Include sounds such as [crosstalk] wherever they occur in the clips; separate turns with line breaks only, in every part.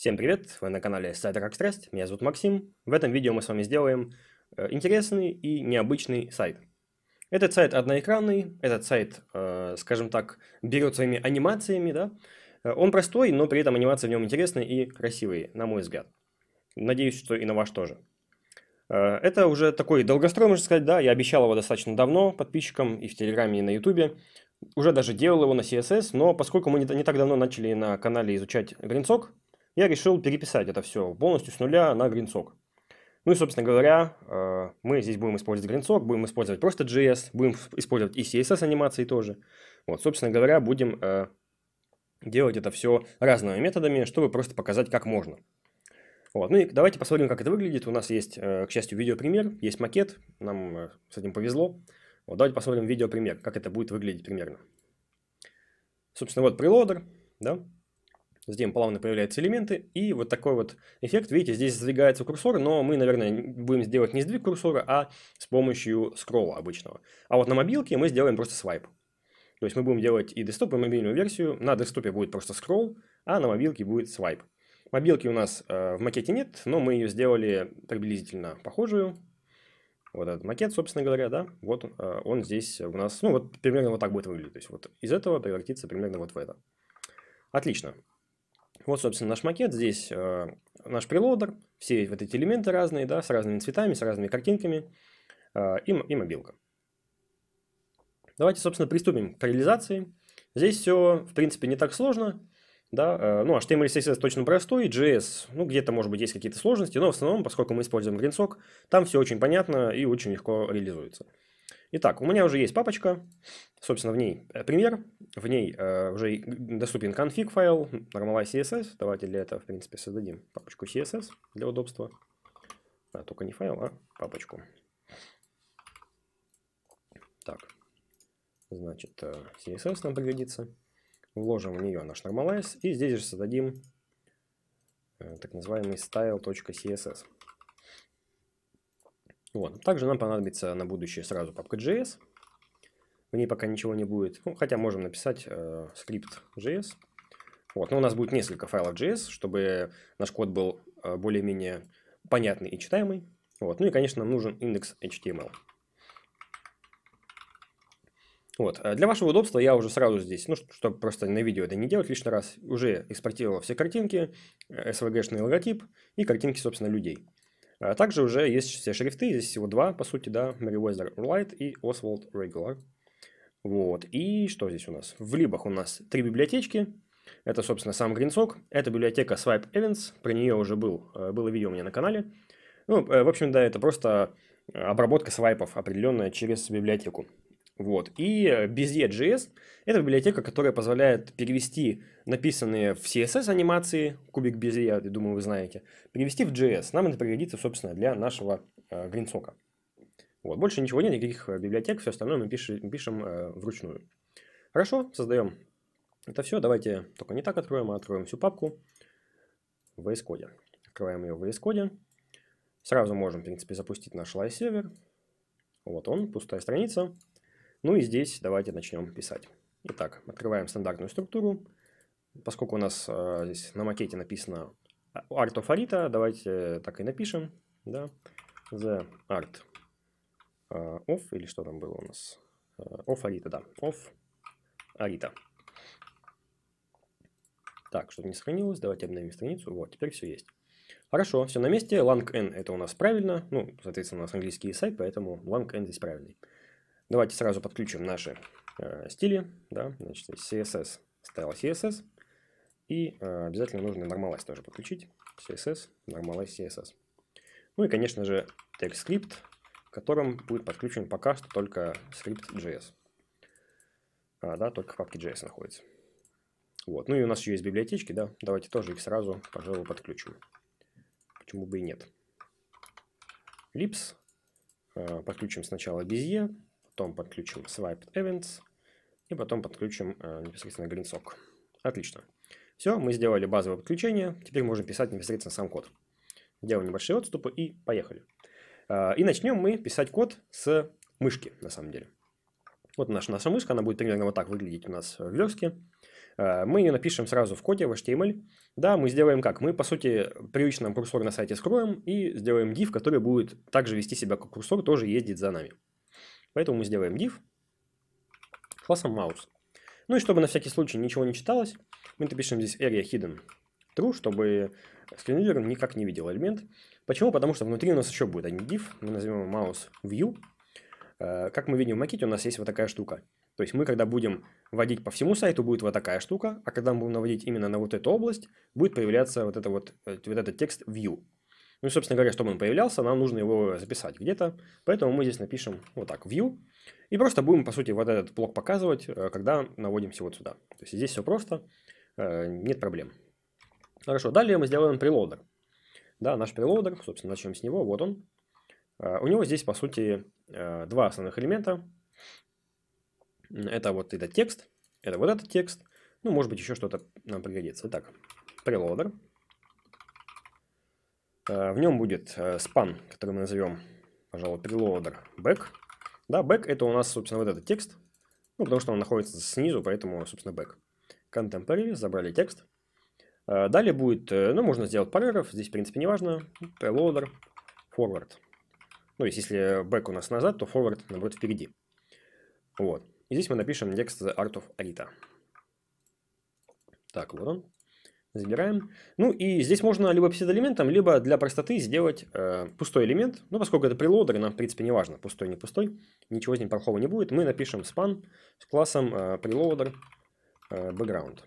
Всем привет, вы на канале сайта Как Страсть, меня зовут Максим. В этом видео мы с вами сделаем э, интересный и необычный сайт. Этот сайт одноэкранный, этот сайт, э, скажем так, берет своими анимациями, да. Э, он простой, но при этом анимации в нем интересные и красивые, на мой взгляд. Надеюсь, что и на ваш тоже. Это уже такой долгострой, можно сказать, да, я обещал его достаточно давно подписчикам и в Телеграме, и на Ютубе. Уже даже делал его на CSS, но поскольку мы не, так давно начали на канале изучать Гринцок, я решил переписать это все полностью с нуля на гринцок. Ну и, собственно говоря, э, мы здесь будем использовать гринцок, будем использовать просто JS, будем использовать и CSS-анимации тоже. Вот, собственно говоря, будем э, делать это все разными методами, чтобы просто показать, как можно. Вот. Ну и давайте посмотрим, как это выглядит. У нас есть, э, к счастью, видеопример, есть макет, нам с этим повезло. Вот, давайте посмотрим видеопример, как это будет выглядеть примерно. Собственно, вот прелодер, да, Затем плавно появляются элементы, и вот такой вот эффект, видите, здесь сдвигается курсор, но мы, наверное, будем сделать не сдвиг курсора, а с помощью скролла обычного. А вот на мобилке мы сделаем просто свайп. То есть мы будем делать и десктоп, и мобильную версию. На десктопе будет просто скролл, а на мобилке будет свайп. Мобилки у нас э, в макете нет, но мы ее сделали приблизительно похожую. Вот этот макет, собственно говоря, да, вот э, он здесь у нас, ну вот примерно вот так будет выглядеть. То есть вот из этого превратится примерно вот в это. Отлично. Вот, собственно, наш макет. Здесь э, наш прилодер, все вот эти элементы разные, да, с разными цветами, с разными картинками э, и, и мобилка. Давайте, собственно, приступим к реализации. Здесь все, в принципе, не так сложно. Да? Э, ну, HTML, CSS точно простой, JS, ну, где-то, может быть, есть какие-то сложности, но в основном, поскольку мы используем Greensock, там все очень понятно и очень легко реализуется. Итак, у меня уже есть папочка, собственно, в ней э, пример, в ней э, уже доступен конфиг файл, нормовая CSS, давайте для этого, в принципе, создадим папочку CSS для удобства, а, только не файл, а папочку. Так, значит, э, CSS нам пригодится, вложим в нее наш нормалайз, и здесь же создадим э, так называемый style.css. Вот. Также нам понадобится на будущее сразу папка JS. В ней пока ничего не будет, ну, хотя можем написать э, скрипт JS. Вот. Но у нас будет несколько файлов JS, чтобы наш код был э, более-менее понятный и читаемый. Вот. Ну и, конечно, нам нужен индекс HTML. Вот. Э, для вашего удобства я уже сразу здесь, ну, чтобы просто на видео это не делать лишний раз, уже экспортировал все картинки, э, SVG-шный логотип и картинки, собственно, людей. А также уже есть все шрифты, здесь всего два, по сути, да, Meriwether Light и Oswald Regular. Вот, и что здесь у нас? В либах у нас три библиотечки, это, собственно, сам Гринцок. это библиотека Swipe Evans, про нее уже был, э, было видео у меня на канале. Ну, э, в общем, да, это просто обработка свайпов определенная через библиотеку. Вот. И BZJS э, – это библиотека, которая позволяет перевести написанные в CSS анимации, кубик BZ, я думаю, вы знаете, перевести в JS. Нам это пригодится, собственно, для нашего э, гринсока. Вот. Больше ничего нет, никаких э, библиотек, все остальное мы пишем, пишем э, вручную. Хорошо, создаем это все. Давайте только не так откроем, а откроем всю папку в VS Code. Открываем ее в VS Code. Сразу можем, в принципе, запустить наш лай-сервер. Вот он, пустая страница. Ну и здесь давайте начнем писать. Итак, открываем стандартную структуру. Поскольку у нас э, здесь на макете написано art of Arita, давайте так и напишем. Да? The art э, of, или что там было у нас? Э, of Arita, да. Of Arita. Так, что не сохранилось, давайте обновим страницу. Вот, теперь все есть. Хорошо, все на месте. Lang n это у нас правильно. Ну, соответственно, у нас английский сайт, поэтому lang n здесь правильный. Давайте сразу подключим наши э, стили. Да? Значит, CSS, style CSS. И э, обязательно нужно normalize тоже подключить. CSS, normalize CSS. Ну и, конечно же, TextScript, в котором будет подключен пока что только script.js. А, да, только в папке JS находится. Вот. Ну и у нас еще есть библиотечки, да. Давайте тоже их сразу, пожалуй, подключим. Почему бы и нет. Lips. Э, подключим сначала Bezier потом подключим swipe events и потом подключим э, непосредственно гринсок. Отлично. Все, мы сделали базовое подключение, теперь можем писать непосредственно сам код. Делаем небольшие отступы и поехали. Э, и начнем мы писать код с мышки, на самом деле. Вот наша, наша мышка, она будет примерно вот так выглядеть у нас в верстке. Э, мы ее напишем сразу в коде, в HTML. Да, мы сделаем как? Мы, по сути, привычный нам курсор на сайте скроем и сделаем div, который будет также вести себя как курсор, тоже ездить за нами. Поэтому мы сделаем div классом mouse. Ну и чтобы на всякий случай ничего не читалось, мы напишем здесь area hidden true, чтобы скринридер никак не видел элемент. Почему? Потому что внутри у нас еще будет один а div, мы назовем его mouse view. Э, как мы видим в макете, у нас есть вот такая штука. То есть мы, когда будем вводить по всему сайту, будет вот такая штука, а когда мы будем наводить именно на вот эту область, будет появляться вот, это вот, э, вот этот текст view. Ну и, собственно говоря, чтобы он появлялся, нам нужно его записать где-то. Поэтому мы здесь напишем вот так view. И просто будем, по сути, вот этот блок показывать, э, когда наводимся вот сюда. То есть здесь все просто, э, нет проблем. Хорошо, далее мы сделаем прелодер. Да, наш прелодер, собственно, начнем с него, вот он. Э, у него здесь, по сути, два основных элемента. Это вот этот текст, это вот этот текст. Ну, может быть, еще что-то нам пригодится. Итак, прелодер. Э, в нем будет span, э, который мы назовем, пожалуй, preloader back. Да, back это у нас, собственно, вот этот текст. Ну, потому что он находится снизу, поэтому, собственно, back. Contemporary, забрали текст. Э, далее будет, ну, можно сделать параграф, здесь, в принципе, не важно. Preloader, forward. Ну, есть, если back у нас назад, то forward, наоборот, впереди. Вот. И здесь мы напишем текст Art of Arita. Так, вот он. Забираем. Ну и здесь можно либо псевдоэлементом, либо для простоты сделать э, пустой элемент. Но ну, поскольку это прелодер, нам в принципе не важно, пустой, не пустой. Ничего с ним плохого не будет. Мы напишем span с классом э, preloader э, background.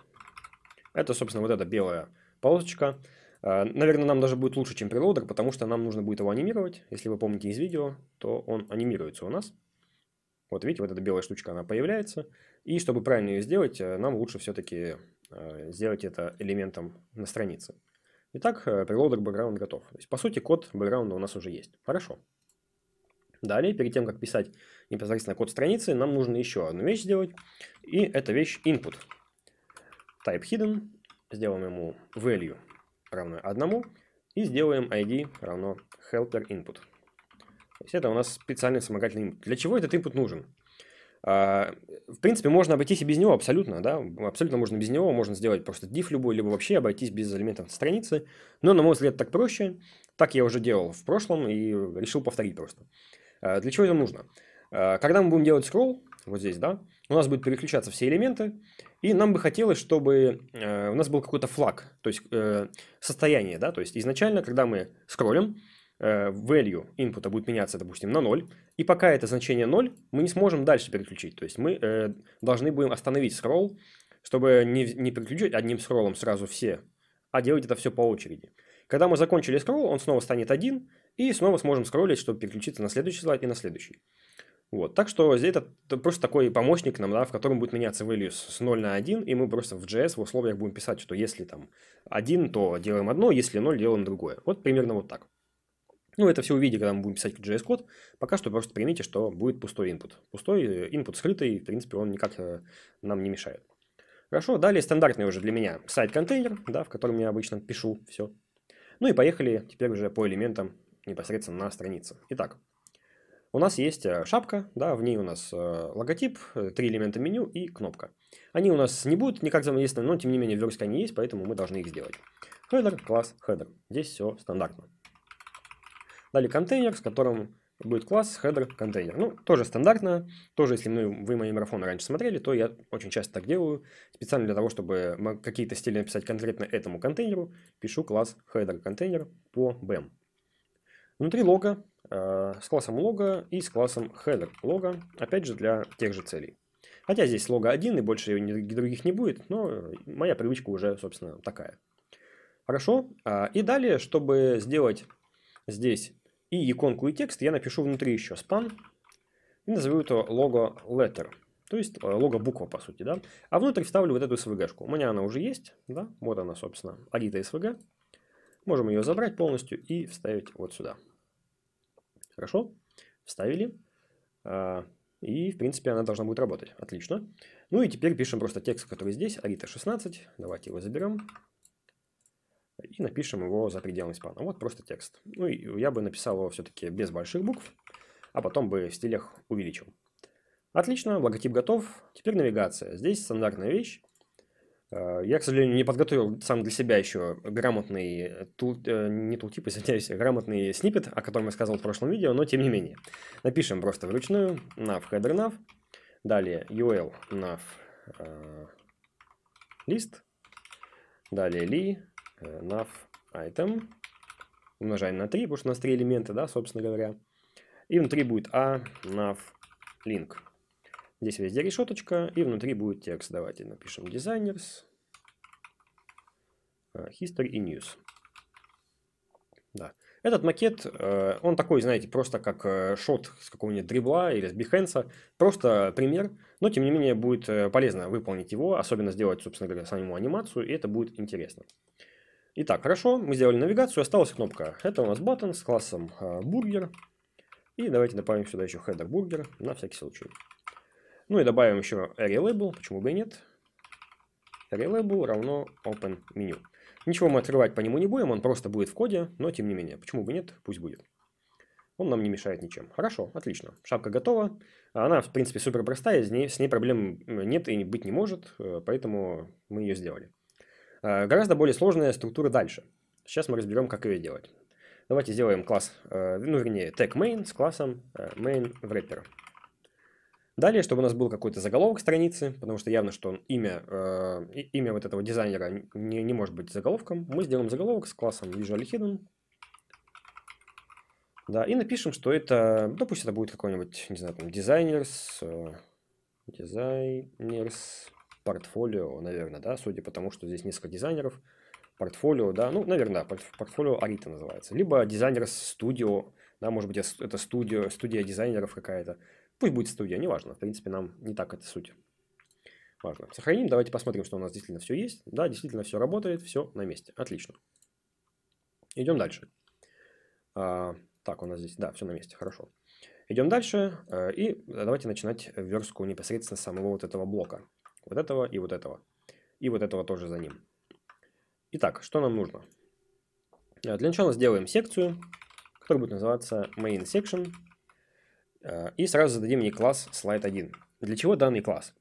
Это, собственно, вот эта белая полосочка. Э, наверное, нам даже будет лучше, чем прелоудер, потому что нам нужно будет его анимировать. Если вы помните из видео, то он анимируется у нас. Вот видите, вот эта белая штучка, она появляется. И чтобы правильно ее сделать, э, нам лучше все-таки Э, сделать это элементом на странице. Итак, preloader э, background готов. То есть, по сути, код бэкграунда у нас уже есть. Хорошо. Далее, перед тем, как писать непосредственно код страницы, нам нужно еще одну вещь сделать. И эта вещь input. Type hidden. Сделаем ему value равно одному. И сделаем id равно helper input. То есть это у нас специальный вспомогательный input. Для чего этот input нужен? А, в принципе, можно обойтись и без него абсолютно, да, абсолютно можно без него, можно сделать просто диф любой, либо вообще обойтись без элементов страницы, но, на мой взгляд, так проще, так я уже делал в прошлом и решил повторить просто. А, для чего это нужно? А, когда мы будем делать скролл, вот здесь, да, у нас будут переключаться все элементы, и нам бы хотелось, чтобы у нас был какой-то флаг, то есть э, состояние, да, то есть изначально, когда мы скроллим, Э, value input будет меняться, допустим, на 0. И пока это значение 0, мы не сможем дальше переключить. То есть мы э, должны будем остановить scroll, чтобы не, не переключить одним скроллом сразу все, а делать это все по очереди. Когда мы закончили скролл, он снова станет один, и снова сможем скроллить, чтобы переключиться на следующий слайд и на следующий. Вот, так что здесь это просто такой помощник нам, да, в котором будет меняться value с 0 на 1, и мы просто в JS в условиях будем писать, что если там 1, то делаем одно, если 0, делаем другое. Вот примерно вот так. Ну, это все увидите, когда мы будем писать JS-код. Пока что просто примите, что будет пустой input. Пустой э, input скрытый, в принципе, он никак э, нам не мешает. Хорошо, далее стандартный уже для меня сайт-контейнер, да, в котором я обычно пишу все. Ну и поехали теперь уже по элементам непосредственно на странице. Итак, у нас есть э, шапка, да, в ней у нас логотип, три элемента меню и кнопка. Они у нас не будут никак заместны, но тем не менее в верстке они есть, поэтому мы должны их сделать. Хедер, класс, хедер. Здесь все стандартно. Далее контейнер, с которым будет класс header контейнер. Ну, тоже стандартно, тоже если вы мои марафоны раньше смотрели, то я очень часто так делаю, специально для того, чтобы какие-то стили написать конкретно этому контейнеру, пишу класс header контейнер по BEM. Внутри лога, э, с классом лога и с классом header лога, опять же для тех же целей. Хотя здесь лога один и больше других не будет, но моя привычка уже, собственно, такая. Хорошо, а, и далее, чтобы сделать здесь и иконку и текст я напишу внутри еще span и назову это лого letter. То есть э, лого буква, по сути, да. А внутрь вставлю вот эту svg-шку. У меня она уже есть, да. Вот она, собственно, Alita svg. Можем ее забрать полностью и вставить вот сюда. Хорошо. Вставили. А, и, в принципе, она должна будет работать. Отлично. Ну и теперь пишем просто текст, который здесь, Alita 16. Давайте его заберем и напишем его за пределами спана. Вот просто текст. Ну, и я бы написал его все-таки без больших букв, а потом бы в стилях увеличил. Отлично, логотип готов. Теперь навигация. Здесь стандартная вещь. Э, я, к сожалению, не подготовил сам для себя еще грамотный, э, тул, э, не тултип, [laughs] извиняюсь, грамотный снипет, о котором я сказал в прошлом видео, но тем не менее. Напишем просто вручную nav header nav, далее ul nav лист, далее li, nav item умножаем на 3, потому что у нас 3 элемента, да, собственно говоря. И внутри будет a nav link. Здесь везде решеточка, и внутри будет текст. Давайте напишем designers, э, history и news. Да. Этот макет, э, он такой, знаете, просто как шот э, с какого-нибудь дрибла или с бихенса. Просто пример, но тем не менее будет полезно выполнить его, особенно сделать, собственно говоря, самому анимацию, и это будет интересно. Итак, хорошо, мы сделали навигацию, осталась кнопка. Это у нас батон с классом а, бургер. И давайте добавим сюда еще header бургер на всякий случай. Ну и добавим еще array label, почему бы и нет. Array label равно open menu. Ничего мы открывать по нему не будем, он просто будет в коде, но тем не менее, почему бы нет, пусть будет. Он нам не мешает ничем. Хорошо, отлично. Шапка готова. Она, в принципе, супер простая, с ней, с ней проблем нет и быть не может, э, поэтому мы ее сделали. Э, гораздо более сложная структура дальше. Сейчас мы разберем, как ее делать. Давайте сделаем класс, э, ну вернее, tag main с классом э, main wrapper. Далее, чтобы у нас был какой-то заголовок страницы, потому что явно, что имя, имя вот этого дизайнера не, не может быть заголовком, мы сделаем заголовок с классом visually hidden. Да, и напишем, что это, допустим, ну, это будет какой-нибудь, не знаю, там, designers, э, портфолио, наверное, да, судя по тому, что здесь несколько дизайнеров, портфолио, да, ну, наверное, да, портфолио Арита называется. Либо дизайнер студио, да, может быть, это студио, студия дизайнеров какая-то. Пусть будет студия, неважно, в принципе, нам не так это суть. Важно. Сохраним, давайте посмотрим, что у нас действительно все есть. Да, действительно все работает, все на месте. Отлично. Идем дальше. А, так, у нас здесь, да, все на месте, хорошо. Идем дальше э, и давайте начинать верстку непосредственно самого вот этого блока вот этого и вот этого. И вот этого тоже за ним. Итак, что нам нужно? Э, для начала сделаем секцию, которая будет называться main section. Э, и сразу зададим ей класс slide1. Для чего данный класс?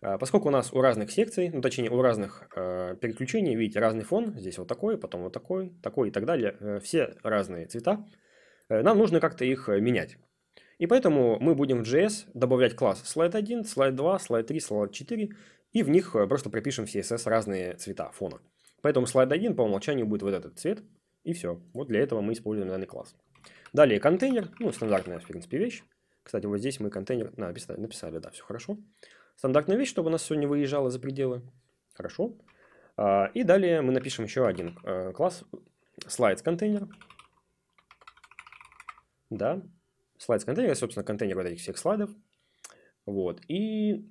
Э, поскольку у нас у разных секций, ну точнее у разных э, переключений, видите, разный фон, здесь вот такой, потом вот такой, такой и так далее, э, все разные цвета, э, нам нужно как-то их менять. И поэтому мы будем в JS добавлять класс слайд 1, слайд 2, слайд 3, слайд 4, и в них э, просто пропишем в CSS разные цвета фона. Поэтому слайд 1 по умолчанию будет вот этот цвет, и все. Вот для этого мы используем данный класс. Далее контейнер, ну стандартная в принципе вещь. Кстати, вот здесь мы контейнер на, написали, написали, да, все хорошо. Стандартная вещь, чтобы у нас сегодня выезжало за пределы. Хорошо. А, и далее мы напишем еще один э, класс slides контейнер. Да, слайд с контейнера, собственно, контейнер вот этих всех слайдов. Вот, и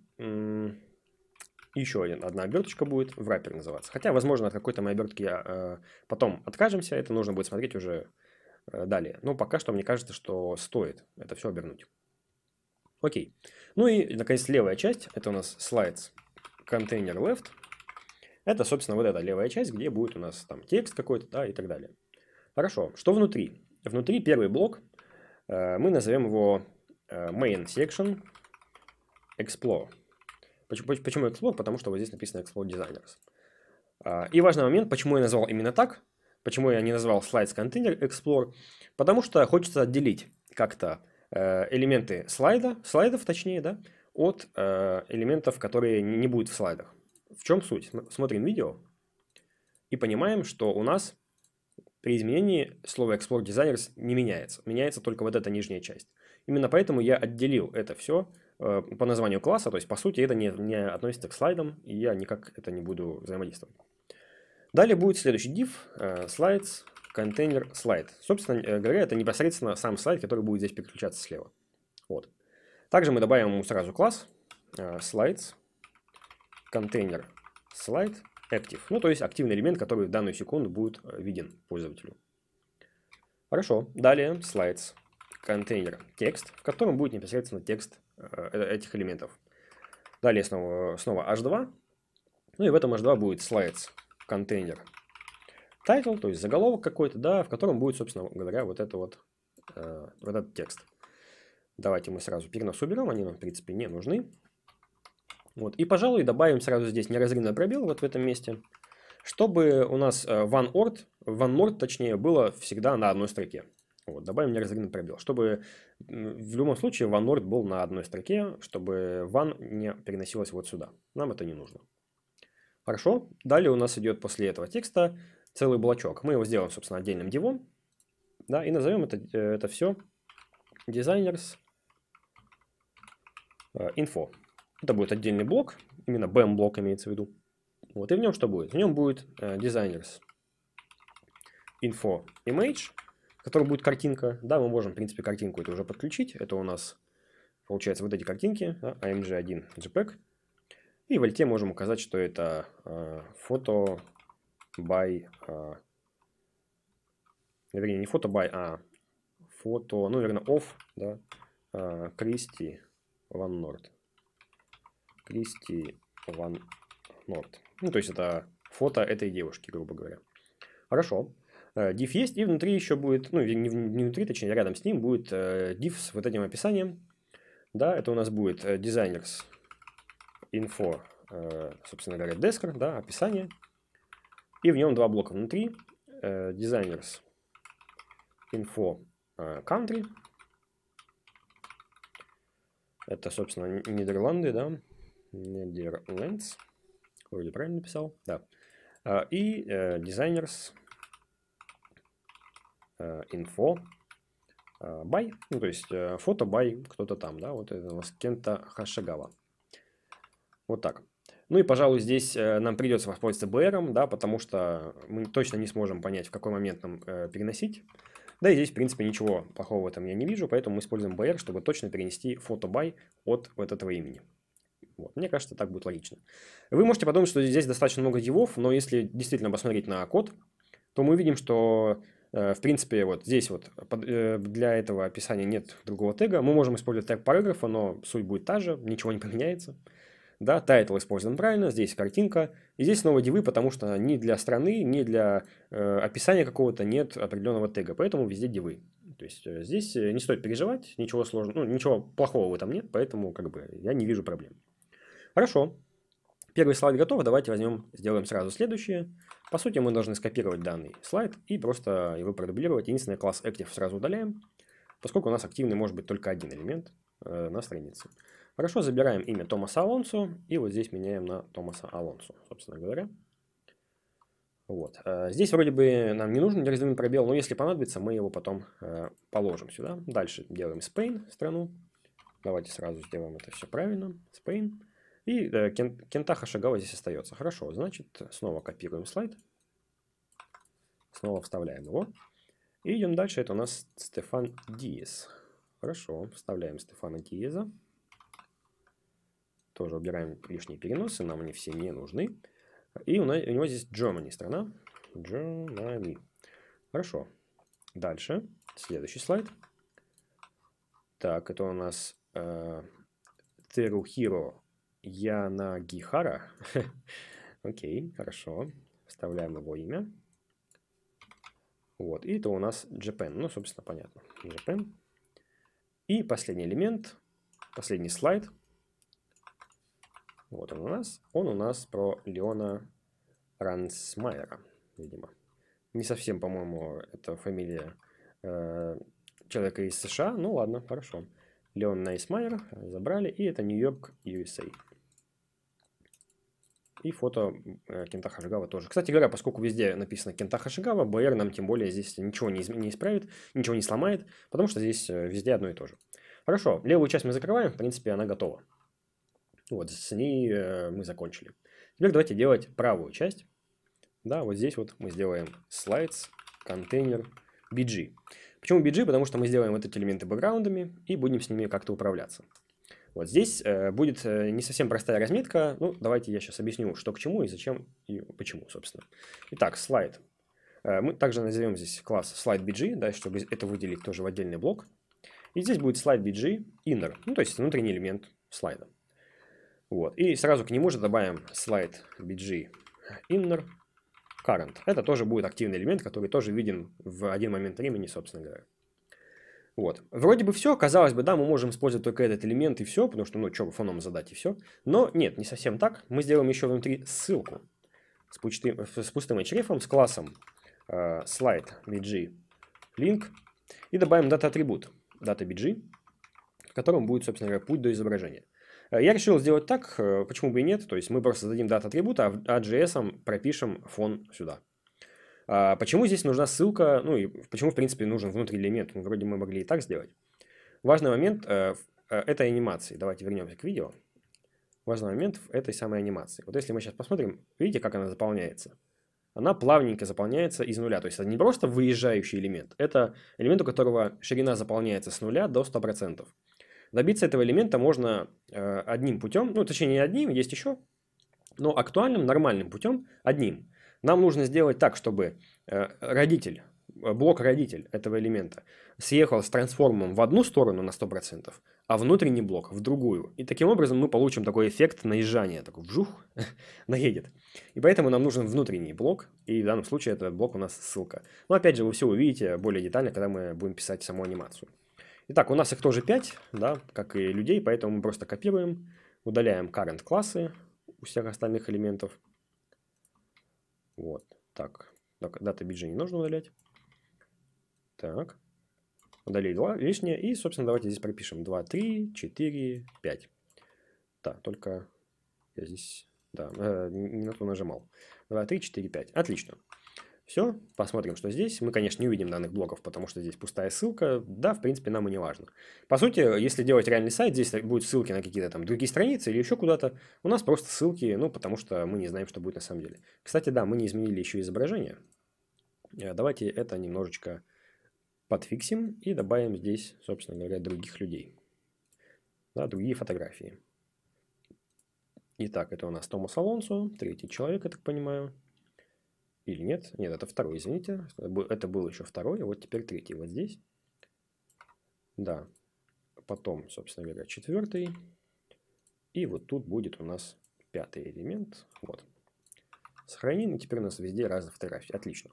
еще один, одна оберточка будет, в враппер называться. Хотя, возможно, от какой-то моей обертки я, э, потом откажемся, это нужно будет смотреть уже э, далее. Но пока что мне кажется, что стоит это все обернуть. Окей. Ну и, наконец, левая часть, это у нас slides container left. Это, собственно, вот эта левая часть, где будет у нас там текст какой-то, да, и так далее. Хорошо, что внутри? Внутри первый блок Э, мы назовем его э, main section explore. Почему explore? Потому что вот здесь написано explore designers. Э, и важный момент, почему я назвал именно так, почему я не назвал slides container explore, потому что хочется отделить как-то элементы слайда, слайдов точнее, да, от элементов, которые не будут в слайдах. В чем суть? Смотрим видео и понимаем, что у нас при изменении слово Explore Designers не меняется, меняется только вот эта нижняя часть. Именно поэтому я отделил это все э, по названию класса, то есть по сути это не, не относится к слайдам, и я никак это не буду взаимодействовать. Далее будет следующий div, э, slides, контейнер, слайд. Собственно э, говоря, это непосредственно сам слайд, который будет здесь переключаться слева. Вот. Также мы добавим ему сразу класс, slides, контейнер, слайд, active, ну то есть активный элемент, который в данную секунду будет э, виден пользователю. Хорошо, далее slides контейнер текст, в котором будет непосредственно текст э, э, этих элементов. Далее снова, снова h2, ну и в этом h2 будет slides контейнер title, то есть заголовок какой-то, да, в котором будет, собственно говоря, вот, это вот, вот этот текст. Давайте мы сразу перенос уберем, они нам, в принципе, не нужны. Вот. И, пожалуй, добавим сразу здесь неразрывный пробел вот в этом месте, чтобы у нас э, one ort, one nord, точнее, было всегда на одной строке. Вот, добавим неразрывный пробел, чтобы в любом случае one nord был на одной строке, чтобы one не переносилось вот сюда. Нам это не нужно. Хорошо. Далее у нас идет после этого текста целый блочок. Мы его сделаем, собственно, отдельным дивом. Да, и назовем это, э, это все designers э, info. Это будет отдельный блок, именно BAM-блок имеется в виду. Вот, и в нем что будет? В нем будет э, designers info image, в будет картинка. Да, мы можем, в принципе, картинку это уже подключить. Это у нас, получается, вот эти картинки, да, AMG1 JPEG. И в альте можем указать, что это э, фото by... Э, вернее, не фото by, а фото, ну, наверное, of да, Кристи Ван Норд. Кристи Ван Норт. Ну, то есть, это фото этой девушки, грубо говоря. Хорошо. Э, диф есть, и внутри еще будет, ну, не внутри, точнее, рядом с ним будет э, диф с вот этим описанием. Да, это у нас будет designers э, info, собственно говоря, desker, да, описание. И в нем два блока внутри. Designers info country. Это, собственно, Нидерланды, да. Netherlands. Вроде правильно написал. Да. А, и э, designers э, info э, by, ну то есть фото by кто-то там, да, вот это у нас Кента Хашагава. Вот так. Ну и, пожалуй, здесь нам придется воспользоваться BR, да, потому что мы точно не сможем понять, в какой момент нам э, переносить. Да и здесь, в принципе, ничего плохого в этом я не вижу, поэтому мы используем BR, чтобы точно перенести фото by от вот этого имени. Вот. Мне кажется, так будет логично. Вы можете подумать, что здесь достаточно много дивов, но если действительно посмотреть на код, то мы видим, что э, в принципе, вот здесь вот э, для этого описания нет другого тега. Мы можем использовать тег параграфа, но суть будет та же, ничего не [laughs] поменяется. Да, тайтл использован правильно, здесь картинка. И здесь снова дивы, потому что ни для страны, ни для э, описания какого-то нет определенного тега, поэтому везде дивы. То есть здесь не стоит переживать, ничего сложного, ну, ничего плохого в этом нет, поэтому как бы я не вижу проблем. Хорошо. Первый слайд готов, давайте возьмем, сделаем сразу следующее. По сути, мы должны скопировать данный слайд и просто его продублировать. Единственный класс active сразу удаляем, поскольку у нас активный может быть только один элемент э, на странице. Хорошо, забираем имя Томаса Алонсо и вот здесь меняем на Томаса Алонсо, собственно говоря. Вот. Э, здесь вроде бы нам не нужен неразделимый пробел, но если понадобится, мы его потом э, положим сюда. Дальше делаем Spain, страну. Давайте сразу сделаем это все правильно. Spain. И э, кентаха шагава здесь остается. Хорошо, значит, снова копируем слайд. Снова вставляем его. И идем дальше. Это у нас Стефан Диес. Хорошо, вставляем Стефана Диеза. Тоже убираем лишние переносы, нам они все не нужны. И у, нас, у него здесь Germany страна. Germany. Хорошо. Дальше. Следующий слайд. Так, это у нас э, Teruhiro я на Гихара. [laughs] Окей, хорошо. Вставляем его имя. Вот, и это у нас Japan. Ну, собственно, понятно. Japan. И последний элемент, последний слайд. Вот он у нас. Он у нас про Леона Рансмайера, видимо. Не совсем, по-моему, это фамилия э, человека из США. Ну ладно, хорошо. Леон Найсмайер э, забрали, и это Нью-Йорк, USA. И фото э, Кента Хашигава тоже. Кстати говоря, поскольку везде написано Кента Хашигава, БР нам тем более здесь ничего не, не исправит, ничего не сломает, потому что здесь э, везде одно и то же. Хорошо, левую часть мы закрываем, в принципе, она готова. Вот, с ней э, мы закончили. Теперь давайте делать правую часть. Да, вот здесь вот мы сделаем slides, контейнер, BG. Почему BG? Потому что мы сделаем вот эти элементы бэкграундами и будем с ними как-то управляться. Вот здесь э, будет э, не совсем простая разметка. Ну, давайте я сейчас объясню, что к чему и зачем и почему, собственно. Итак, слайд. Э, мы также назовем здесь класс слайд BG, да, чтобы это выделить тоже в отдельный блок. И здесь будет слайд BG inner, ну, то есть внутренний элемент слайда. Вот. И сразу к нему же добавим слайд BG inner current. Это тоже будет активный элемент, который тоже виден в один момент времени, собственно говоря. Вот. Вроде бы все, казалось бы, да, мы можем использовать только этот элемент и все, потому что, ну, что, фоном задать и все. Но нет, не совсем так. Мы сделаем еще внутри ссылку с, пустым, с пустым href, с классом э, slide bg link и добавим дата атрибут дата bg, в котором будет, собственно говоря, путь до изображения. Э, я решил сделать так, э, почему бы и нет, то есть мы просто зададим дата атрибут а JS а пропишем фон сюда. А почему здесь нужна ссылка, ну и почему, в принципе, нужен внутренний элемент? Ну, вроде мы могли и так сделать. Важный момент э, э – это анимации. Давайте вернемся к видео. Важный момент в этой самой анимации. Вот если мы сейчас посмотрим, видите, как она заполняется? Она плавненько заполняется из нуля. То есть это не просто выезжающий элемент, это элемент, у которого ширина заполняется с нуля до 100%. Добиться этого элемента можно э, одним путем, ну точнее не одним, есть еще, но актуальным, нормальным путем одним – нам нужно сделать так, чтобы э, родитель, э, блок родитель этого элемента съехал с трансформом в одну сторону на 100%, а внутренний блок в другую. И таким образом мы получим такой эффект наезжания, такой вжух, [laughs] наедет. И поэтому нам нужен внутренний блок, и в данном случае это блок у нас ссылка. Но опять же, вы все увидите более детально, когда мы будем писать саму анимацию. Итак, у нас их тоже 5, да, как и людей, поэтому мы просто копируем, удаляем current классы у всех остальных элементов, вот, так. так дата биджи не нужно удалять. Так. Удалили лишнее. И, собственно, давайте здесь пропишем 2, 3, 4, 5. Так, только я здесь да, э, не на то нажимал. 2, 3, 4, 5. Отлично. Все, посмотрим, что здесь. Мы, конечно, не увидим данных блоков, потому что здесь пустая ссылка. Да, в принципе, нам и не важно. По сути, если делать реальный сайт, здесь будут ссылки на какие-то там другие страницы или еще куда-то. У нас просто ссылки, ну, потому что мы не знаем, что будет на самом деле. Кстати, да, мы не изменили еще изображение. Э, давайте это немножечко подфиксим и добавим здесь, собственно говоря, других людей. Да, другие фотографии. Итак, это у нас Томас Алонсо, третий человек, я так понимаю. Или нет? Нет, это второй, извините. Э, это был еще второй, а вот теперь третий вот здесь. Да. Потом, собственно говоря, четвертый. И вот тут будет у нас пятый элемент. Вот. Сохраним, и теперь у нас везде разные фотографии. Отлично.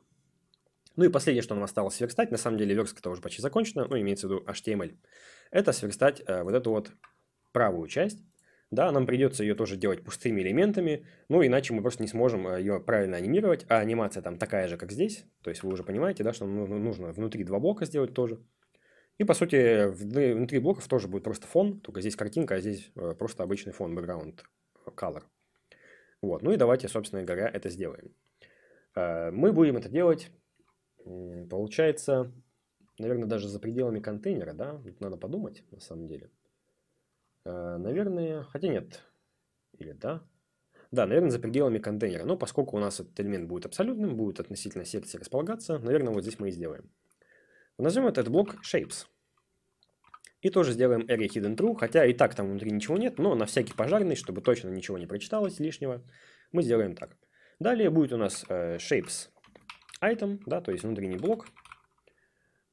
Ну и последнее, что нам осталось сверстать, на самом деле верстка уже почти закончена, ну имеется в виду HTML, это сверстать э, вот эту вот правую часть, да, нам придется ее тоже делать пустыми элементами, ну, иначе мы просто не сможем э, ее правильно анимировать, а анимация там такая же, как здесь, то есть вы уже понимаете, да, что нужно внутри два блока сделать тоже. И, по сути, внутри блоков тоже будет просто фон, только здесь картинка, а здесь э, просто обычный фон, background э, color. Вот, ну и давайте, собственно говоря, это сделаем. Мы будем это делать, получается, наверное, даже за пределами контейнера, да, надо подумать, на самом деле. Э, наверное, хотя нет. Или да? Да, наверное, за пределами контейнера. Но поскольку у нас этот элемент будет абсолютным, будет относительно секции располагаться, наверное, вот здесь мы и сделаем. Назовем этот блок shapes. И тоже сделаем array hidden true, хотя и так там внутри ничего нет, но на всякий пожарный, чтобы точно ничего не прочиталось лишнего, мы сделаем так. Далее будет у нас э, shapes item, да, то есть внутренний блок.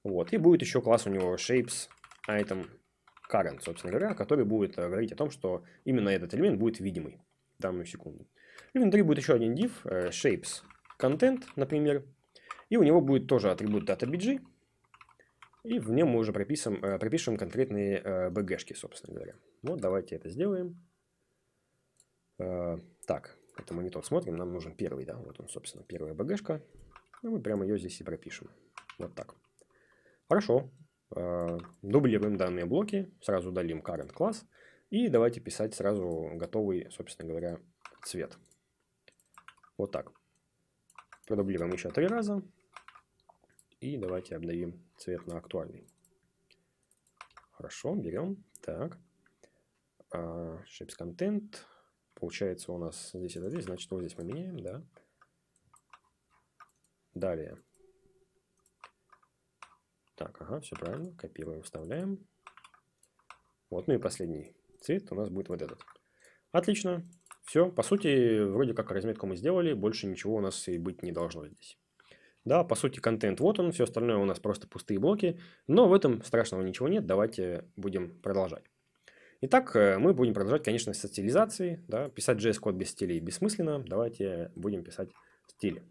Вот, и будет еще класс у него shapes item current, собственно говоря, который будет э, говорить о том, что именно этот элемент будет видимый в данную секунду. И внутри будет еще один div, э, shapes content, например, и у него будет тоже атрибут databg, и в нем мы уже пропишем, э, пропишем конкретные bg-шки, собственно говоря. Вот давайте это сделаем. Так, это мы не тот смотрим, нам нужен первый, да, вот он, собственно, первая bg-шка. Ну, мы прямо ее здесь и пропишем. Вот так. Хорошо, Дублируем а, ну, данные блоки, сразу удалим current класс и давайте писать сразу готовый, собственно говоря, цвет. Вот так. Продублируем еще три раза и давайте обновим цвет на актуальный. Хорошо, берем. Так. А, shapes Content. Получается у нас здесь это здесь, значит вот здесь мы меняем, да. Далее. Так, ага, все правильно. Копируем, вставляем. Вот, ну и последний цвет у нас будет вот этот. Отлично. Все, по сути, вроде как разметку мы сделали, больше ничего у нас и быть не должно здесь. Да, по сути, контент вот он, все остальное у нас просто пустые блоки, но в этом страшного ничего нет, давайте будем продолжать. Итак, э, мы будем продолжать, конечно, со стилизацией, да, писать JS-код без стилей бессмысленно, давайте будем писать стили.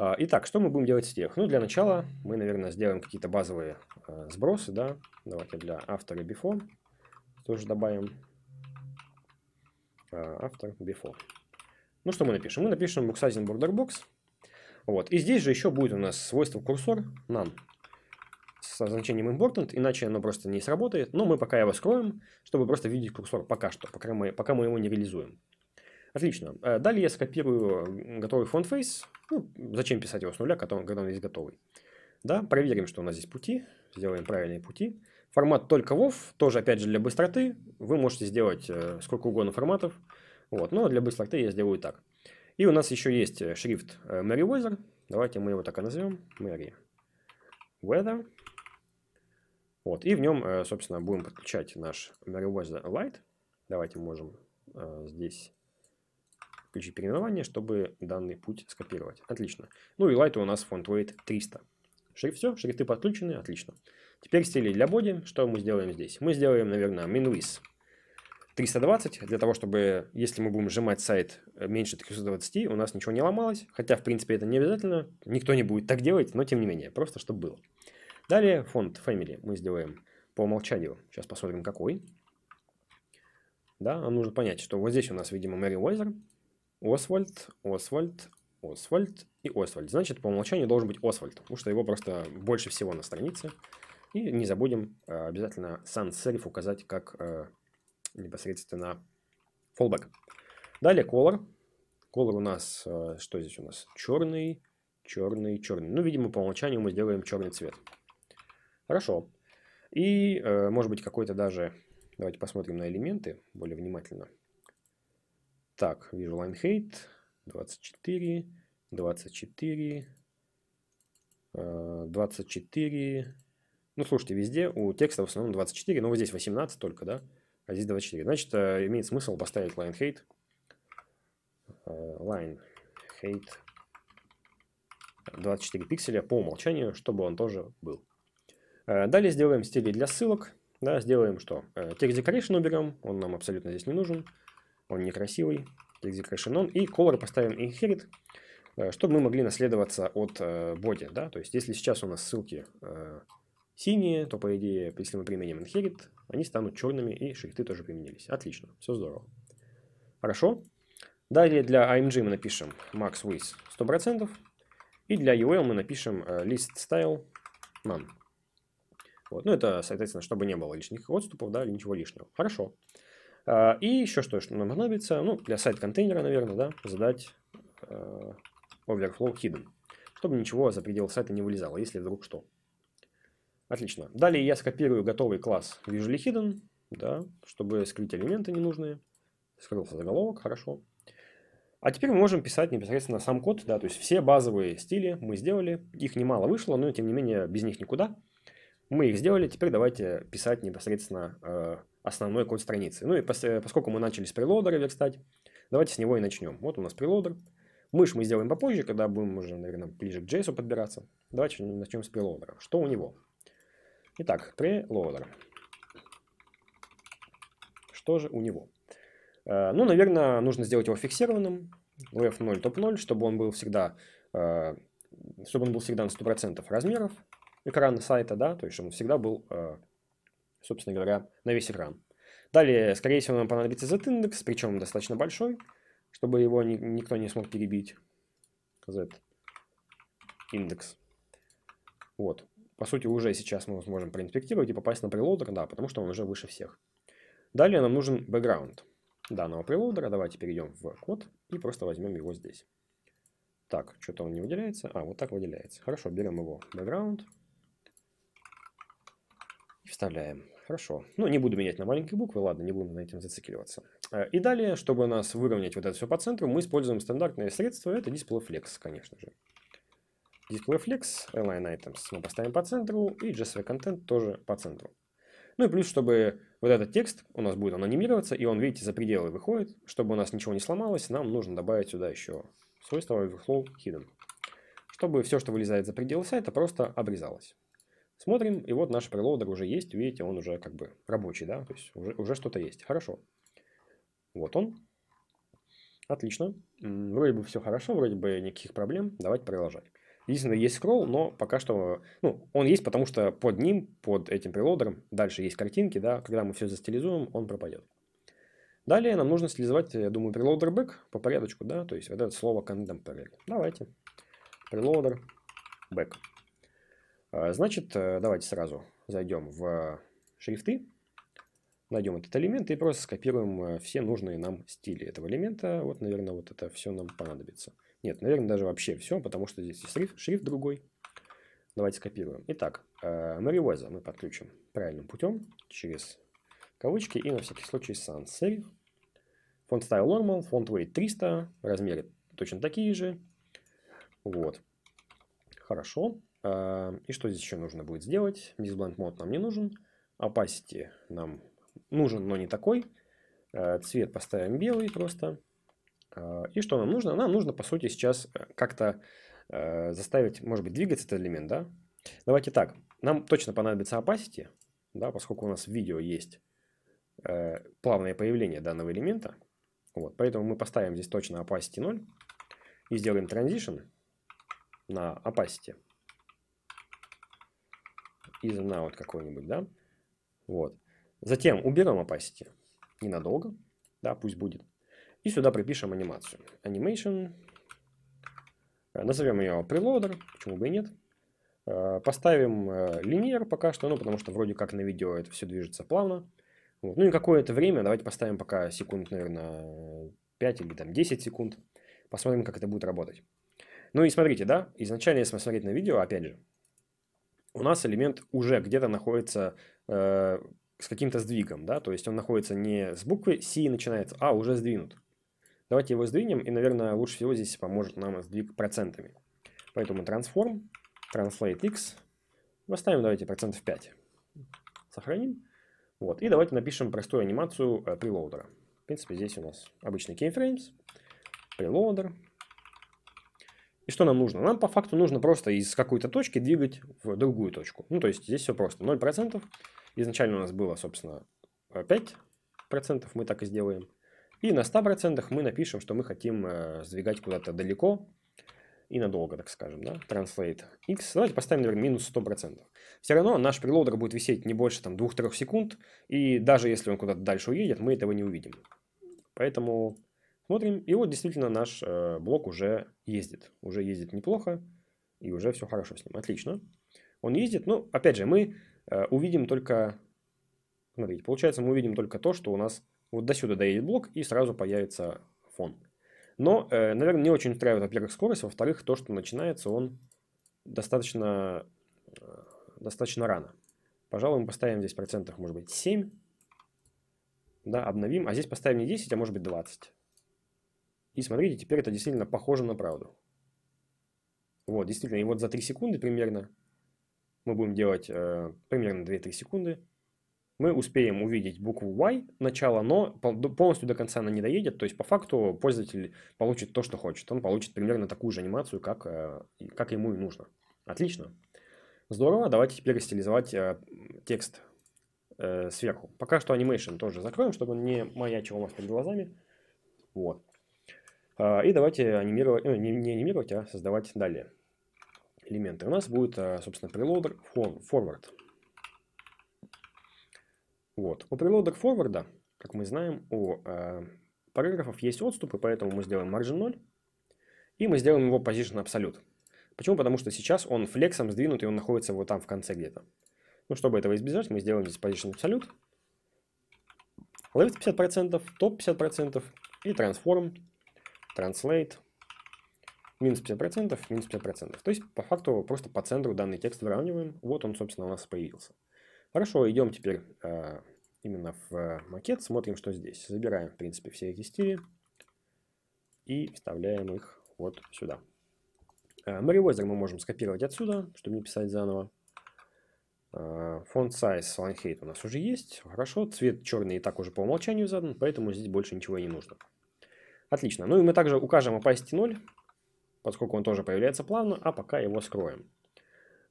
А, итак, что мы будем делать с тех? Ну, для начала мы, наверное, сделаем какие-то базовые э, сбросы, да. Давайте для автора before тоже добавим а, автор before. Ну, что мы напишем? Мы напишем bookSizing borderbox. Вот. И здесь же еще будет у нас свойство курсор none со значением important, иначе оно просто не сработает. Но мы пока его скроем, чтобы просто видеть курсор пока что, пока мы, пока мы его не реализуем. Отлично. Э, далее я скопирую готовый фронтфейс. Ну, зачем писать его с нуля, когда он, когда есть готовый. Да, проверим, что у нас здесь пути. Сделаем правильные пути. Формат только WoW, тоже, опять же, для быстроты. Вы можете сделать э, сколько угодно форматов. Вот, но для быстроты я сделаю так. И у нас еще есть э, шрифт Meriwether. Давайте мы его так и назовем. Mary Weather. Вот, и в нем, собственно, будем подключать наш Meriwether Lite. Давайте можем здесь включить переименование, чтобы данный путь скопировать. Отлично. Ну и light у нас font weight 300. Шрифт все, шрифты подключены, отлично. Теперь стили для боди. Что мы сделаем здесь? Мы сделаем, наверное, min width 320, для того, чтобы, если мы будем сжимать сайт э, меньше 320, у нас ничего не ломалось. Хотя, в принципе, это не обязательно. Никто не будет так делать, но тем не менее, просто чтобы было. Далее фонд family мы сделаем по умолчанию. Сейчас посмотрим, какой. Да, нам нужно понять, что вот здесь у нас, видимо, Mary Weiser. Освальд, Освальд, Освальд и Освальд. Значит, по умолчанию должен быть Освальд, потому что его просто больше всего на странице. И не забудем э, обязательно sans-serif указать как э, непосредственно fallback. Далее color. Color у нас, э, что здесь у нас? Черный, черный, черный. Ну, видимо, по умолчанию мы сделаем черный цвет. Хорошо. И, может быть, какой-то даже... Давайте посмотрим на элементы более внимательно. Так, Visual Line Height 24, 24, 24. Ну, слушайте, везде у текста в основном 24, но вот здесь 18 только, да? А здесь 24. Значит, э, имеет смысл поставить line height. Э, line height 24 пикселя по умолчанию, чтобы он тоже был. Э, далее сделаем стили для ссылок. Да, сделаем что? Текст decoration уберем, он нам абсолютно здесь не нужен он некрасивый, 3D Crashing и color поставим inherit, э, чтобы мы могли наследоваться от э, боди, да, то есть если сейчас у нас ссылки э, синие, то по идее, если мы применим inherit, они станут черными и шрифты тоже применились. Отлично, все здорово. Хорошо. Далее для AMG а мы напишем max width 100%, и для UL мы напишем list style none. Вот. Ну, это, соответственно, чтобы не было лишних отступов, да, или ничего лишнего. Хорошо. Хорошо. А, и еще что, что нам понадобится, ну, для сайт-контейнера, наверное, да, задать э, overflow hidden, чтобы ничего за пределы сайта не вылезало, если вдруг что. Отлично. Далее я скопирую готовый класс visually hidden, да, чтобы скрыть элементы ненужные. Скрылся заголовок, хорошо. А теперь мы можем писать непосредственно сам код, да, то есть все базовые стили мы сделали, их немало вышло, но тем не менее без них никуда. Мы их сделали, теперь давайте писать непосредственно э, основной код страницы. Ну и э, поскольку мы начали с прелодера верстать, давайте с него и начнем. Вот у нас прелодер. Мышь мы сделаем попозже, когда будем уже, наверное, ближе к JS подбираться. Давайте начнем с прелодера. Что у него? Итак, прелодер. Что же у него? Э, ну, наверное, нужно сделать его фиксированным. F0 топ-0, чтобы он был всегда э, чтобы он был всегда на 100% размеров экрана сайта, да, то есть чтобы он всегда был собственно говоря, на весь экран. Далее, скорее всего, нам понадобится z-индекс, причем достаточно большой, чтобы его ни, никто не смог перебить. z-индекс. Вот. По сути, уже сейчас мы сможем проинспектировать и попасть на прелоудер, да, потому что он уже выше всех. Далее нам нужен бэкграунд данного прелоудера. Давайте перейдем в код и просто возьмем его здесь. Так, что-то он не выделяется. А, вот так выделяется. Хорошо, берем его бэкграунд. И вставляем. Хорошо. Ну, не буду менять на маленькие буквы, ладно, не будем на этом зацикливаться. Э, и далее, чтобы у нас выровнять вот это все по центру, мы используем стандартное средство, это Display Flex, конечно же. Display Flex, Align Items мы поставим по центру, и JSV Content тоже по центру. Ну и плюс, чтобы вот этот текст у нас будет он анимироваться, и он, видите, за пределы выходит. Чтобы у нас ничего не сломалось, нам нужно добавить сюда еще свойство Overflow Hidden. Чтобы все, что вылезает за пределы сайта, просто обрезалось. Смотрим, и вот наш прелоудер уже есть. Видите, он уже как бы рабочий, да? То есть уже, уже что-то есть. Хорошо. Вот он. Отлично. Вроде бы все хорошо, вроде бы никаких проблем. Давайте продолжать. Единственное, есть скролл, но пока что... Ну, он есть, потому что под ним, под этим прелоудером, дальше есть картинки, да? Когда мы все застилизуем, он пропадет. Далее нам нужно стилизовать, я думаю, прелоудер бэк по порядочку, да? То есть вот это слово contemporary. Давайте. Прелоудер back. А, значит, э, давайте сразу зайдем в шрифты, найдем этот элемент и просто скопируем э, все нужные нам стили этого элемента. Вот, наверное, вот это все нам понадобится. Нет, наверное, даже вообще все, потому что здесь шрифт, шрифт другой. Давайте скопируем. Итак, Мэривеза мы подключим правильным путем через кавычки и на всякий случай sans serif. font style normal, font weight 300, размеры точно такие же. Вот. Хорошо. А, и что здесь еще нужно будет сделать? Disblend мод нам не нужен. Opacity нам нужен, но не такой. А, цвет поставим белый просто. А, и что нам нужно? Нам нужно, по сути, сейчас э, как-то э, заставить, может быть, двигаться этот элемент, да? Давайте так. Нам точно понадобится opacity, да, поскольку у нас в видео есть э, плавное появление данного элемента. Вот, поэтому мы поставим здесь точно opacity 0 и сделаем transition на opacity из вот какой-нибудь, да? Вот. Затем уберем opacity ненадолго, да, пусть будет. И сюда припишем анимацию. Animation. Э, назовем ее preloader, почему бы и нет. Э, поставим э, линейр пока что, ну, потому что вроде как на видео это все движется плавно. Вот. Ну и какое-то время, давайте поставим пока секунд, наверное, 5 или там 10 секунд. Посмотрим, как это будет работать. Ну и смотрите, да, изначально, если смотреть на видео, опять же, у нас элемент уже где-то находится э, с каким-то сдвигом, да, то есть он находится не с буквы C начинается, а уже сдвинут. Давайте его сдвинем, и, наверное, лучше всего здесь поможет нам сдвиг процентами. Поэтому transform, translate x, выставим, давайте, процентов 5. Сохраним. Вот, и давайте напишем простую анимацию э, прелоудера. В принципе, здесь у нас обычный keyframes, прелоудер, и что нам нужно? Нам по факту нужно просто из какой-то точки двигать в другую точку. Ну, то есть здесь все просто. 0%. Изначально у нас было, собственно, 5%. Э, мы так и сделаем. И на 100% мы напишем, что мы хотим э, сдвигать куда-то далеко и надолго, так скажем, да, translate x. Давайте поставим, например, минус 100%. Все равно наш прилоудер будет висеть не больше там 2-3 секунд, и даже если он куда-то дальше уедет, мы этого не увидим. Поэтому Смотрим, и вот действительно наш э, блок уже ездит. Уже ездит неплохо, и уже все хорошо с ним. Отлично. Он ездит, но, ну, опять же, мы э, увидим только... Смотрите, получается, мы увидим только то, что у нас вот до сюда доедет блок, и сразу появится фон. Но, э, наверное, не очень устраивает, во-первых, скорость, во-вторых, то, что начинается он достаточно, достаточно рано. Пожалуй, мы поставим здесь процентов, может быть, 7. Да, обновим. А здесь поставим не 10, а может быть 20. И смотрите, теперь это действительно похоже на правду. Вот, действительно, и вот за 3 секунды примерно, мы будем делать э, примерно 2-3 секунды, мы успеем увидеть букву Y, начало, но полностью до конца она не доедет, то есть по факту пользователь получит то, что хочет. Он получит примерно такую же анимацию, как, э, как ему и нужно. Отлично. Здорово, давайте теперь стилизовать э, текст э, сверху. Пока что анимation тоже закроем, чтобы он не маячил у нас перед глазами. Вот. А, и давайте анимировать, ну, не, анимировать, а создавать далее элементы. У нас будет, а, собственно, preloader forward. Вот. У preloader forward, как мы знаем, у а, параграфов есть отступы, поэтому мы сделаем margin 0. И мы сделаем его position absolute. Почему? Потому что сейчас он флексом сдвинут, и он находится вот там в конце где-то. Ну, чтобы этого избежать, мы сделаем здесь position absolute. Left 50%, top 50% и transform translate минус 50%, минус 50%. То есть, по факту, просто по центру данный текст выравниваем. Вот он, собственно, у нас появился. Хорошо, идем теперь э, именно в э, макет, смотрим, что здесь. Забираем, в принципе, все эти стили и вставляем их вот сюда. Э, Mariwether мы можем скопировать отсюда, чтобы не писать заново. Фонд size height у нас уже есть. Хорошо, цвет черный и так уже по умолчанию задан, поэтому здесь больше ничего и не нужно. Отлично. Ну и мы также укажем opacity 0, поскольку он тоже появляется плавно, а пока его скроем.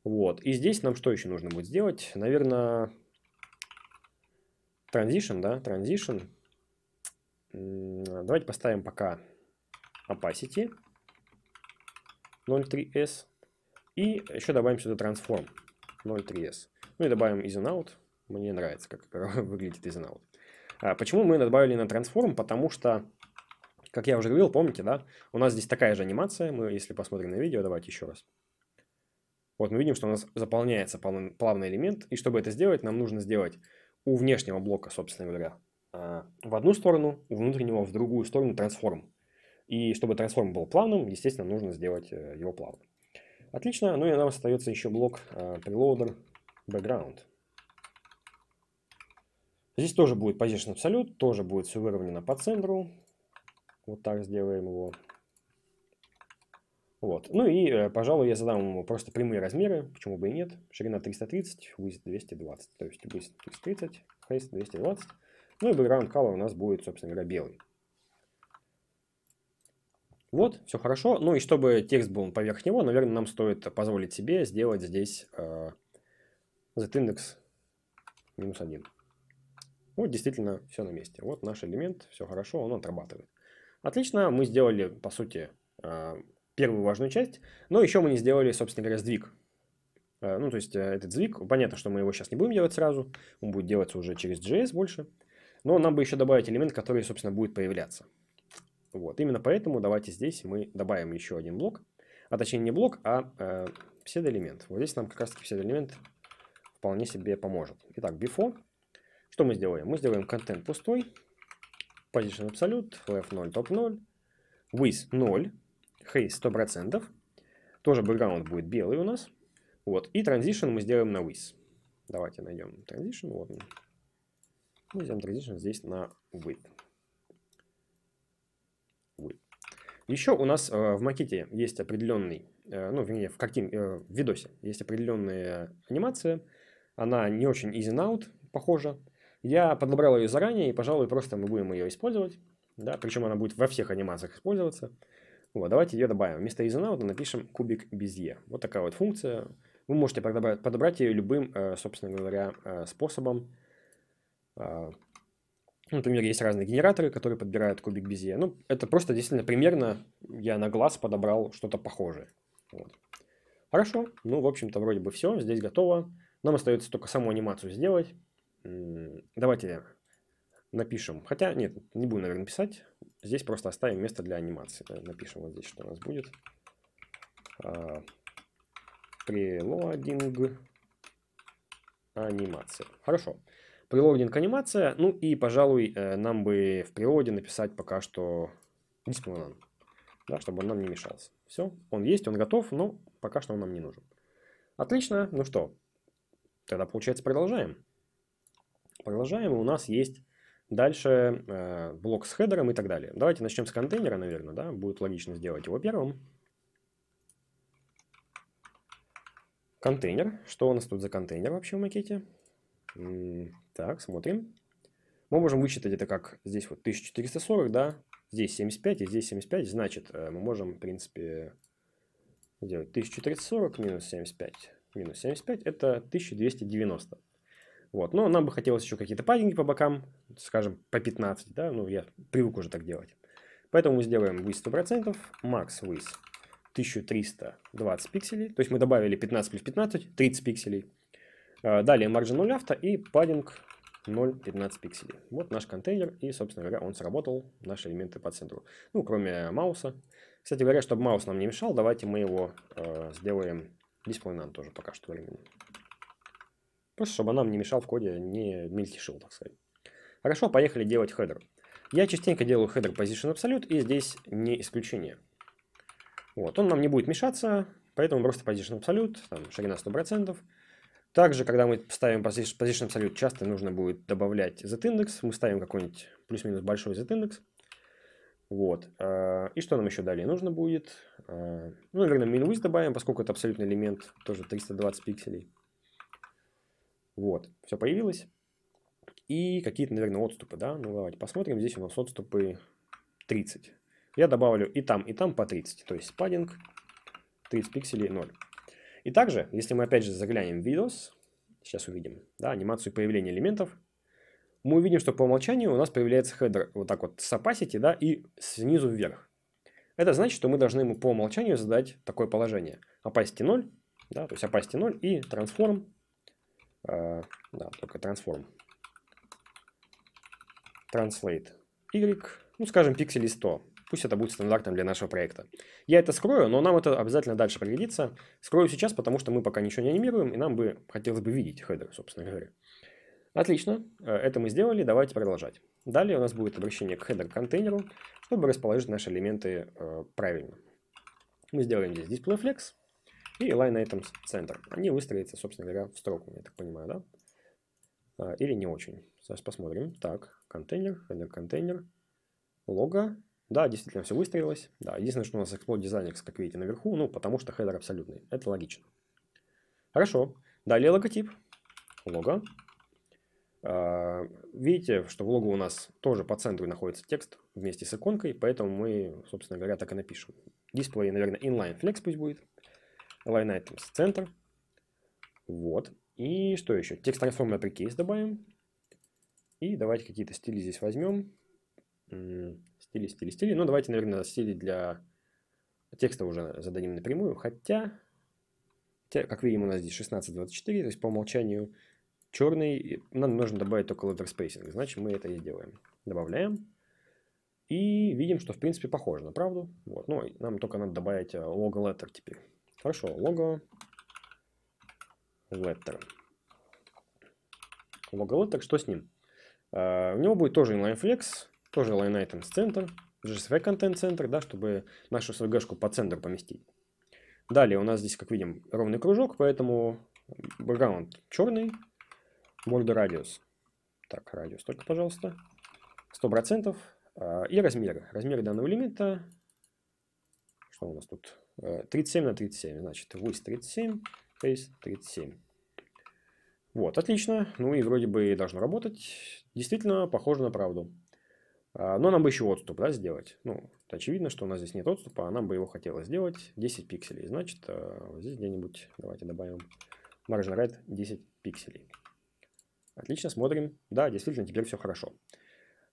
Вот. И здесь нам что еще нужно будет сделать? Наверное, transition, да, transition. Давайте поставим пока opacity 0.3s. И еще добавим сюда transform 0.3s. Ну и добавим is out. Мне нравится, как [laughs] выглядит is out. А почему мы добавили на transform? Потому что как я уже говорил, помните, да? У нас здесь такая же анимация. Мы, если посмотрим на видео, давайте еще раз. Вот мы видим, что у нас заполняется плавный элемент. И чтобы это сделать, нам нужно сделать у внешнего блока, собственно говоря, а, в одну сторону, у внутреннего в другую сторону трансформ. И чтобы трансформ был плавным, естественно, нужно сделать э, его плавным. Отлично, ну и нам остается еще блок а, preloader background. Здесь тоже будет position absolute, тоже будет все выровнено по центру. Вот так сделаем его. Вот. Ну и, э, пожалуй, я задам ему просто прямые размеры, почему бы и нет. Ширина 330, width 220. То есть width 330, height 220. Ну и background color у нас будет, собственно говоря, белый. Вот, все хорошо. Ну и чтобы текст был поверх него, наверное, нам стоит позволить себе сделать здесь э, z-index минус 1. Вот, действительно, все на месте. Вот наш элемент, все хорошо, он отрабатывает. Отлично, мы сделали, по сути, а, первую важную часть, но еще мы не сделали, собственно говоря, сдвиг. А, ну, то есть э, этот сдвиг, понятно, что мы его сейчас не будем делать сразу, он будет делаться уже через JS больше, но нам бы еще добавить элемент, который, собственно, будет появляться. Вот, именно поэтому давайте здесь мы добавим еще один блок, а точнее не блок, а э, псевдоэлемент. Вот здесь нам как раз таки псевдоэлемент вполне себе поможет. Итак, before. Что мы сделаем? Мы сделаем контент пустой, Position Absolute, Left 0, Top 0, With 0, Haze 100%, тоже background будет белый у нас, вот, и Transition мы сделаем на width Давайте найдем Transition, вот, мы сделаем Transition здесь на width width Еще у нас э, в макете есть определенный, э, ну, вернее, в, картин, э, в видосе есть определенная анимация, она не очень easy out похожа, я подобрал ее заранее, и, пожалуй, просто мы будем ее использовать. Да? Причем она будет во всех анимациях использоваться. Вот, давайте ее добавим. Вместо изонаута напишем кубик без безе. Вот такая вот функция. Вы можете подобрать, подобрать ее любым, э, собственно говоря, э, способом. Э, например, есть разные генераторы, которые подбирают кубик без безе. Ну, это просто действительно примерно я на глаз подобрал что-то похожее. Вот. Хорошо, ну, в общем-то, вроде бы все, здесь готово. Нам остается только саму анимацию сделать. Давайте напишем. Хотя, нет, не будем, наверное, писать. Здесь просто оставим место для анимации. Напишем вот здесь, что у нас будет. А, Прелодинг анимация. Хорошо. Прелодинг анимация. Ну и, пожалуй, э, нам бы в природе написать пока что дисплей да, чтобы он нам не мешался. Все, он есть, он готов, но пока что он нам не нужен. Отлично, ну что, тогда, получается, продолжаем. Продолжаем. У нас есть дальше э, блок с хедером и так далее. Давайте начнем с контейнера, наверное, да? Будет логично сделать его первым. Контейнер. Что у нас тут за контейнер вообще в макете? Так, смотрим. Мы можем высчитать это как здесь вот 1440, да? Здесь 75 и здесь 75. Значит, э, мы можем, в принципе, сделать 1440 минус 75. Минус 75 это 1290. Вот. Но нам бы хотелось еще какие-то паддинги по бокам, скажем, по 15, да, ну я привык уже так делать. Поэтому мы сделаем with 100%, max with 1320 пикселей, то есть мы добавили 15 плюс 15, 30 пикселей. А, далее margin 0 авто и паддинг 0,15 пикселей. Вот наш контейнер, и, собственно говоря, он сработал, наши элементы по центру. Ну, кроме мауса. Кстати говоря, чтобы маус нам не мешал, давайте мы его э, сделаем дисплей нам тоже пока что временно. Просто чтобы нам не мешал в коде, не мельтешил, так сказать. Хорошо, поехали делать хедер. Я частенько делаю хедер position absolute, и здесь не исключение. Вот, он нам не будет мешаться, поэтому просто position absolute, там ширина 100%. Также, когда мы ставим position absolute, часто нужно будет добавлять z-индекс. Мы ставим какой-нибудь плюс-минус большой z-индекс. Вот. Э, и что нам еще далее нужно будет? Э, ну, наверное, min-width добавим, поскольку это абсолютный элемент, тоже 320 пикселей. Вот, все появилось. И какие-то, наверное, отступы, да? Ну, давайте посмотрим. Здесь у нас отступы 30. Я добавлю и там, и там по 30. То есть спаддинг 30 пикселей 0. И также, если мы опять же заглянем в видос, сейчас увидим, да, анимацию появления элементов, мы увидим, что по умолчанию у нас появляется хедер вот так вот с opacity, да, и снизу вверх. Это значит, что мы должны ему по умолчанию задать такое положение. Opacity 0, да, то есть opacity 0 и transform а, да, только transform. Translate y, ну, скажем, пикселей 100. Пусть это будет стандартом для нашего проекта. Я это скрою, но нам это обязательно дальше пригодится. Скрою сейчас, потому что мы пока ничего не анимируем, и нам бы хотелось бы видеть хедер, собственно говоря. Отлично, э, это мы сделали, давайте продолжать. Далее у нас будет обращение к хедер-контейнеру, чтобы расположить наши элементы э, правильно. Мы сделаем здесь display flex, и line items center. Они выстроятся, собственно говоря, в строку, я так понимаю, да? А, или не очень. Сейчас посмотрим. Так, контейнер, header контейнер, лого. Да, действительно все выстроилось. Да, единственное, что у нас explode designers, как видите, наверху, ну, потому что хедер абсолютный. Это логично. Хорошо. Далее логотип. Лого. А, видите, что в лого у нас тоже по центру находится текст вместе с иконкой, поэтому мы, собственно говоря, так и напишем. Дисплей, наверное, inline flex пусть будет line items центр. Вот. И что еще? Текст transform upper case добавим. И давайте какие-то стили здесь возьмем. Стили, стили, стили. Ну, давайте, наверное, стили для текста уже зададим напрямую. Хотя, как видим, у нас здесь 16.24, то есть по умолчанию черный. Нам нужно добавить только ловерспейсинг. Значит, мы это и делаем. Добавляем. И видим, что в принципе похоже на правду. Вот. Но ну, нам только надо добавить э, лого letter теперь. Хорошо, лого letter. Лого letter, что с ним? Uh, у него будет тоже inline-flex, тоже line items центр, JSV content Center, да, чтобы нашу SVG-шку по центру поместить. Далее у нас здесь, как видим, ровный кружок, поэтому background черный, border radius. Так, радиус только, пожалуйста. 100%. Uh, а, и размеры. Размеры данного элемента. Что у нас тут? 37 э, на 37, значит, вось 37, face 37. Вот, отлично. Ну и вроде бы должно работать. Действительно, похоже на правду. А, но нам бы еще отступ да, сделать. Ну, очевидно, что у нас здесь нет отступа, а нам бы его хотелось сделать. 10 пикселей. Значит, а, вот здесь где-нибудь, давайте добавим margin right 10 пикселей. Отлично, смотрим. Да, действительно, теперь все хорошо.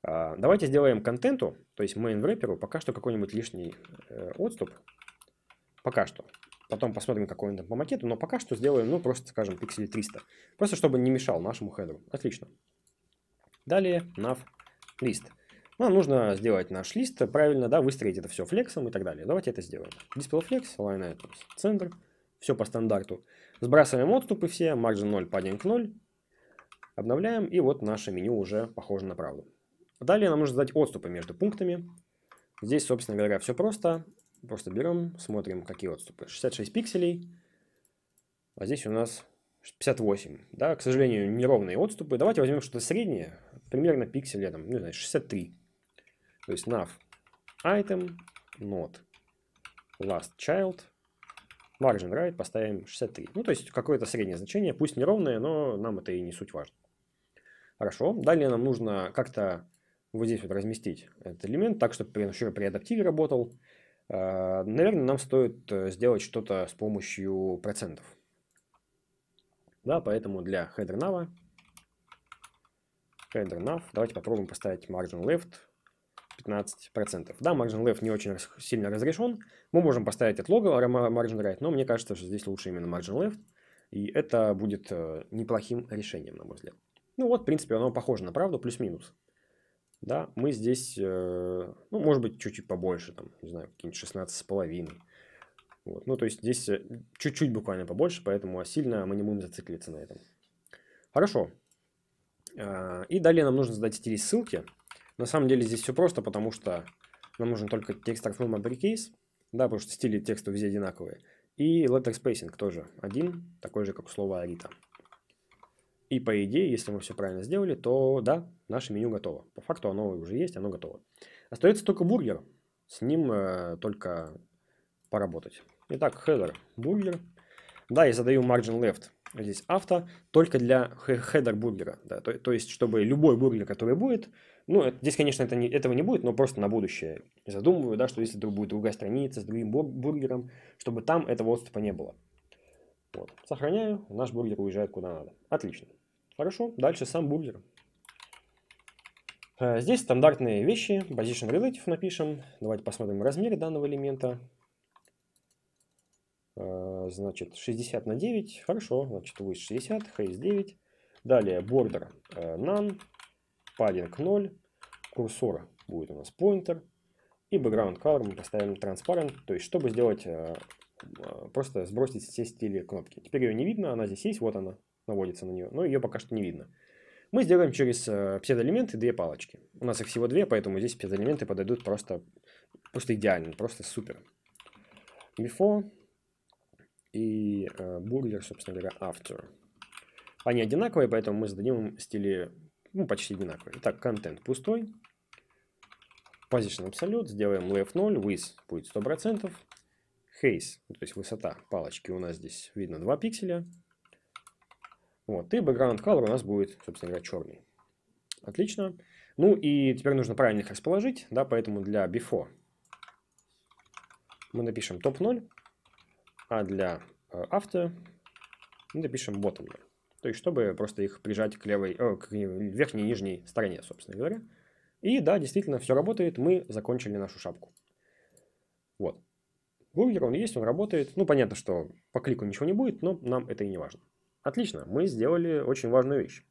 А, давайте сделаем контенту, то есть main wrapper, пока что какой-нибудь лишний э, отступ. Пока что. Потом посмотрим, какой он там по макету, но пока что сделаем, ну, просто, скажем, пикселей 300. Просто чтобы не мешал нашему хедеру. Отлично. Далее nav лист. Нам нужно сделать наш лист э, правильно, да, выстроить это все флексом и так далее. Давайте это сделаем. Display flex, line items, центр, все по стандарту. Сбрасываем отступы все, margin 0, padding 0. Обновляем, и вот наше меню уже похоже на правду. Далее нам нужно задать отступы между пунктами. Здесь, собственно говоря, все просто. Просто берем, смотрим, какие отступы. 66 пикселей, а здесь у нас 58. Да, к сожалению, неровные отступы. Давайте возьмем что-то среднее, примерно пикселя, там, не знаю, 63. То есть nav item not last child margin right поставим 63. Ну, то есть какое-то среднее значение, пусть неровное, но нам это и не суть важно. Хорошо. Далее нам нужно как-то вот здесь вот разместить этот элемент, так, чтобы при, еще при адаптиве работал. Э, наверное, нам стоит э, сделать что-то с помощью процентов. Да, поэтому для header nav, давайте попробуем поставить margin left 15%. Да, margin left не очень сильно разрешен. Мы можем поставить от лога margin right, но мне кажется, что здесь лучше именно margin left. И это будет э, неплохим решением, на мой взгляд. Ну вот, в принципе, оно похоже на правду, плюс-минус да, мы здесь, э, ну, может быть, чуть-чуть побольше, там, не знаю, какие-нибудь 16,5. Вот. Ну, то есть здесь э, чуть-чуть буквально побольше, поэтому сильно мы не будем зациклиться на этом. Хорошо. А, и далее нам нужно задать стиль ссылки. На самом деле здесь все просто, потому что нам нужен только текст Transform case. да, потому что стили текста везде одинаковые. И letter spacing тоже один, такой же, как у слова Alita. И по идее, если мы все правильно сделали, то да, наше меню готово. По факту оно уже есть, оно готово. Остается только бургер. С ним э, только поработать. Итак, header, бургер. Да, я задаю margin left здесь авто только для header бургера. Да, то, то есть, чтобы любой бургер, который будет, ну, здесь, конечно, это не, этого не будет, но просто на будущее задумываю, да, что если вдруг будет другая страница с другим бургером, чтобы там этого отступа не было. Вот. Сохраняю, наш бургер уезжает куда надо. Отлично. Хорошо, дальше сам бульвер. Э, здесь стандартные вещи, position relative напишем. Давайте посмотрим размер данного элемента. Э, значит, 60 на 9, хорошо, значит, выше 60, height 9. Далее border none, padding 0, курсор будет у нас pointer. И background color мы поставим transparent, то есть чтобы сделать, э, просто сбросить все стили кнопки. Теперь ее не видно, она здесь есть, вот она наводится на нее, но ее пока что не видно. Мы сделаем через э, псевдоэлементы две палочки. У нас их всего две, поэтому здесь псевдоэлементы подойдут просто, просто идеально, просто супер. Before и бургер, э, собственно говоря, after. Они одинаковые, поэтому мы зададим им стили ну, почти одинаковые. Итак, контент пустой. Position абсолют. Сделаем left 0. Width будет 100%. Haze, то есть высота палочки у нас здесь видно 2 пикселя. Вот, и background color у нас будет, собственно говоря, черный. Отлично. Ну и теперь нужно правильно их расположить, да, поэтому для before мы напишем топ 0, а для э, after мы напишем bottom 0. То есть, чтобы просто их прижать к левой, о, э, к верхней и нижней стороне, собственно говоря. И да, действительно, все работает, мы закончили нашу шапку. Вот. Бургер, он есть, он работает. Ну, понятно, что по клику ничего не будет, но нам это и не важно. Отлично, мы сделали очень важную вещь.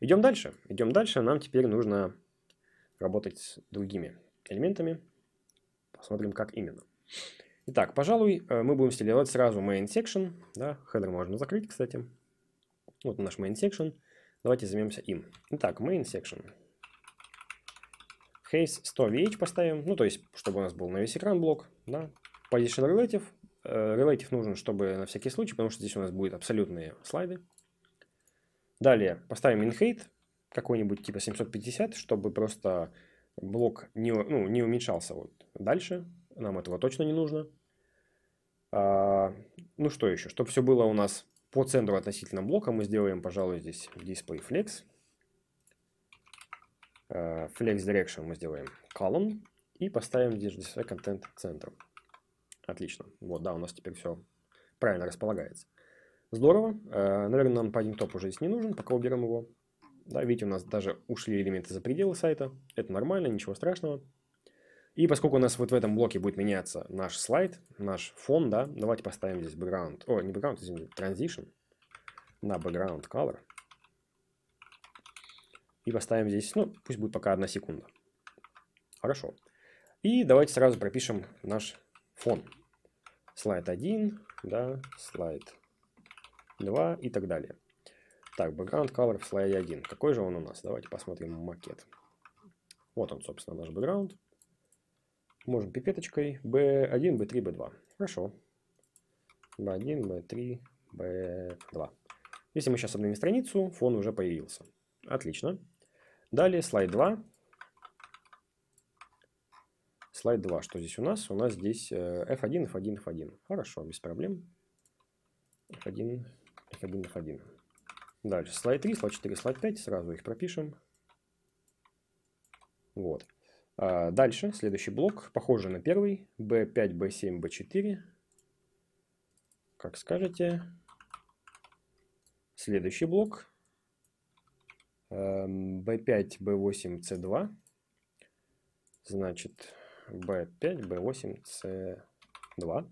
Идем дальше. Идем дальше. Нам теперь нужно работать с другими элементами. Посмотрим, как именно. Итак, пожалуй, э, мы будем стилизовать сразу main section. Да, header можно закрыть, кстати. Вот наш main section. Давайте займемся им. Итак, main section. Case 100 VH поставим. Ну, то есть, чтобы у нас был на весь экран блок. Да. Position relative Relative э, нужен, чтобы на всякий случай, потому что здесь у нас будут абсолютные слайды. Далее поставим инхейт какой-нибудь типа 750, чтобы просто блок не, ну, не уменьшался вот дальше. Нам этого точно не нужно. А, ну что еще? Чтобы все было у нас по центру относительно блока, мы сделаем, пожалуй, здесь display flex. Э, flex direction мы сделаем column и поставим здесь display content центром. Отлично. Вот, да, у нас теперь все правильно располагается. Здорово. Э, наверное, нам padding топ уже здесь не нужен, пока уберем его. Да, видите, у нас даже ушли элементы за пределы сайта. Это нормально, ничего страшного. И поскольку у нас вот в этом блоке будет меняться наш слайд, наш фон, да, давайте поставим здесь background, о, не background, извините, transition на background color. И поставим здесь, ну, пусть будет пока одна секунда. Хорошо. И давайте сразу пропишем наш фон слайд 1, да, слайд 2 и так далее. Так, background color в слайде 1. Какой же он у нас? Давайте посмотрим макет. Вот он, собственно, наш background. Можем пипеточкой B1, B3, B2. Хорошо. B1, B3, B2. Если мы сейчас обновим страницу, фон уже появился. Отлично. Далее слайд 2. Слайд 2. Что здесь у нас? У нас здесь F1, F1, F1. Хорошо, без проблем. F1, F1, F1. Дальше. Слайд 3, слайд 4, слайд 5. Сразу их пропишем. Вот. А, дальше. Следующий блок. Похоже на первый. B5, B7, B4. Как скажете. Следующий блок. B5, B8, C2. Значит, B5, B8, C2.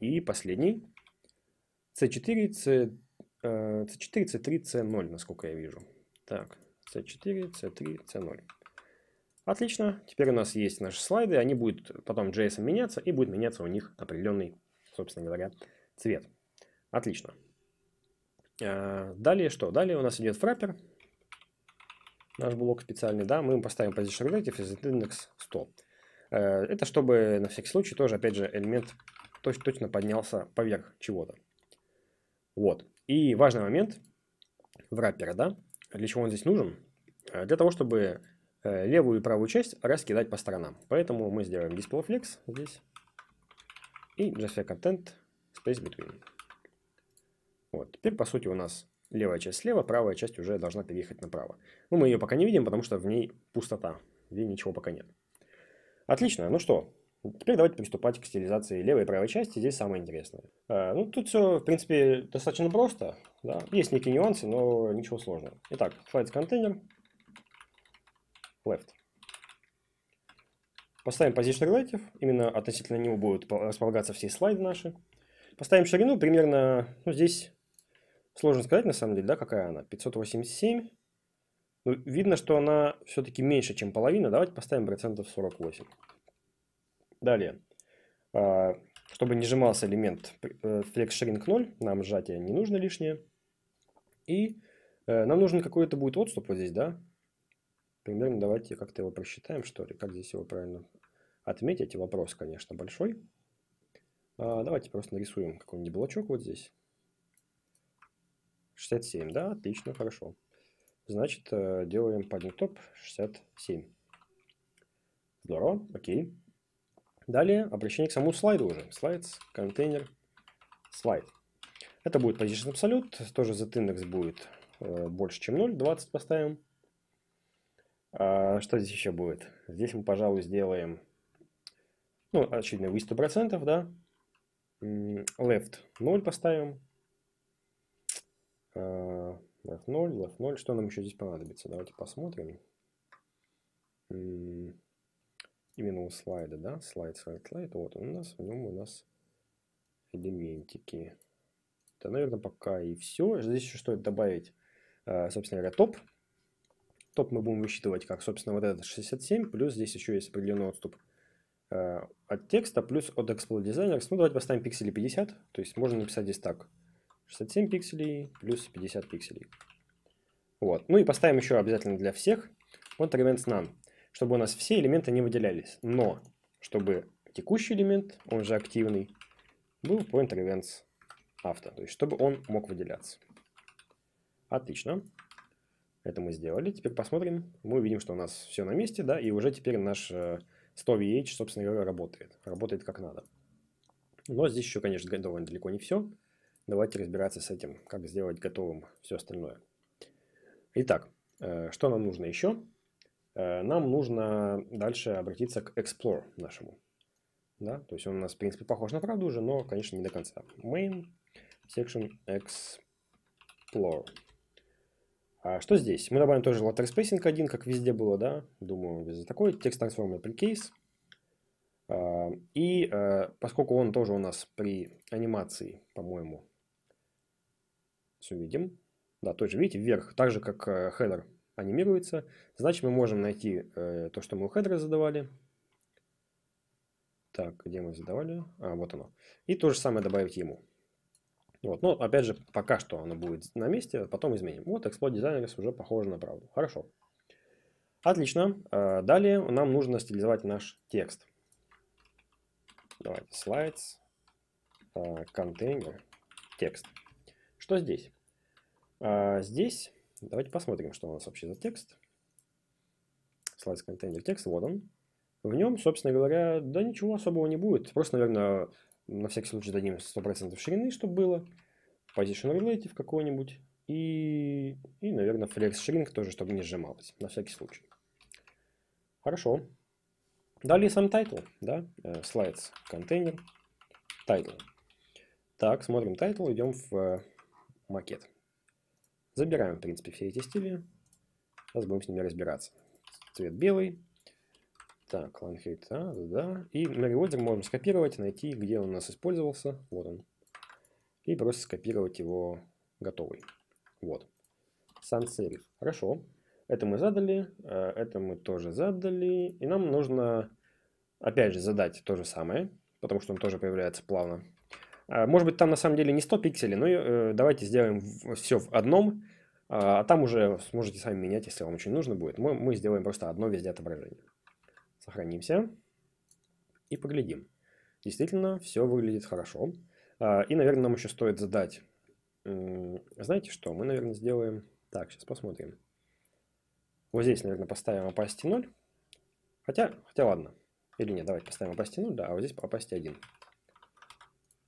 И последний. C4, C, э, C4, C3, C0, насколько я вижу. Так, C4, C3, C0. Отлично. Теперь у нас есть наши слайды. Они будут потом JSON меняться, и будет меняться у них определенный, собственно говоря, цвет. Отлично. Э, далее что? Далее у нас идет фраппер. Наш блок специальный, да, мы им поставим position relative из index 100. Э, это чтобы на всякий случай тоже, опять же, элемент точ точно поднялся поверх чего-то. Вот. И важный момент в раппера, да, для чего он здесь нужен? Э, для того, чтобы э, левую и правую часть раскидать по сторонам. Поэтому мы сделаем DisplayFlex здесь и JSF Content Space Between. Вот. Теперь, по сути, у нас левая часть слева, правая часть уже должна переехать направо. Но ну, мы ее пока не видим, потому что в ней пустота, где ничего пока нет. Отлично, ну что, Теперь давайте приступать к стилизации левой и правой части, здесь самое интересное. А, ну, тут все, в принципе, достаточно просто. Да? Есть некие нюансы, но ничего сложного. Итак, flights контейнер, left. Поставим position relative, именно относительно него будут располагаться все слайды наши. Поставим ширину примерно, ну, здесь сложно сказать на самом деле, да, какая она, 587 ну, видно, что она все-таки меньше, чем половина. Давайте поставим процентов 48. Далее. А, чтобы не сжимался элемент flex shrink 0, нам сжатие не нужно лишнее. И э, нам нужен какой-то будет отступ вот здесь, да? Примерно давайте как-то его просчитаем, что ли. Как здесь его правильно отметить? Вопрос, конечно, большой. А, давайте просто нарисуем какой-нибудь блочок вот здесь. 67, да? Отлично, хорошо. Значит, э, делаем padding top 67. Здорово, окей. Далее обращение к самому слайду уже. Слайд, контейнер, слайд. Это будет position абсолют. тоже z-index будет э, больше, чем 0, 20 поставим. А, что здесь еще будет? Здесь мы, пожалуй, сделаем, ну, очевидно, вы 100%, да. Left 0 поставим, f0, f0. Что нам еще здесь понадобится? Давайте посмотрим. Именно у слайда, да? Слайд, слайд, слайд. Вот он у нас. В нем у нас элементики. Это, наверное, пока и все. Здесь еще стоит добавить, э, собственно говоря, топ. Топ мы будем высчитывать как, собственно, вот этот 67. Плюс здесь еще есть определенный отступ э, от текста, плюс от Explode Designers. Ну, давайте поставим пиксели 50. То есть можно написать здесь так. 67 пикселей плюс 50 пикселей. Вот. Ну и поставим еще обязательно для всех вот элемент none, чтобы у нас все элементы не выделялись. Но чтобы текущий элемент, он же активный, был point events авто, то есть чтобы он мог выделяться. Отлично. Это мы сделали. Теперь посмотрим. Мы увидим, что у нас все на месте, да, и уже теперь наш 100 э, VH, собственно говоря, работает. Работает как надо. Но здесь еще, конечно, довольно далеко не все. Давайте разбираться с этим, как сделать готовым все остальное. Итак, э, что нам нужно еще? Э, нам нужно дальше обратиться к Explore нашему. Да? То есть он у нас, в принципе, похож на правду уже, но, конечно, не до конца. Main section explore. А что здесь? Мы добавим тоже lateral spacing 1, как везде было, да? Думаю, везде такой. Текст transform при case. Э, и поскольку он тоже у нас при анимации, по-моему, все видим. Да, тоже видите, вверх, так же как header э, анимируется. Значит, мы можем найти э, то, что мы у хедера задавали. Так, где мы задавали? А, вот оно. И то же самое добавить ему. Вот, но опять же, пока что оно будет на месте, а потом изменим. Вот, эксплод дизайнерс уже похоже на правду. Хорошо. Отлично. А, далее нам нужно стилизовать наш текст. Давайте, slides, контейнер, а, текст. Что здесь? А, здесь, давайте посмотрим, что у нас вообще за текст. Слайд контейнер текст, вот он. В нем, собственно говоря, да ничего особого не будет. Просто, наверное, на всякий случай дадим 100% ширины, чтобы было. Position relative какой-нибудь. И, и, наверное, flex shrink тоже, чтобы не сжималось, на всякий случай. Хорошо. Далее сам title, да, э, Слайдс контейнер, title. Так, смотрим title, идем в э, макет. Забираем, в принципе, все эти стили. Сейчас будем с ними разбираться. Цвет белый. Так, ланхейт, да да. И на револьвер можем скопировать, найти, где он у нас использовался. Вот он. И просто скопировать его готовый. Вот. сан serif. Хорошо. Это мы задали, а, это мы тоже задали. И нам нужно, опять же, задать то же самое, потому что он тоже появляется плавно. А, может быть, там на самом деле не 100 пикселей, но э, давайте сделаем все в одном, а, а там уже сможете сами менять, если вам очень нужно будет. Мы, мы сделаем просто одно везде отображение. Сохранимся и поглядим. Действительно, все выглядит хорошо. А, и, наверное, нам еще стоит задать... Знаете что? Мы, наверное, сделаем... Так, сейчас посмотрим. Вот здесь, наверное, поставим опасти 0. Хотя, хотя ладно. Или нет, давайте поставим опасти 0, да, а вот здесь опасти 1.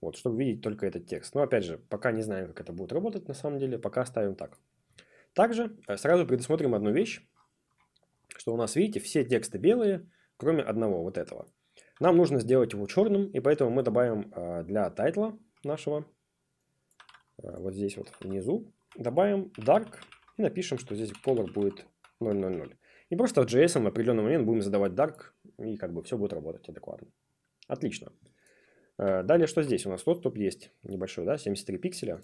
Вот, чтобы видеть только этот текст. Но опять же, пока не знаем, как это будет работать на самом деле, пока оставим так. Также э, сразу предусмотрим одну вещь, что у нас, видите, все тексты белые, кроме одного, вот этого. Нам нужно сделать его черным, и поэтому мы добавим э, для тайтла нашего, э, вот здесь вот внизу, добавим dark и напишем, что здесь color будет 000. И просто в JS в определенный момент будем задавать dark, и как бы все будет работать адекватно. Отлично. Э, далее, что здесь? У нас отступ есть небольшой, да, 73 пикселя.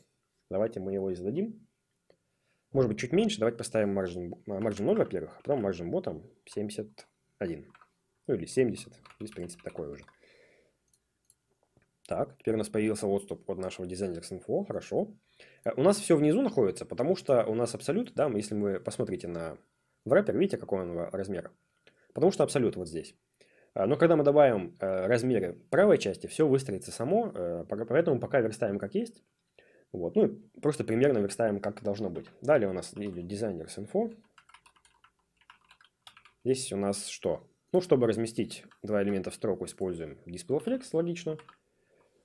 Давайте мы его и зададим. Может быть, чуть меньше. Давайте поставим margin, margin 0, во-первых, а потом margin bottom 71. Ну, или 70. Здесь, в принципе, такое уже. Так, теперь у нас появился отступ от нашего дизайнерс инфо, хорошо. Э, у нас все внизу находится, потому что у нас абсолют, да, если вы посмотрите на враппер, видите, какого он размера? Потому что абсолют вот здесь. А, но когда мы добавим э, размеры правой части, все выстроится само, э, поэтому пока верстаем как есть. Вот, ну и просто примерно верстаем как должно быть. Далее у нас идет дизайнер с Здесь у нас что? Ну, чтобы разместить два элемента в строку, используем DisplayFlex, логично.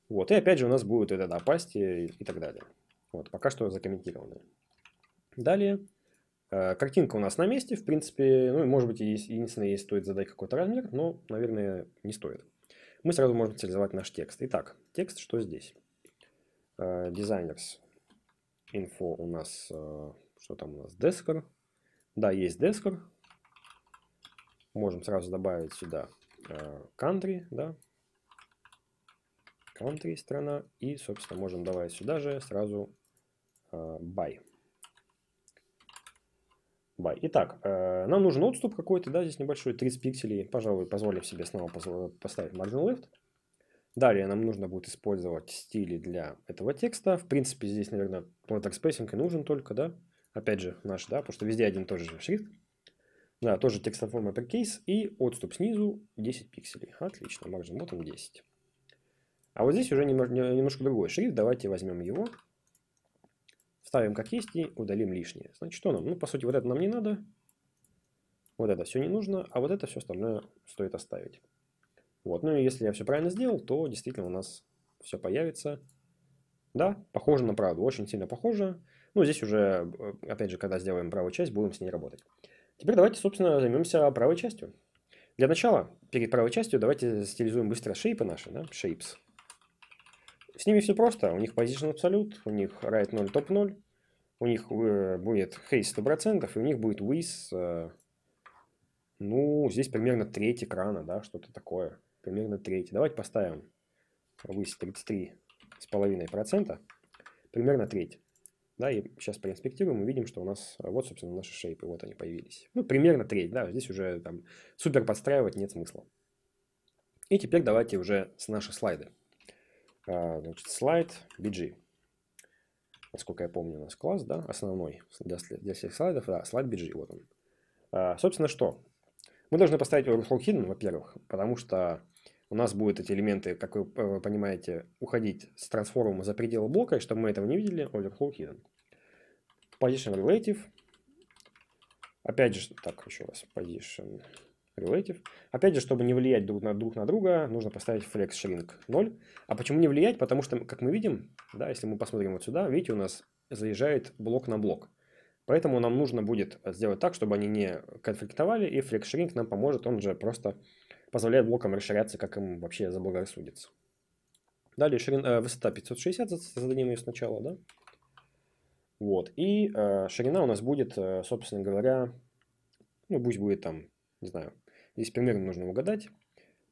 Вот, и опять же у нас будет это, да, и, так далее. Вот, пока что закомментировано. Далее Э, картинка у нас на месте, в принципе, ну, и может быть, единственное, если стоит задать какой-то размер, но, наверное, не стоит. Мы сразу можем цивилизовать наш текст. Итак, текст, что здесь? Э, Designers info у нас, э, что там у нас, Desker. Да, есть Desker. Можем сразу добавить сюда country, да, country страна. И, собственно, можем добавить сюда же сразу by by. Итак, э, нам нужен отступ какой-то, да, здесь небольшой, 30 пикселей. Пожалуй, позволим себе снова поставить margin left. Далее нам нужно будет использовать стили для этого текста. В принципе, здесь, наверное, product spacing и нужен только, да. Опять же, наш, да, потому что везде один тоже же шрифт. Да, тоже текстоформ uppercase и отступ снизу 10 пикселей. Отлично, margin bottom 10. А вот здесь уже немножко другой шрифт. Давайте возьмем его. Ставим как есть и удалим лишнее. Значит, что нам? Ну, по сути, вот это нам не надо. Вот это все не нужно, а вот это все остальное стоит оставить. Вот, ну и если я все правильно сделал, то действительно у нас все появится. Да, похоже на правду, очень сильно похоже. Ну, здесь уже, э, опять же, когда сделаем правую часть, будем с ней работать. Теперь давайте, собственно, займемся правой частью. Для начала, перед правой частью, давайте стилизуем быстро шейпы наши, да, shapes. С ними все просто. У них position абсолют, у них right 0, топ 0, у них э, будет haste 100%, и у них будет width, э, ну, здесь примерно треть экрана, да, что-то такое. Примерно треть. Давайте поставим width 33,5%, примерно треть. Да, и сейчас проинспектируем мы видим, что у нас, э, вот, собственно, наши шейпы, вот они появились. Ну, примерно треть, да, здесь уже там супер подстраивать нет смысла. И теперь давайте уже с наши слайды. А, значит, слайд BG. Насколько я помню, у нас класс, да, основной для, для всех слайдов, да, слайд BG, вот он. А, собственно, что? Мы должны поставить overflow hidden, во-первых, потому что у нас будут эти элементы, как вы э, понимаете, уходить с трансформа за пределы блока, и чтобы мы этого не видели, overflow hidden. Position relative. Опять же, так, еще раз, position relative. Опять же, чтобы не влиять друг на, друг на друга, нужно поставить flex shrink 0. А почему не влиять? Потому что, как мы видим, да, если мы посмотрим вот сюда, видите, у нас заезжает блок на блок. Поэтому нам нужно будет сделать так, чтобы они не конфликтовали, и flex shrink нам поможет, он же просто позволяет блокам расширяться, как им вообще заблагорассудится. Далее ширина, э, высота 560, зададим ее сначала, да? Вот, и э, ширина у нас будет, э, собственно говоря, ну пусть будет там, не знаю, Здесь примерно нужно угадать.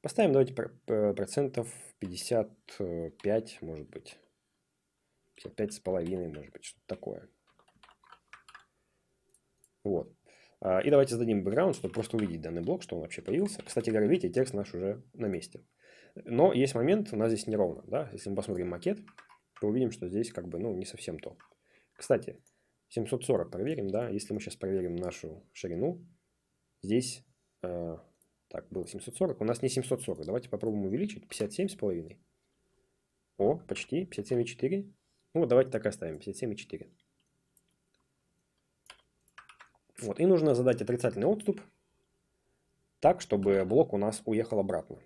Поставим, давайте, процентов 55, может быть. 55 с половиной, может быть, что-то такое. Вот. А, и давайте зададим бэкграунд, чтобы просто увидеть данный блок, что он вообще появился. Кстати говоря, видите, текст наш уже на месте. Но есть момент, у нас здесь неровно. Да? Если мы посмотрим макет, то увидим, что здесь как бы ну, не совсем то. Кстати, 740 проверим. да. Если мы сейчас проверим нашу ширину, здесь э, так, было 740. У нас не 740. Давайте попробуем увеличить. 57,5. О, почти. 57,4. Ну, вот давайте так оставим. 57,4. Вот, и нужно задать отрицательный отступ так, чтобы блок у нас уехал обратно.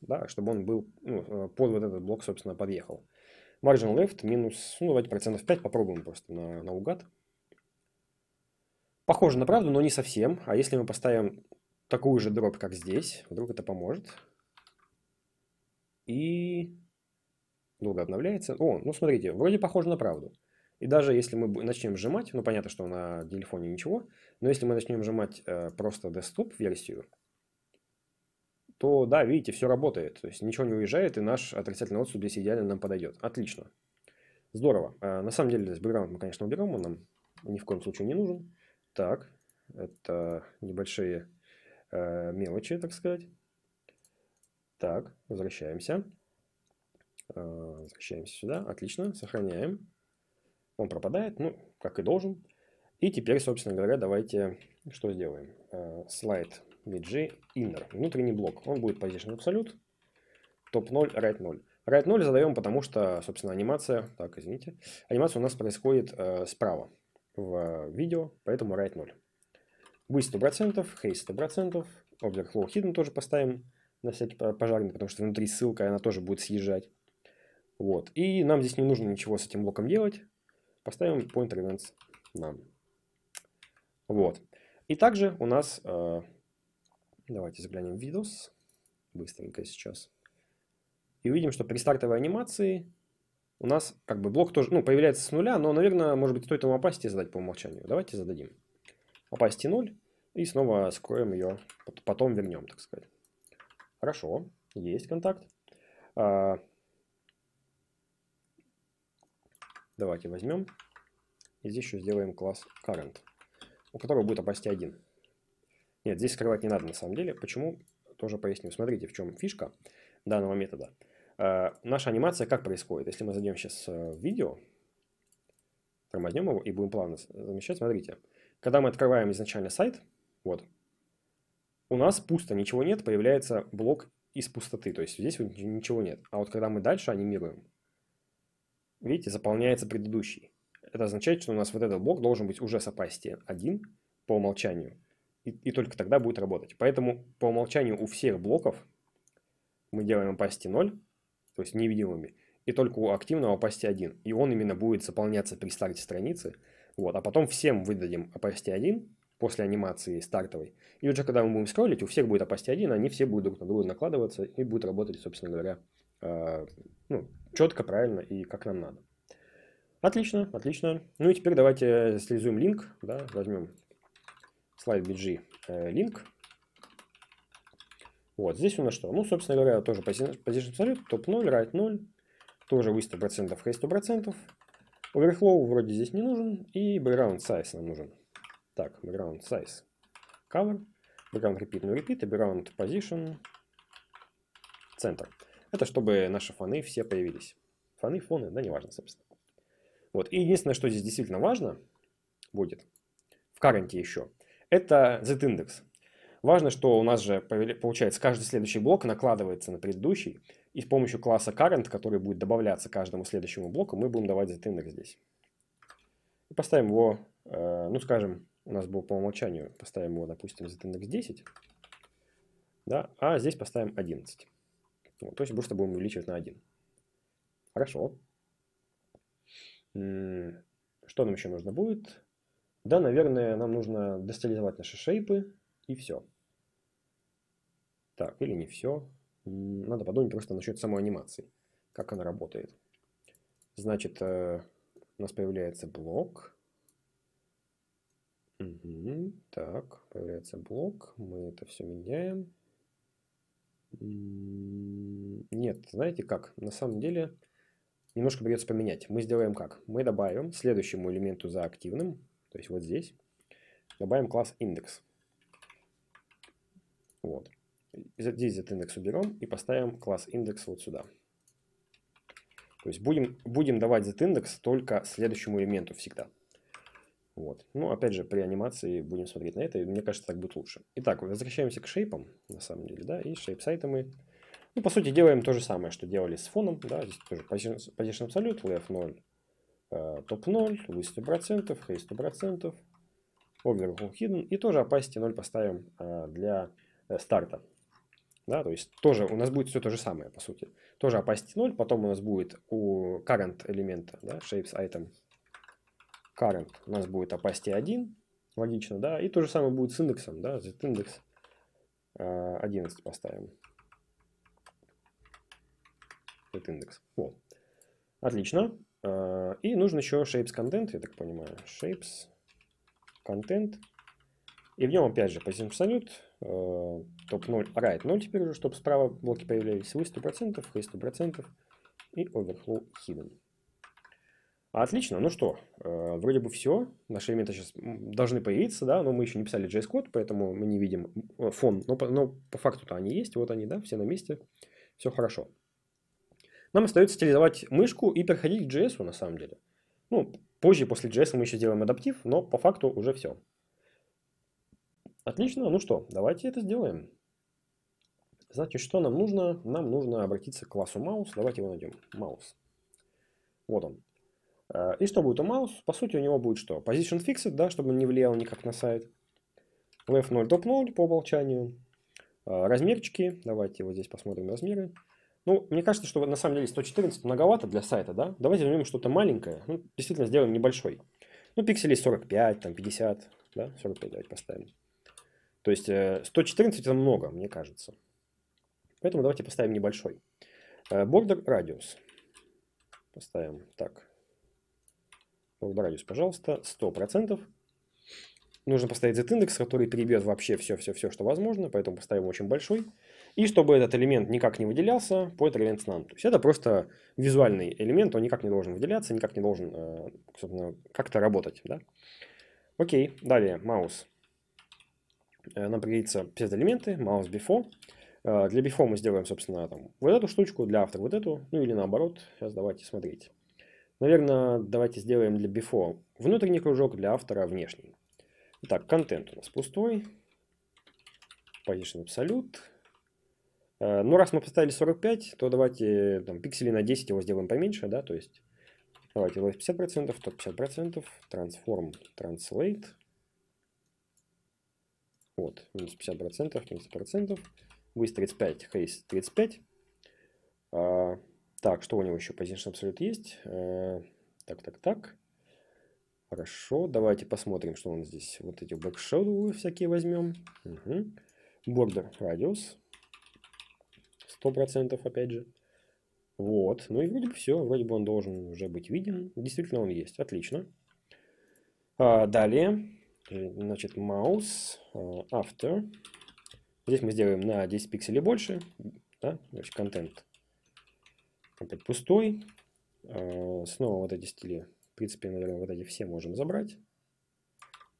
Да, чтобы он был, ну, э, под вот этот блок, собственно, подъехал. Margin left минус, ну, давайте процентов 5 попробуем просто на, наугад. Похоже на правду, но не совсем. А если мы поставим такую же дробь, как здесь. Вдруг это поможет. И долго обновляется. О, ну смотрите, вроде похоже на правду. И даже если мы начнем сжимать, ну понятно, что на телефоне ничего, но если мы начнем сжимать э, просто десктоп-версию, то да, видите, все работает. То есть ничего не уезжает, и наш отрицательный отсутствие здесь идеально нам подойдет. Отлично. Здорово. Э, на самом деле здесь бэкграунд мы, конечно, уберем, он нам ни в коем случае не нужен. Так, это небольшие э, мелочи, так сказать. Так, возвращаемся. Э, возвращаемся сюда. Отлично, сохраняем. Он пропадает, ну, как и должен. И теперь, собственно говоря, давайте что сделаем? Э, слайд VG inner, внутренний блок. Он будет position absolute, top 0, right 0. Right 0 задаем, потому что, собственно, анимация, так, извините, анимация у нас происходит э, справа в видео, поэтому right 0. We 100%, Hey 100%, Overflow Hidden тоже поставим на всякий пожарный, потому что внутри ссылка, она тоже будет съезжать. Вот. И нам здесь не нужно ничего с этим блоком делать. Поставим pointer events нам. Вот. И также у нас... Э, давайте заглянем в видос. Быстренько сейчас. И увидим, что при стартовой анимации у нас как бы блок тоже... Ну, появляется с нуля, но, наверное, может быть, стоит ему опасти задать по умолчанию. Давайте зададим opacity 0 и снова скроем ее, потом вернем, так сказать. Хорошо, есть контакт. А, давайте возьмем и здесь еще сделаем класс current, у которого будет opacity 1. Нет, здесь скрывать не надо на самом деле. Почему? Тоже поясню. Смотрите, в чем фишка данного метода. А, наша анимация как происходит? Если мы зайдем сейчас в видео, тормознем его и будем плавно замещать, смотрите. Смотрите. Когда мы открываем изначально сайт, вот, у нас пусто, ничего нет, появляется блок из пустоты, то есть здесь вот ничего нет. А вот когда мы дальше анимируем, видите, заполняется предыдущий. Это означает, что у нас вот этот блок должен быть уже с opacity 1 по умолчанию. И, и только тогда будет работать. Поэтому по умолчанию у всех блоков мы делаем opacity 0, то есть невидимыми, и только у активного opacity 1. И он именно будет заполняться при старте страницы, вот, а потом всем выдадим Apache 1 после анимации стартовой. И уже когда мы будем скроллить, у всех будет Apache 1, они все будут друг на друга накладываться и будут работать, собственно говоря, э, ну, четко, правильно и как нам надо. Отлично, отлично. Ну и теперь давайте слезуем линк, да, возьмем слайд BG э, линк. Вот, здесь у нас что? Ну, собственно говоря, тоже position absolute, топ 0, right 0, тоже выставь процентов, хейст 100%, Overflow вроде здесь не нужен, и background size нам нужен. Так, background size cover, background repeat no repeat и background position center. Это чтобы наши фоны все появились. Фоны, фоны, да, неважно, собственно. Вот, и единственное, что здесь действительно важно будет, в current еще, это z-index. Важно, что у нас же, получается, каждый следующий блок накладывается на предыдущий, и с помощью класса current, который будет добавляться каждому следующему блоку, мы будем давать z-индекс здесь. И поставим его, э, ну скажем, у нас был по умолчанию, поставим его, допустим, z-индекс 10, да, а здесь поставим 11. Вот, то есть просто будем увеличивать на 1. Хорошо. Что нам еще нужно будет? Да, наверное, нам нужно достилизовать наши шейпы, и все. Так, или не все. Надо подумать просто насчет самой анимации. Как она работает. Значит, э, у нас появляется блок. Угу, так, появляется блок. Мы это все меняем. Нет, знаете как? На самом деле немножко придется поменять. Мы сделаем как? Мы добавим следующему элементу за активным, то есть вот здесь, добавим класс индекс. Вот. Здесь этот индекс уберем и поставим класс индекс вот сюда. То есть будем, будем давать этот индекс только следующему элементу всегда. Вот. Ну, опять же, при анимации будем смотреть на это, и мне кажется, так будет лучше. Итак, возвращаемся к шейпам, на самом деле, да, и шейп сайта мы, ну, по сути, делаем то же самое, что делали с фоном, да, здесь тоже position абсолют, left 0, э, топ 0, width 100%, height 100%, overall hidden, и тоже opacity 0 поставим э, для э, старта, да, то есть тоже у нас будет все то же самое, по сути. Тоже opacity 0, потом у нас будет у current элемента, да, shapes item current у нас будет opacity 1, логично, да, и то же самое будет с индексом, да, z индекс 11 э, поставим. Z индекс. Вот. Отлично. Э, и нужен еще shapes content, я так понимаю. Shapes content и в нем опять же позитив абсолют, топ 0, райт 0 теперь уже, чтобы справа блоки появлялись, вы 100%, хей 100% и overflow hidden. Отлично, ну что, э, вроде бы все. Наши элементы сейчас должны появиться, да, но мы еще не писали JS-код, поэтому мы не видим э, фон, но, но по факту-то они есть, вот они, да, все на месте, все хорошо. Нам остается стилизовать мышку и переходить к JS, на самом деле. Ну, позже, после JS мы еще сделаем адаптив, но по факту уже все. Отлично, ну что, давайте это сделаем. Значит, что нам нужно? Нам нужно обратиться к классу mouse. Давайте его найдем. Mouse. Вот он. Э, и что будет у mouse? По сути, у него будет что? Position fixed, да, чтобы он не влиял никак на сайт. Left 0, top 0 по умолчанию. Э, размерчики. Давайте вот здесь посмотрим размеры. Ну, мне кажется, что на самом деле 114 многовато для сайта, да? Давайте возьмем что-то маленькое. Ну, действительно, сделаем небольшой. Ну, пикселей 45, там 50, да? 45 давайте поставим. То есть 114 э, это много, мне кажется. Поэтому давайте поставим небольшой. Э, Border radius. Поставим так. Border radius, пожалуйста, 100%. Нужно поставить z-индекс, который перебьет вообще все-все-все, что возможно. Поэтому поставим очень большой. И чтобы этот элемент никак не выделялся, по элемент нам. То есть это просто визуальный элемент, он никак не должен выделяться, никак не должен э, как-то работать. Да? Окей, далее, маус. Э, нам пригодятся псевдоэлементы, mouse before. Э, для before мы сделаем, собственно, там, вот эту штучку, для after вот эту, ну или наоборот. Сейчас давайте смотреть. Наверное, давайте сделаем для before внутренний кружок, для автора внешний. Итак, контент у нас пустой. Position абсолют. Э, ну, раз мы поставили 45, то давайте там, пиксели на 10 его сделаем поменьше, да, то есть давайте left 50%, топ 50%, transform, translate. Вот, минус 50%, минус 100%. Выезд 35, хейс 35. А, так, что у него еще? Position абсолют есть. А, так, так, так. Хорошо, давайте посмотрим, что он здесь. Вот эти бэкшоу всякие возьмем. Угу. Border Radius. 100% опять же. Вот, ну и вроде бы все, вроде бы он должен уже быть виден. Действительно он есть, отлично. А, далее, Э, значит, mouse after. Э, здесь мы сделаем на 10 пикселей больше. Да? Значит, контент опять пустой. Э, снова вот эти стили. В принципе, наверное, вот эти все можем забрать.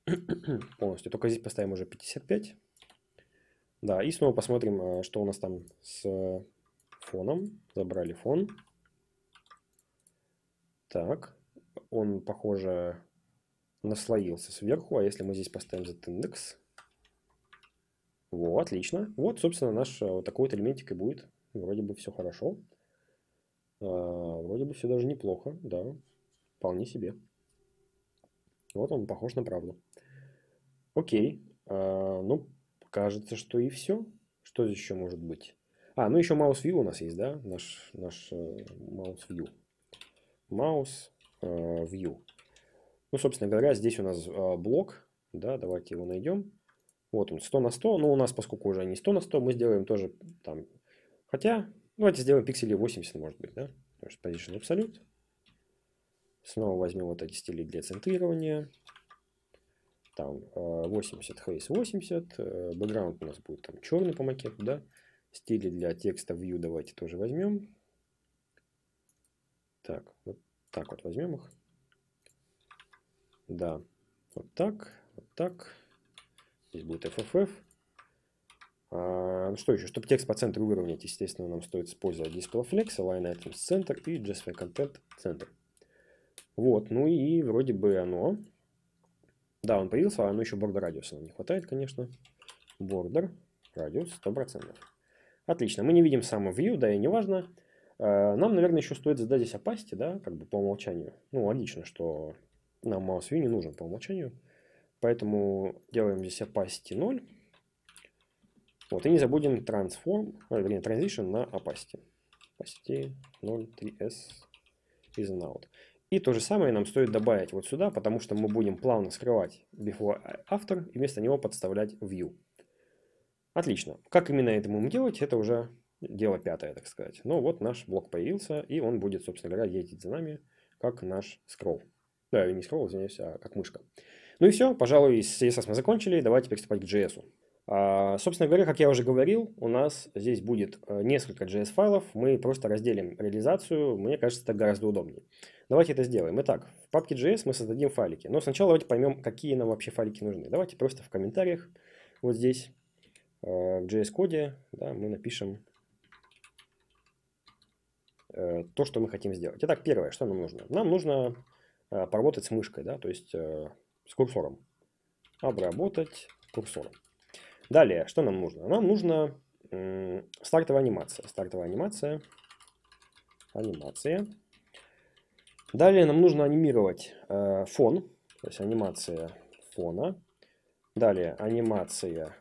[clears throat] Полностью. Только здесь поставим уже 55. Да, и снова посмотрим, что у нас там с фоном. Забрали фон. Так. Он, похоже, наслоился сверху. А если мы здесь поставим z индекс, вот, отлично. Вот, собственно, наш э, вот такой вот элементик и будет. Вроде бы все хорошо. А, вроде бы все даже неплохо, да. Вполне себе. Вот он похож на правду. Окей. А, ну, кажется, что и все. Что здесь еще может быть? А, ну еще Mouse View у нас есть, да? Наш, наш э, Mouse View. Mouse э, View. Ну, собственно говоря, здесь у нас а, блок, да, давайте его найдем. Вот он, 100 на 100, но у нас, поскольку уже не 100 на 100, мы сделаем тоже там, хотя, давайте сделаем пиксели 80, может быть, да, потому что position absolute. Снова возьмем вот эти стили для центрирования. Там 80, хейс 80, background у нас будет там черный по макету, да. Стили для текста view давайте тоже возьмем. Так, вот так вот возьмем их. Да, вот так, вот так. Здесь будет FFF. А, ну что еще? Чтобы текст по центру выровнять, естественно, нам стоит использовать DisplayFlex, Align Items Center и JSV Content Center. Вот, ну и вроде бы оно. Да, он появился, а оно еще border-radius нам не хватает, конечно. Бордер, радиус 100%. Отлично, мы не видим само view, да и неважно. А, нам, наверное, еще стоит задать здесь опасти, да, как бы по умолчанию. Ну, логично, что нам mouse view не нужен по умолчанию. Поэтому делаем здесь opacity 0. Вот, и не забудем transform, а, вернее, transition на opacity. Opacity 0.3s is an out. И то же самое нам стоит добавить вот сюда, потому что мы будем плавно скрывать before after и вместо него подставлять view. Отлично. Как именно это будем делать, это уже дело пятое, так сказать. Но вот наш блок появился, и он будет, собственно говоря, ездить за нами, как наш скролл. Да, не scroll, извиняюсь, а как мышка. Ну и все, пожалуй, с CSS мы закончили, давайте приступать к JS. А, собственно говоря, как я уже говорил, у нас здесь будет э, несколько JS-файлов, мы просто разделим реализацию, мне кажется, это гораздо удобнее. Давайте это сделаем. Итак, в папке JS мы создадим файлики, но сначала давайте поймем, какие нам вообще файлики нужны. Давайте просто в комментариях вот здесь э, в JS-коде да, мы напишем э, то, что мы хотим сделать. Итак, первое, что нам нужно? Нам нужно Э, поработать с мышкой, да, то есть э, с курсором. Обработать курсором. Далее, что нам нужно? Нам нужно стартовая анимация. Стартовая анимация. Анимация. Далее нам нужно анимировать э, фон. То есть анимация фона. Далее анимация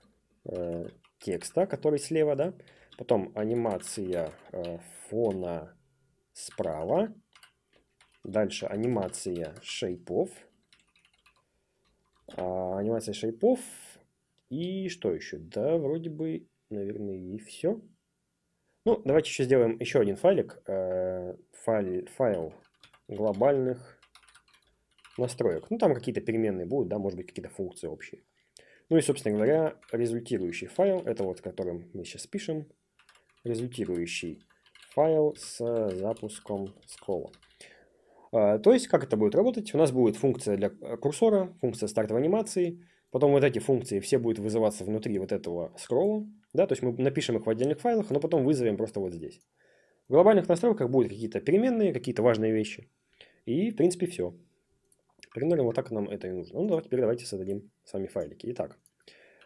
э, текста, который слева, да. Потом анимация э, фона справа. Дальше анимация шейпов. А, анимация шейпов. И что еще? Да, вроде бы, наверное, и все. Ну, давайте еще сделаем еще один файлик. Э, файл, файл глобальных настроек. Ну, там какие-то переменные будут, да, может быть, какие-то функции общие. Ну и, собственно говоря, результирующий файл, это вот, которым мы сейчас пишем, результирующий файл с запуском скола. А, то есть, как это будет работать? У нас будет функция для э, курсора, функция стартовой анимации, потом вот эти функции все будут вызываться внутри вот этого скролла, да, то есть мы напишем их в отдельных файлах, но потом вызовем просто вот здесь. В глобальных настройках будут какие-то переменные, какие-то важные вещи. И, в принципе, все. Примерно вот так нам это и нужно. Ну, давайте, теперь давайте создадим сами файлики. Итак,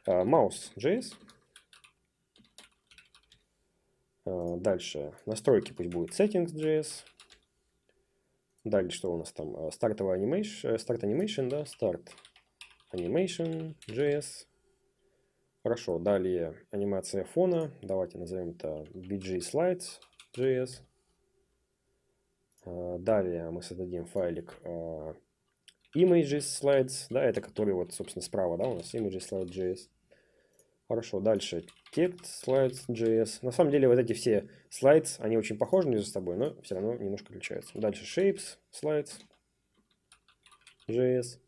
а, mouse.js. А, дальше настройки пусть будет settings.js. Далее что у нас там? А, стартовый анимейшн, э, старт анимейшн, да, старт animation, JS. Хорошо, далее анимация фона. Давайте назовем это BG Slides JS. А, далее мы создадим файлик а, images slides, да, это который вот, собственно, справа, да, у нас images slides js Хорошо, дальше Text js На самом деле вот эти все слайдс они очень похожи между собой, но все равно немножко отличаются. Дальше Shapes, Slides.js.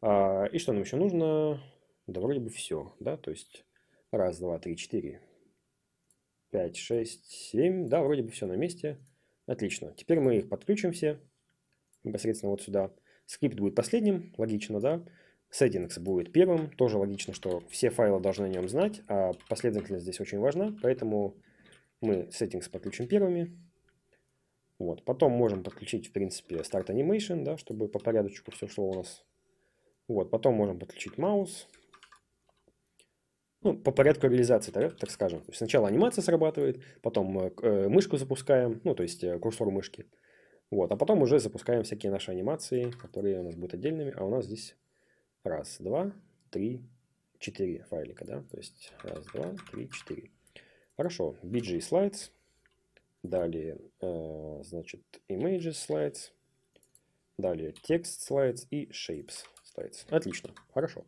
А, и что нам еще нужно? Да вроде бы все, да, то есть раз, два, три, четыре, пять, шесть, семь. Да, вроде бы все на месте. Отлично. Теперь мы их подключим все непосредственно вот сюда. Скрипт будет последним, логично, да. Settings будет первым. Тоже логично, что все файлы должны о нем знать, а последовательность здесь очень важна, поэтому мы Settings подключим первыми. Вот. Потом можем подключить, в принципе, Start Animation, да, чтобы по порядочку все шло у нас. Вот. Потом можем подключить маус. Ну, по порядку реализации, так, так скажем. То есть сначала анимация срабатывает, потом э, э, мышку запускаем, ну, то есть э, курсор мышки. Вот. А потом уже запускаем всякие наши анимации, которые у нас будут отдельными, а у нас здесь раз, два, три, четыре файлика, да, то есть раз, два, три, четыре. Хорошо, BG Slides, далее, э, значит, Images Slides, далее Text Slides и Shapes Slides. Отлично, хорошо.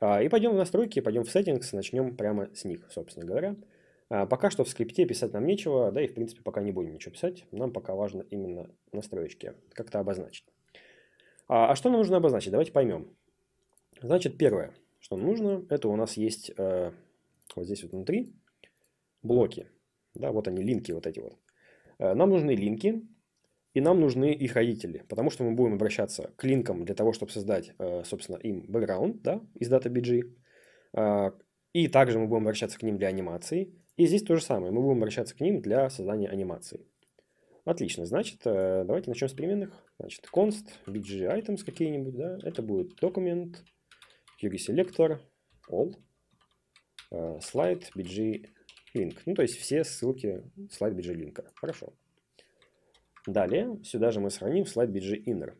А, и пойдем в настройки, пойдем в Settings, начнем прямо с них, собственно говоря. А, пока что в скрипте писать нам нечего, да и в принципе пока не будем ничего писать, нам пока важно именно настроечки как-то обозначить. А, а что нам нужно обозначить? Давайте поймем. Значит, первое, что нужно, это у нас есть э, вот здесь вот внутри блоки. Да, вот они, линки вот эти вот. Э, нам нужны линки, и нам нужны их родители, потому что мы будем обращаться к линкам для того, чтобы создать, э, собственно, им бэкграунд да, из DataBG. Э, и также мы будем обращаться к ним для анимации. И здесь то же самое, мы будем обращаться к ним для создания анимации. Отлично, значит, э, давайте начнем с переменных. Значит, const, bg items какие-нибудь, да, это будет документ, QG Selector, all, э, slide BG link. Ну, то есть все ссылки слайд BG линка. Хорошо. Далее сюда же мы сравним слайд BG inner.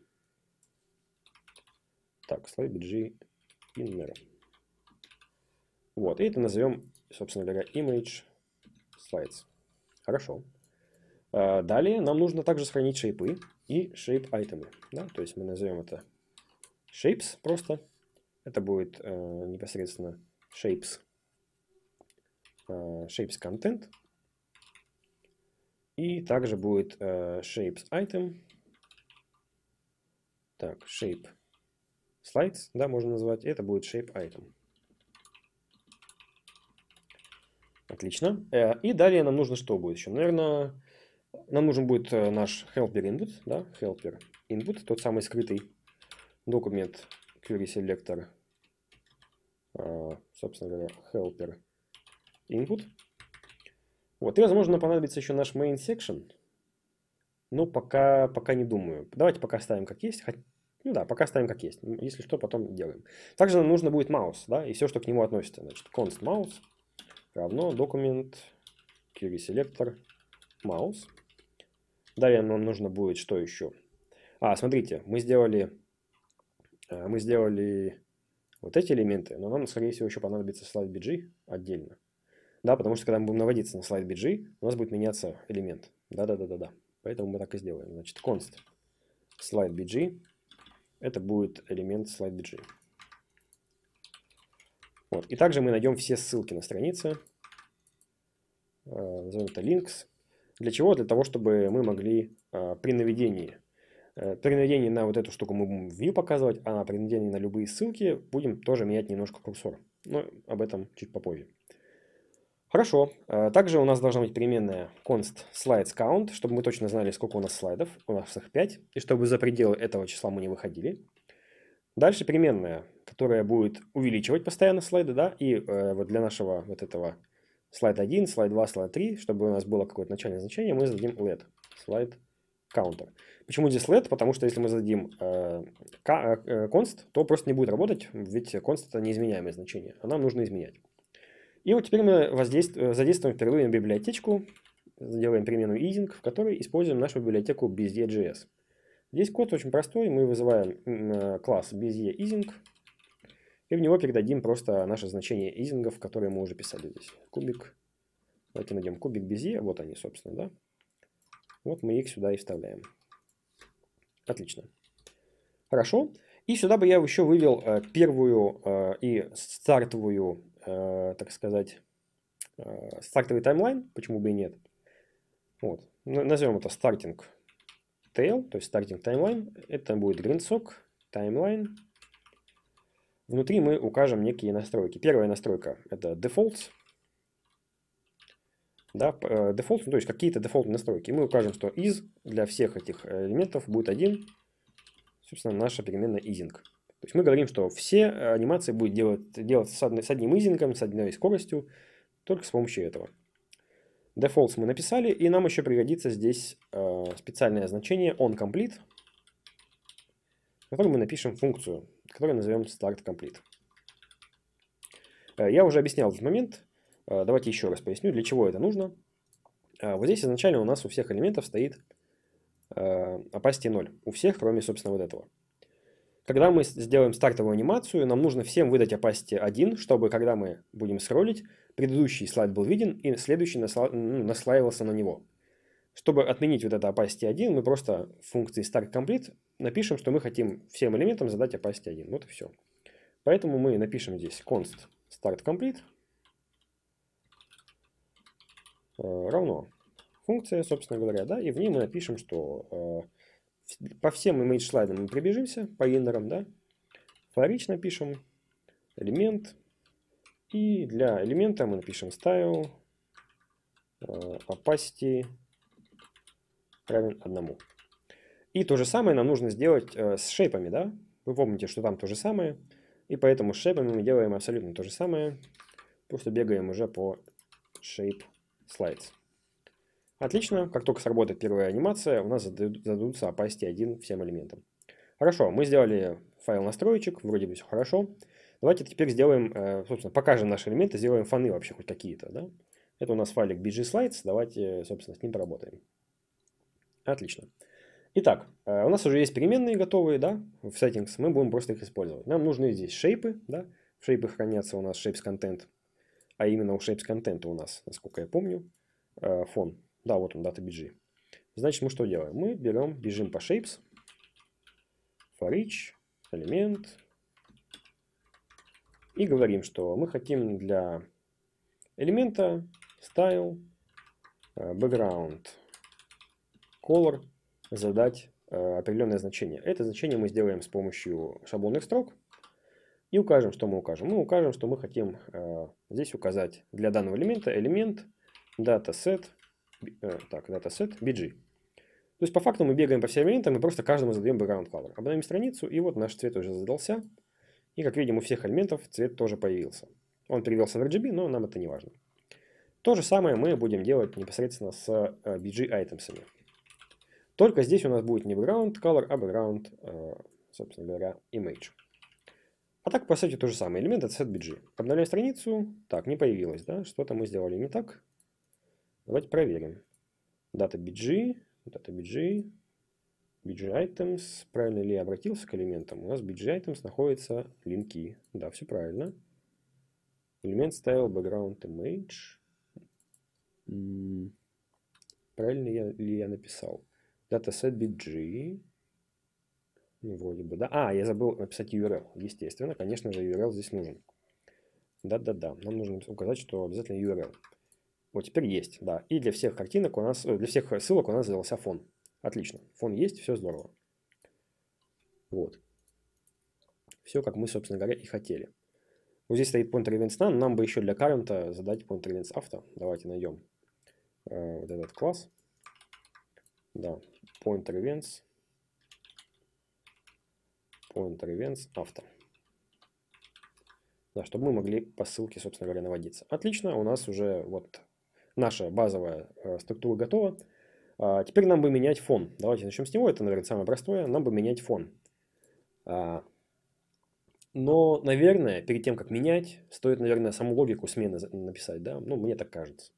Так, слайд BG inner. Вот, и это назовем, собственно говоря, image slides. Хорошо. Э, далее нам нужно также сохранить шейпы и shape items. Да? То есть мы назовем это shapes просто. Это будет э, непосредственно shapes, э, shapes content. И также будет э, shapes item. Так, shape slides, да, можно назвать. Это будет shape item. Отлично. Э, и далее нам нужно что будет еще? Наверное, нам нужен будет э, наш helper input, да, helper input, тот самый скрытый документ query selector, а, собственно говоря, helper input. Вот, и, возможно, понадобится еще наш main section, но пока, пока не думаю. Давайте пока ставим как есть, ну да, пока ставим как есть. Если что, потом делаем. Также нам нужно будет маус, да, и все, что к нему относится. Значит, const mouse равно document query selector mouse. Далее нам нужно будет что еще? А, смотрите, мы сделали а, мы сделали вот эти элементы, но нам, скорее всего, еще понадобится слайд BG отдельно. Да, потому что когда мы будем наводиться на слайд BG, у нас будет меняться элемент. Да-да-да-да-да. Поэтому мы так и сделаем. Значит, const слайд BG, это будет элемент слайд BG. Вот. И также мы найдем все ссылки на странице. А, Назовем это links. Для чего? Для того, чтобы мы могли а, при наведении Э, при наведении на вот эту штуку мы будем view показывать, а при наведении на любые ссылки будем тоже менять немножко курсор. Но об этом чуть попозже. Хорошо. Э, также у нас должна быть переменная const slides count, чтобы мы точно знали, сколько у нас слайдов. У нас их 5. И чтобы за пределы этого числа мы не выходили. Дальше переменная, которая будет увеличивать постоянно слайды, да, и э, вот для нашего вот этого слайд 1, слайд 2, слайд 3, чтобы у нас было какое-то начальное значение, мы зададим let, слайд counter. Почему здесь let? Потому что если мы зададим э, э, э, const, то просто не будет работать, ведь const это неизменяемое значение, а нам нужно изменять. И вот теперь мы задействуем впервые библиотечку, делаем переменную easing, в которой используем нашу библиотеку bezier.js. Здесь код очень простой, мы вызываем класс BSD easing, и в него передадим просто наше значение изингов, которые мы уже писали здесь. Кубик. Давайте найдем кубик BSD, e, вот они, собственно, да. Вот мы их сюда и вставляем. Отлично. Хорошо. И сюда бы я еще вывел э, первую э, и стартовую, э, так сказать, стартовый таймлайн. Почему бы и нет? Вот. Назовем это стартинг tail, то есть стартинг таймлайн. Это будет гринсок, таймлайн. Внутри мы укажем некие настройки. Первая настройка это defaults да, э, дефолт, ну, то есть какие-то дефолтные настройки. И мы укажем, что из для всех этих э, элементов будет один, собственно, наша переменная easing. То есть мы говорим, что все э, анимации будут делать, делаться с, одной, с одним изингом, с одной скоростью, только с помощью этого. Defaults мы написали, и нам еще пригодится здесь э, специальное значение onComplete, в котором мы напишем функцию, которую назовем startComplete. Я уже объяснял этот момент, Э, давайте еще раз поясню, для чего это нужно. Э, вот здесь изначально у нас у всех элементов стоит opacity э, 0. У всех, кроме, собственно, вот этого. Когда мы сделаем стартовую анимацию, нам нужно всем выдать opacity 1, чтобы, когда мы будем скроллить, предыдущий слайд был виден и следующий насла... Ну, наслаивался на него. Чтобы отменить вот это opacity 1, мы просто в функции startComplete напишем, что мы хотим всем элементам задать opacity 1. Вот и все. Поэтому мы напишем здесь const startComplete Э, равно функция, собственно говоря, да, и в ней мы напишем, что э, по всем image слайдам мы пробежимся, по иннерам, да, фарич напишем, элемент, и для элемента мы напишем style э, opacity равен одному. И то же самое нам нужно сделать с шейпами, да? Вы помните, что там то же самое. И поэтому с шейпами мы делаем абсолютно то же самое. Просто бегаем уже по shape slides. Отлично, как только сработает первая анимация, у нас зададутся опасти один всем элементам. Хорошо, мы сделали файл настроечек, вроде бы все хорошо. Давайте теперь сделаем, э, собственно, покажем наши элементы, сделаем фоны вообще хоть какие-то. Да? Это у нас файлик bg-slides, давайте, собственно, с ним поработаем. Отлично. Итак, э, у нас уже есть переменные готовые, да, в settings, мы будем просто их использовать. Нам нужны здесь шейпы, да, в шейпы хранятся у нас shapes content а именно у shapes контента у нас, насколько я помню, э, фон. Да, вот он, data-bg. Значит, мы что делаем? Мы берем, бежим по shapes, for each, элемент, и говорим, что мы хотим для элемента style, э, background, color задать э, определенное значение. Это значение мы сделаем с помощью шаблонных строк и укажем, что мы укажем. Мы укажем, что мы хотим э, здесь указать для данного элемента элемент dataset, э, так, dataset bg. То есть по факту мы бегаем по всем элементам и просто каждому задаем background color. Обновим страницу, и вот наш цвет уже задался. И как видим, у всех элементов цвет тоже появился. Он перевелся в RGB, но нам это не важно. То же самое мы будем делать непосредственно с э, BG items. Только здесь у нас будет не background color, а background, э, собственно говоря, image. А так, по сути, то же самое. Элемент это setBG. Обновляю страницу. Так, не появилось, да? Что-то мы сделали не так. Давайте проверим. Дата BG, дата BG, BG items. Правильно ли я обратился к элементам? У нас в BG items находятся линки. Да, все правильно. Элемент ставил background image. Правильно ли я написал? Dataset BG. Ну, вроде бы, да. А, я забыл написать URL. Естественно, конечно же, URL здесь нужен. Да-да-да, нам нужно указать, что обязательно URL. Вот теперь есть, да. И для всех картинок у нас, э, для всех ссылок у нас завелся фон. Отлично, фон есть, все здорово. Вот. Все, как мы, собственно говоря, и хотели. Вот здесь стоит pointer events none. Нам бы еще для current задать pointer events after. Давайте найдем э, вот этот класс. Да, pointer events on events авто. Да, чтобы мы могли по ссылке, собственно говоря, наводиться. Отлично, у нас уже вот наша базовая э, структура готова. А, теперь нам бы менять фон. Давайте начнем с него, это, наверное, самое простое. Нам бы менять фон. А, но, наверное, перед тем, как менять, стоит, наверное, саму логику смены написать, да? Ну, мне так кажется.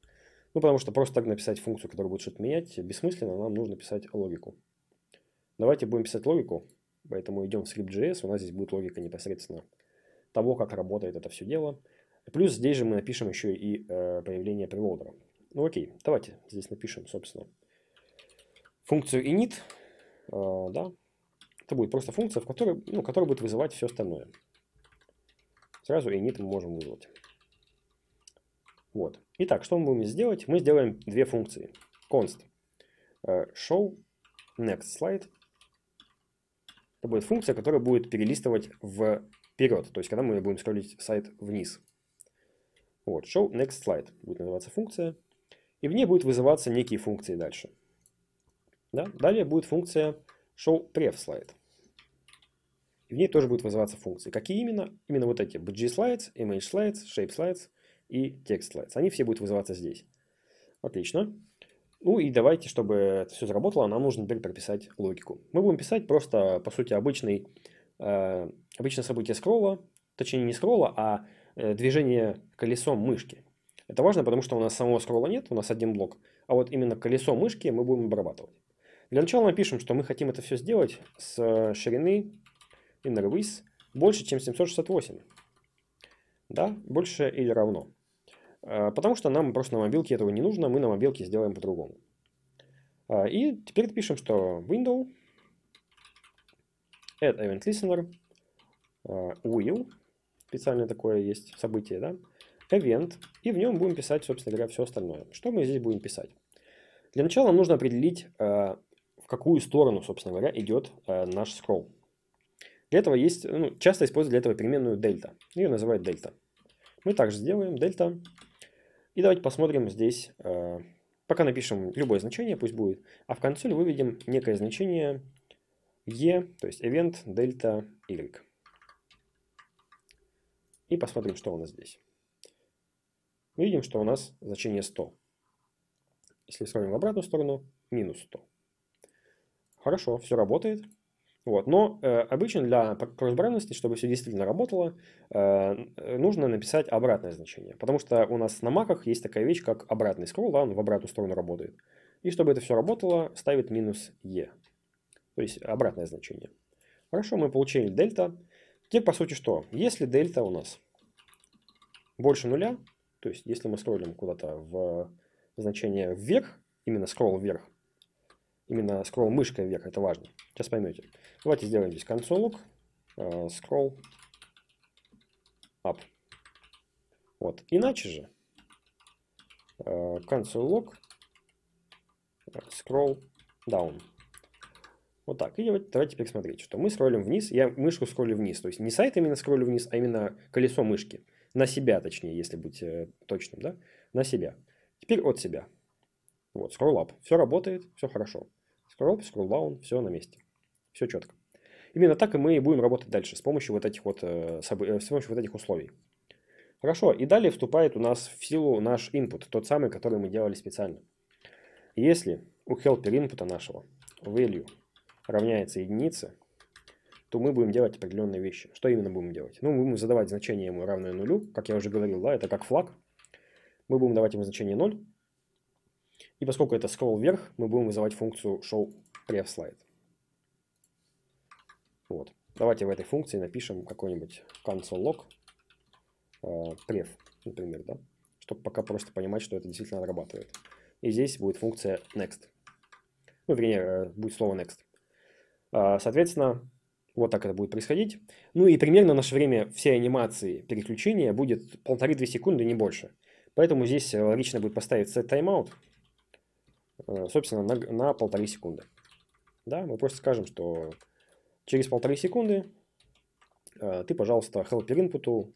Ну, потому что просто так написать функцию, которая будет что-то менять, бессмысленно, нам нужно писать логику. Давайте будем писать логику. Поэтому идем в sleep.js, у нас здесь будет логика непосредственно того, как работает это все дело. Плюс здесь же мы напишем еще и э, появление прелоудера. Ну окей, давайте здесь напишем, собственно, функцию init, э, да, это будет просто функция, в которой, ну, которая будет вызывать все остальное. Сразу init мы можем вызвать. Вот. Итак, что мы будем сделать? Мы сделаем две функции. const э, show next slide это будет функция, которая будет перелистывать вперед, то есть когда мы будем скроллить сайт вниз. Вот, show next slide будет называться функция, и в ней будут вызываться некие функции дальше. Да? Далее будет функция show prev slide. И в ней тоже будут вызываться функции. Какие именно? Именно вот эти bg slides, image slides, shape slides и text slides. Они все будут вызываться здесь. Отлично. Ну и давайте, чтобы это все заработало, нам нужно теперь прописать логику. Мы будем писать просто, по сути, обычный, э, обычное событие скролла, точнее не скролла, а э, движение колесом мышки. Это важно, потому что у нас самого скролла нет, у нас один блок, а вот именно колесо мышки мы будем обрабатывать. Для начала напишем, что мы хотим это все сделать с э, ширины inner width больше, чем 768. Да, больше или равно. А, потому что нам просто на мобилке этого не нужно, мы на мобилке сделаем по-другому. А, и теперь пишем, что window add event listener а, will, специальное такое есть событие, да, event, и в нем будем писать, собственно говоря, все остальное. Что мы здесь будем писать? Для начала нам нужно определить, в какую сторону, собственно говоря, идет наш скролл. Для этого есть, ну, часто используют для этого переменную дельта. Ее называют дельта. Мы также сделаем дельта и давайте посмотрим здесь, э, пока напишем любое значение, пусть будет, а в консоль выведем некое значение e, то есть event delta y. И посмотрим, что у нас здесь. Мы видим, что у нас значение 100. Если смотрим в обратную сторону, минус 100. Хорошо, все работает. Вот. Но э, обычно для кроссбрендности, чтобы все действительно работало, э, э, нужно написать обратное значение. Потому что у нас на маках есть такая вещь, как обратный скролл, да, он в обратную сторону работает. И чтобы это все работало, ставит минус е, То есть обратное значение. Хорошо, мы получили дельта. Теперь по сути что? Если дельта у нас больше нуля, то есть если мы скроллим куда-то в значение вверх, именно скролл вверх, именно скролл мышкой вверх, это важно. Сейчас поймете. Давайте сделаем здесь консоль консолок. Э, scroll up. Вот. Иначе же консоль э, консолок э, scroll down. Вот так. И давайте теперь смотреть, что мы скроллим вниз. Я мышку скроллю вниз. То есть не сайт именно скроллю вниз, а именно колесо мышки. На себя, точнее, если быть точным, да? На себя. Теперь от себя. Вот, scroll up. Все работает, все хорошо. Scroll up, scroll down, все на месте. Все четко. Именно так и мы и будем работать дальше с помощью вот этих вот, э, э, с помощью вот этих условий. Хорошо, и далее вступает у нас в силу наш input, тот самый, который мы делали специально. Если у helper input нашего value равняется единице, то мы будем делать определенные вещи. Что именно будем делать? Ну, мы будем задавать значение ему равное нулю, как я уже говорил, да, это как флаг. Мы будем давать ему значение 0. И поскольку это scroll вверх, мы будем вызывать функцию show slide. Вот. Давайте в этой функции напишем какой-нибудь console.log э, prev, например, да, чтобы пока просто понимать, что это действительно отрабатывает. И здесь будет функция next. Ну, вернее, э, будет слово next. Э, соответственно, вот так это будет происходить. Ну и примерно наше время все анимации переключения будет полторы-две секунды, не больше. Поэтому здесь логично будет поставить set timeout, собственно, на, на полторы секунды. Да, мы просто скажем, что Через полторы секунды э, ты, пожалуйста, helper input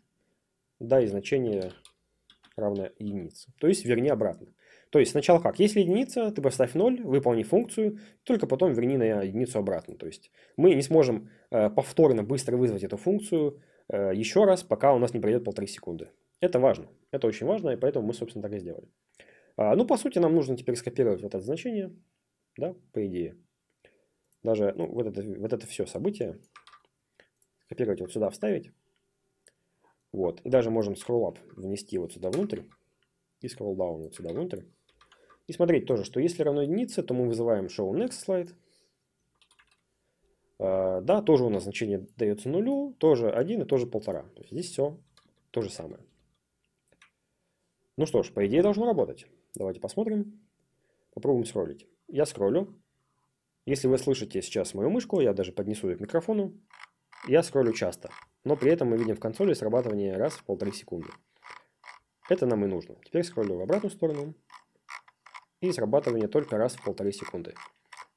дай значение равное единице. То есть верни обратно. То есть сначала как? Если единица, ты поставь 0, выполни функцию, только потом верни на единицу обратно. То есть мы не сможем э, повторно быстро вызвать эту функцию э, еще раз, пока у нас не пройдет полторы секунды. Это важно. Это очень важно, и поэтому мы, собственно, так и сделали. А, ну, по сути, нам нужно теперь скопировать вот это значение, да, по идее даже ну, вот, это, вот это все событие, копировать вот сюда, вставить. Вот. И даже можем scroll up внести вот сюда внутрь и scroll down вот сюда внутрь. И смотреть тоже, что если равно единице, то мы вызываем show next slide. Uh, да, тоже у нас значение дается нулю, тоже 1 и тоже полтора То есть здесь все то же самое. Ну что ж, по идее должно работать. Давайте посмотрим. Попробуем скроллить. Я скроллю. Если вы слышите сейчас мою мышку, я даже поднесу ее к микрофону, я скроллю часто, но при этом мы видим в консоли срабатывание раз в полторы секунды. Это нам и нужно. Теперь скроллю в обратную сторону, и срабатывание только раз в полторы секунды.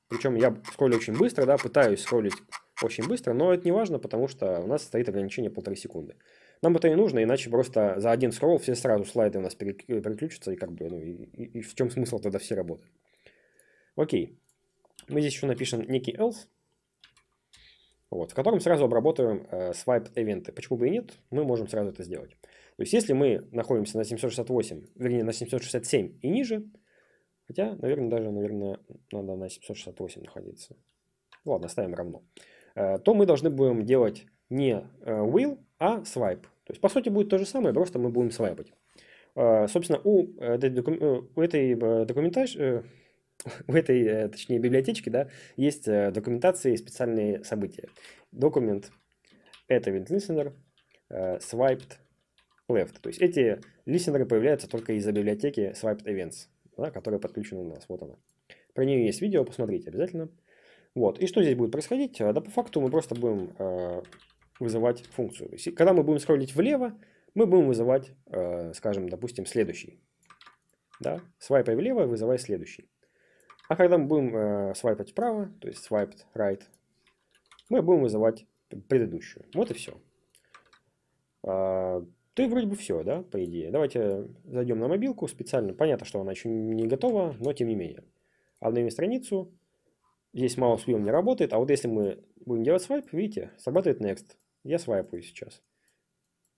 Причем я скроллю очень быстро, да, пытаюсь скроллить очень быстро, но это не важно, потому что у нас стоит ограничение полторы секунды. Нам это не нужно, иначе просто за один скролл все сразу слайды у нас переключатся, и как бы, ну, и, и, и в чем смысл тогда все работы. Окей мы здесь еще напишем некий else, вот, в котором сразу обработаем э, swipe эвенты. Почему бы и нет, мы можем сразу это сделать. То есть если мы находимся на 768, вернее на 767 и ниже, хотя, наверное, даже, наверное, надо на 768 находиться. Ладно, ставим равно. Э, то мы должны будем делать не э, will, а swipe. То есть по сути будет то же самое, просто мы будем свайпать. Э, собственно, у, э, э у этой э, документации э, [laughs] в этой, э, точнее, библиотечке, да, есть э, документации и специальные события. Документ – это event listener, swiped left. То есть эти листенеры появляются только из-за библиотеки swiped events, да, которая подключена у нас. Вот она. Про нее есть видео, посмотрите обязательно. Вот. И что здесь будет происходить? Э, да, по факту мы просто будем э, вызывать функцию. когда мы будем скроллить влево, мы будем вызывать, э, скажем, допустим, следующий. Да? Свайпай влево, вызывай следующий. А когда мы будем э, свайпать вправо, то есть swiped right, мы будем вызывать предыдущую. Вот и все. А, то и вроде бы все, да, по идее. Давайте зайдем на мобилку специально. Понятно, что она еще не готова, но тем не менее. Обновим страницу. Здесь маус wheel не работает, а вот если мы будем делать свайп, видите, срабатывает next. Я свайпаю сейчас.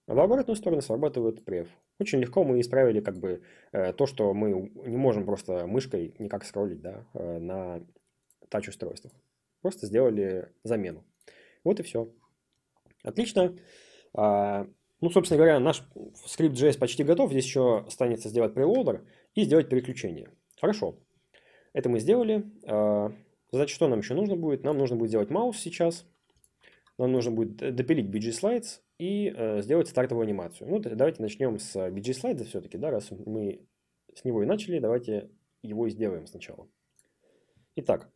В обратную сторону срабатывает преф. Очень легко мы исправили как бы э, то, что мы не можем просто мышкой никак скроллить да, э, на тач-устройствах. Просто сделали замену. Вот и все. Отлично. А, ну, собственно говоря, наш скрипт JS почти готов. Здесь еще останется сделать прелодер и сделать переключение. Хорошо. Это мы сделали. А, значит, что нам еще нужно будет? Нам нужно будет сделать маус сейчас. Нам нужно будет э, допилить BG Slides и э, сделать стартовую анимацию. Ну, давайте начнем с BG слайда все-таки, да, раз мы с него и начали, давайте его и сделаем сначала. Итак,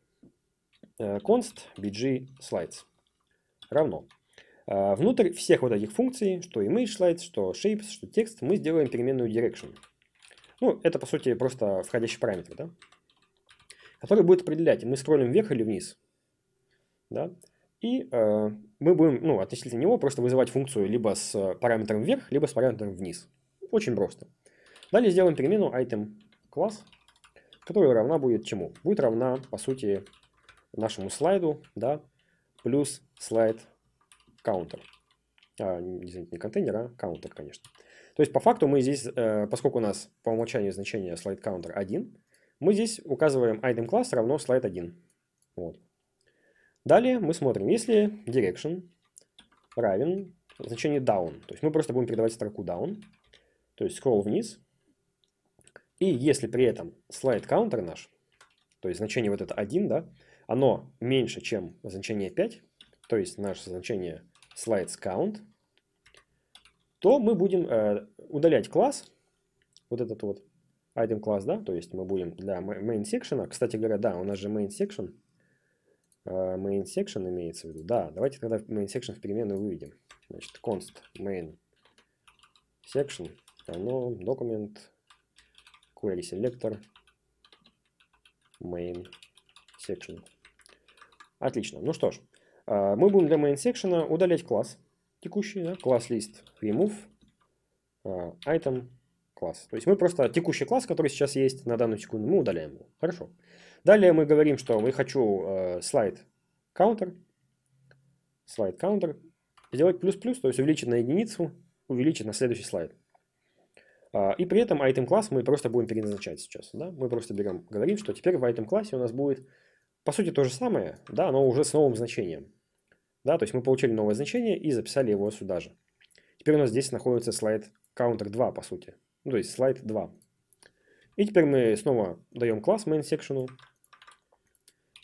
э, const bg slides равно. Э, внутрь всех вот этих функций, что image slides, что shapes, что текст, мы сделаем переменную direction. Ну, это, по сути, просто входящий параметр, да? Который будет определять, мы скроллим вверх или вниз. Да? И э, мы будем ну, относительно него просто вызывать функцию либо с параметром вверх, либо с параметром вниз. Очень просто. Далее сделаем перемену item класс, которая равна будет чему? Будет равна, по сути, нашему слайду, да, плюс слайд counter. А, извините, не контейнер, а counter, конечно. То есть, по факту мы здесь, э, поскольку у нас по умолчанию значение слайд counter 1, мы здесь указываем item класс равно слайд 1. Вот. Далее мы смотрим, если direction равен значению down, то есть мы просто будем передавать строку down, то есть scroll вниз, и если при этом slide counter наш, то есть значение вот это 1, да, оно меньше, чем значение 5, то есть наше значение slides count, то мы будем э, удалять класс, вот этот вот item класс, да, то есть мы будем для main section, а, кстати говоря, да, у нас же main section – Э, main section имеется в виду. Да, давайте тогда main section в переменную выведем. Значит, const main section, оно document query selector main section. Отлично. Ну что ж, э, мы будем для main section удалять класс текущий, да, класс list remove э, item класс. То есть мы просто текущий класс, который сейчас есть на данную секунду, мы удаляем его. Хорошо. Далее мы говорим, что мы хочу э, слайд counter, слайд counter сделать плюс-плюс, то есть увеличить на единицу, увеличить на следующий слайд. А, и при этом item класс мы просто будем переназначать сейчас. Да? Мы просто берем, говорим, что теперь в item классе у нас будет, по сути, то же самое, да, но уже с новым значением. Да, то есть мы получили новое значение и записали его сюда же. Теперь у нас здесь находится слайд counter 2, по сути. Ну, то есть слайд 2. И теперь мы снова даем класс main section,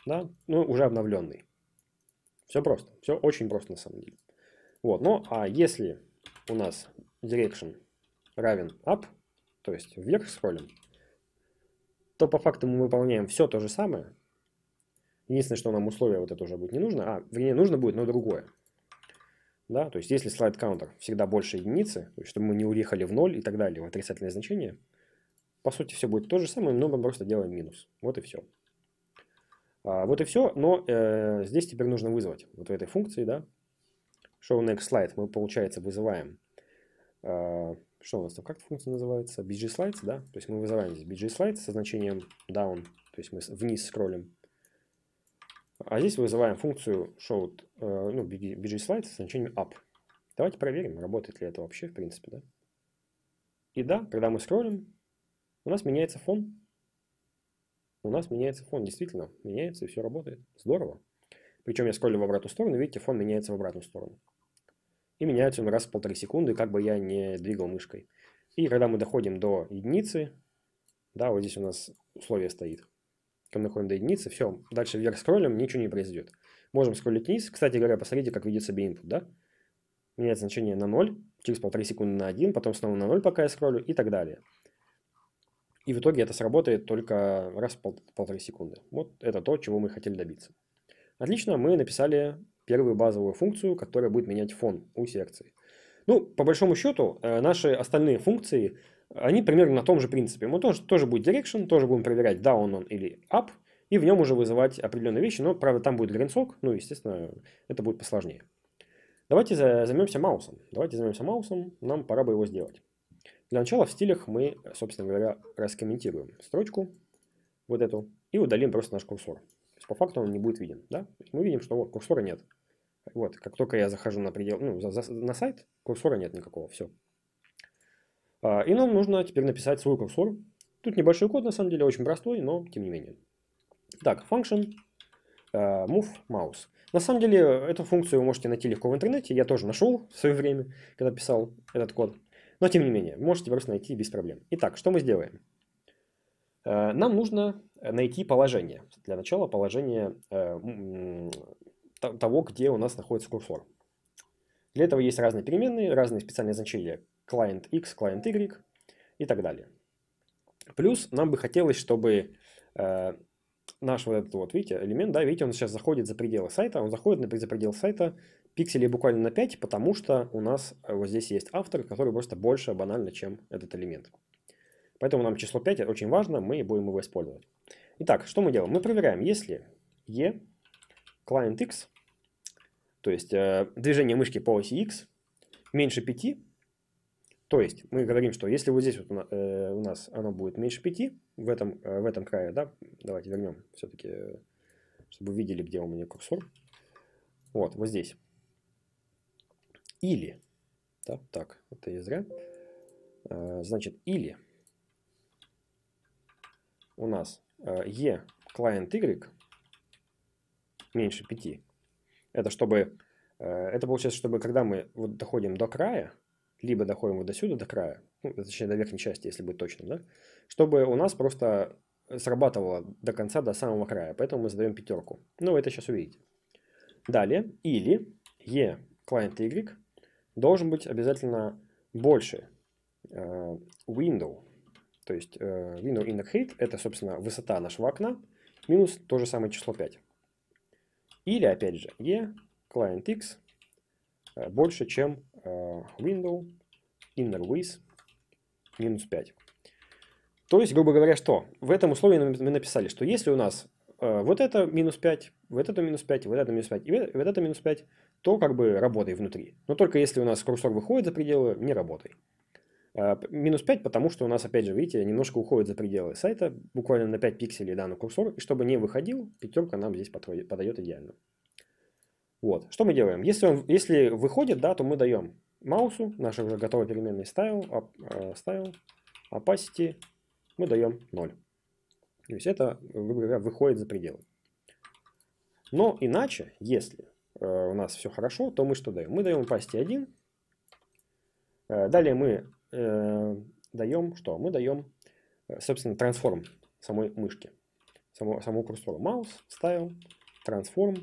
да, ну, уже обновленный. Все просто, все очень просто на самом деле. Вот, ну, а если у нас direction равен up, то есть вверх скроллим, то по факту мы выполняем все то же самое. Единственное, что нам условие вот это уже будет не нужно, а, вернее, нужно будет, но другое. Да, то есть если слайд counter всегда больше единицы, то есть чтобы мы не уехали в ноль и так далее, в отрицательное значение, по сути все будет то же самое, но мы просто делаем минус. Вот и все. А, вот и все, но э, здесь теперь нужно вызвать, вот в этой функции, да, show next slide, мы, получается, вызываем, э, что у нас там, как эта функция называется, bg да, то есть мы вызываем здесь bg slides со значением down, то есть мы вниз скроллим, а здесь вызываем функцию show, э, ну, bg, bg со значением up. Давайте проверим, работает ли это вообще, в принципе, да. И да, когда мы скроллим, у нас меняется фон, у нас меняется фон, действительно, меняется и все работает. Здорово. Причем я скроллю в обратную сторону, видите, фон меняется в обратную сторону. И меняется он раз в полторы секунды, как бы я не двигал мышкой. И когда мы доходим до единицы, да, вот здесь у нас условие стоит. Когда мы доходим до единицы, все, дальше вверх скроллим, ничего не произойдет. Можем скроллить вниз. Кстати говоря, посмотрите, как видится B-input, да? Меняет значение на 0, через полторы секунды на 1, потом снова на 0, пока я скроллю, и так далее. И в итоге это сработает только раз в пол полторы секунды. Вот это то, чего мы хотели добиться. Отлично, мы написали первую базовую функцию, которая будет менять фон у секции. Ну, по большому счету, э, наши остальные функции, они примерно на том же принципе. Мы тоже, тоже будет direction, тоже будем проверять, down он или up, и в нем уже вызывать определенные вещи, но, правда, там будет гринсок, ну, естественно, это будет посложнее. Давайте займемся маусом. Давайте займемся маусом, нам пора бы его сделать. Для начала в стилях мы, собственно говоря, раскомментируем строчку вот эту и удалим просто наш курсор. То есть по факту он не будет виден. Да? Мы видим, что вот, курсора нет. Вот, как только я захожу на предел, ну, за, за, на сайт, курсора нет никакого, все. А, и нам нужно теперь написать свой курсор. Тут небольшой код, на самом деле, очень простой, но тем не менее. Так, function uh, move mouse. На самом деле, эту функцию вы можете найти легко в интернете. Я тоже нашел в свое время, когда писал этот код. Но тем не менее, можете просто найти без проблем. Итак, что мы сделаем? Э, нам нужно найти положение. Для начала положение э, того, где у нас находится курсор. Для этого есть разные переменные, разные специальные значения client x, client y и так далее. Плюс нам бы хотелось, чтобы э, наш вот этот вот, видите, элемент, да, видите, он сейчас заходит за пределы сайта, он заходит например, за пределы сайта пикселей буквально на 5, потому что у нас э, вот здесь есть автор, который просто больше банально, чем этот элемент. Поэтому нам число 5 очень важно, мы будем его использовать. Итак, что мы делаем? Мы проверяем, если e client x, то есть э, движение мышки по оси x меньше 5, то есть мы говорим, что если вот здесь вот у, нас, э, у нас оно будет меньше 5, в этом, э, в этом крае, да, давайте вернем все-таки, э, чтобы видели, где у меня курсор. Вот, вот здесь или, да, так, это я зря, э, значит, или у нас e client y меньше 5. Это чтобы, э, это получается, чтобы когда мы вот доходим до края, либо доходим вот до сюда, до края, ну, точнее до верхней части, если быть точным, да, чтобы у нас просто срабатывало до конца, до самого края. Поэтому мы задаем пятерку. Ну, вы это сейчас увидите. Далее, или e client y должен быть обязательно больше э, window. То есть э, window in height это, собственно, высота нашего окна минус то же самое число 5. Или, опять же, e client x э, больше, чем э, window inner width минус 5. То есть, грубо говоря, что? В этом условии мы написали, что если у нас э, вот это минус 5, вот это минус 5, вот это минус 5 и вот это минус 5, то как бы работай внутри. Но только если у нас курсор выходит за пределы, не работай. А, минус 5, потому что у нас, опять же, видите, немножко уходит за пределы сайта, буквально на 5 пикселей данный курсор, и чтобы не выходил, пятерка нам здесь подходит, подает идеально. Вот, что мы делаем? Если, он, если выходит, да, то мы даем маусу, нашей уже готовой переменной style, style, э, opacity, мы даем 0. То есть это, грубо говоря, выходит за пределы. Но иначе, если Э, у нас все хорошо, то мы что даем? Мы даем пасти 1. Э, далее мы э, даем что? Мы даем, собственно, трансформ самой мышки. Само, самого курсора. маус. style, трансформ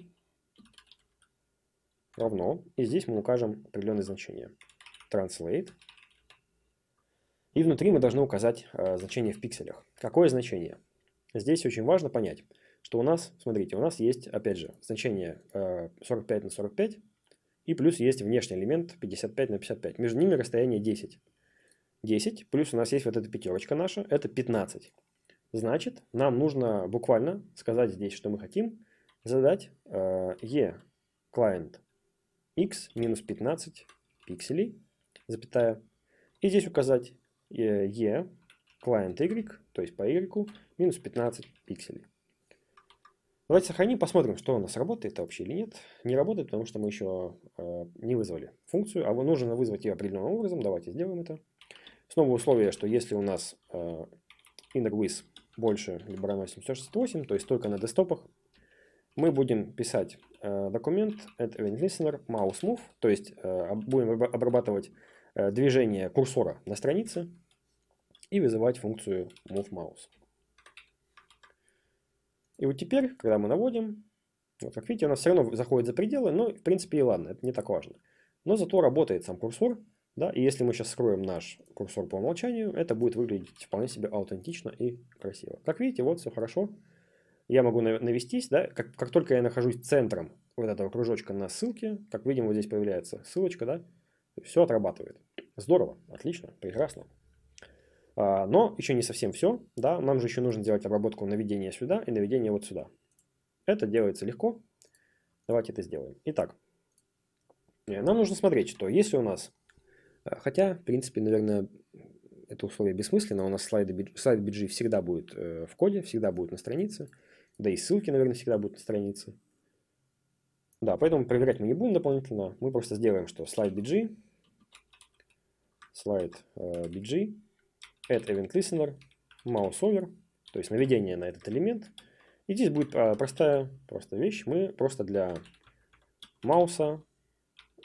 равно. И здесь мы укажем определенное значение. Translate. И внутри мы должны указать э, значение в пикселях. Какое значение? Здесь очень важно понять что у нас, смотрите, у нас есть, опять же, значение 45 э, на 45, и плюс есть внешний элемент 55 на 55. Между ними расстояние 10. 10, плюс у нас есть вот эта пятерочка наша, это 15. Значит, нам нужно буквально сказать здесь, что мы хотим, задать э, e client x минус 15 пикселей, запятая, и здесь указать э, e client y, то есть по y, минус 15 пикселей. Давайте сохраним, посмотрим, что у нас работает вообще или нет. Не работает, потому что мы еще э, не вызвали функцию, а нужно вызвать ее определенным образом. Давайте сделаем это. Снова условие, что если у нас э, innerWith больше либо равно 768, то есть только на десктопах, мы будем писать э, документ at event listener mouse move, то есть э, будем обрабатывать э, движение курсора на странице и вызывать функцию move mouse. И вот теперь, когда мы наводим, вот как видите, она все равно заходит за пределы, но в принципе и ладно, это не так важно. Но зато работает сам курсор, да, и если мы сейчас скроем наш курсор по умолчанию, это будет выглядеть вполне себе аутентично и красиво. Как видите, вот все хорошо. Я могу навестись, да, как, как только я нахожусь центром вот этого кружочка на ссылке, как видим, вот здесь появляется ссылочка, да, все отрабатывает. Здорово, отлично, прекрасно. А, но еще не совсем все. Да? Нам же еще нужно делать обработку наведения сюда и наведения вот сюда. Это делается легко. Давайте это сделаем. Итак, э, нам нужно смотреть, что если у нас... Э, хотя, в принципе, наверное, это условие бессмысленно. У нас слайды, слайд BG всегда будет э, в коде, всегда будет на странице. Да и ссылки, наверное, всегда будут на странице. Да, поэтому проверять мы не будем дополнительно. Мы просто сделаем, что слайд BG, слайд BG это event listener, mouse over, то есть наведение на этот элемент. И здесь будет а, простая простая вещь. Мы просто для мауса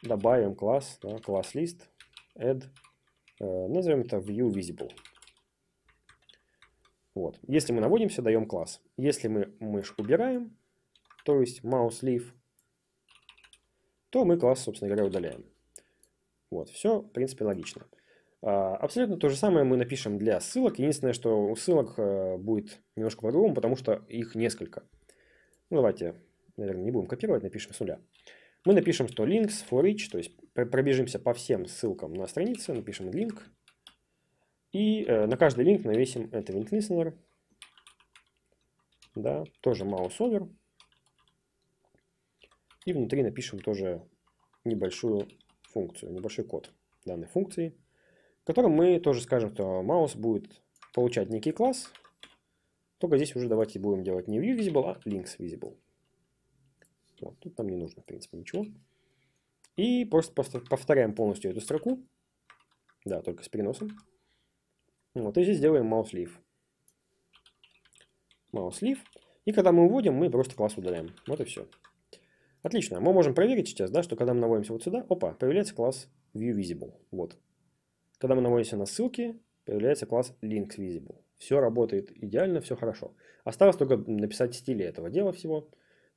добавим класс, да, класс лист, add, э, назовем это view visible. Вот. Если мы наводимся, даем класс. Если мы мышку убираем, то есть mouse leave, то мы класс, собственно говоря, удаляем. Вот, все, в принципе, логично. А, абсолютно то же самое мы напишем для ссылок. Единственное, что у ссылок э, будет немножко по-другому, потому что их несколько. Ну, давайте, наверное, не будем копировать, напишем с нуля. Мы напишем, что links for each, то есть пробежимся по всем ссылкам на странице, напишем link. И э, на каждый link навесим это link listener. Да, тоже mouse over. И внутри напишем тоже небольшую функцию, небольшой код данной функции в котором мы тоже скажем, что маус будет получать некий класс, только здесь уже давайте будем делать не view visible, а links visible. Вот, тут нам не нужно, в принципе, ничего. И просто, повторяем полностью эту строку. Да, только с переносом. Вот, и здесь делаем mouse leaf. Mouse leaf. И когда мы уводим, мы просто класс удаляем. Вот и все. Отлично. Мы можем проверить сейчас, да, что когда мы наводимся вот сюда, опа, появляется класс view visible. Вот. Когда мы наводимся на ссылки, появляется класс link-visible. Все работает идеально, все хорошо. Осталось только написать стили этого дела всего.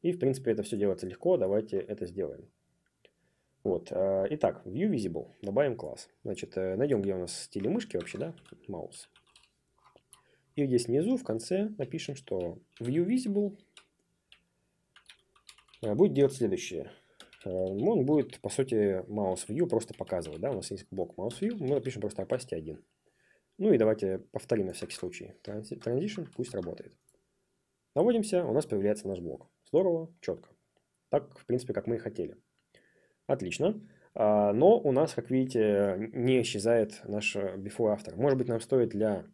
И, в принципе, это все делается легко. Давайте это сделаем. Вот. Э, итак, view-visible. Добавим класс. Значит, э, найдем, где у нас стили мышки вообще, да? Маус. И здесь внизу, в конце, напишем, что view-visible э, будет делать следующее. Э, ну, он будет, по сути, mouse view просто показывать. Да? У нас есть блок mouse view, мы напишем просто opacity 1. Ну и давайте повторим на всякий случай. Transition пусть работает. Наводимся, у нас появляется наш блок. Здорово, четко. Так, в принципе, как мы и хотели. Отлично. А, но у нас, как видите, не исчезает наш before after. Может быть, нам стоит для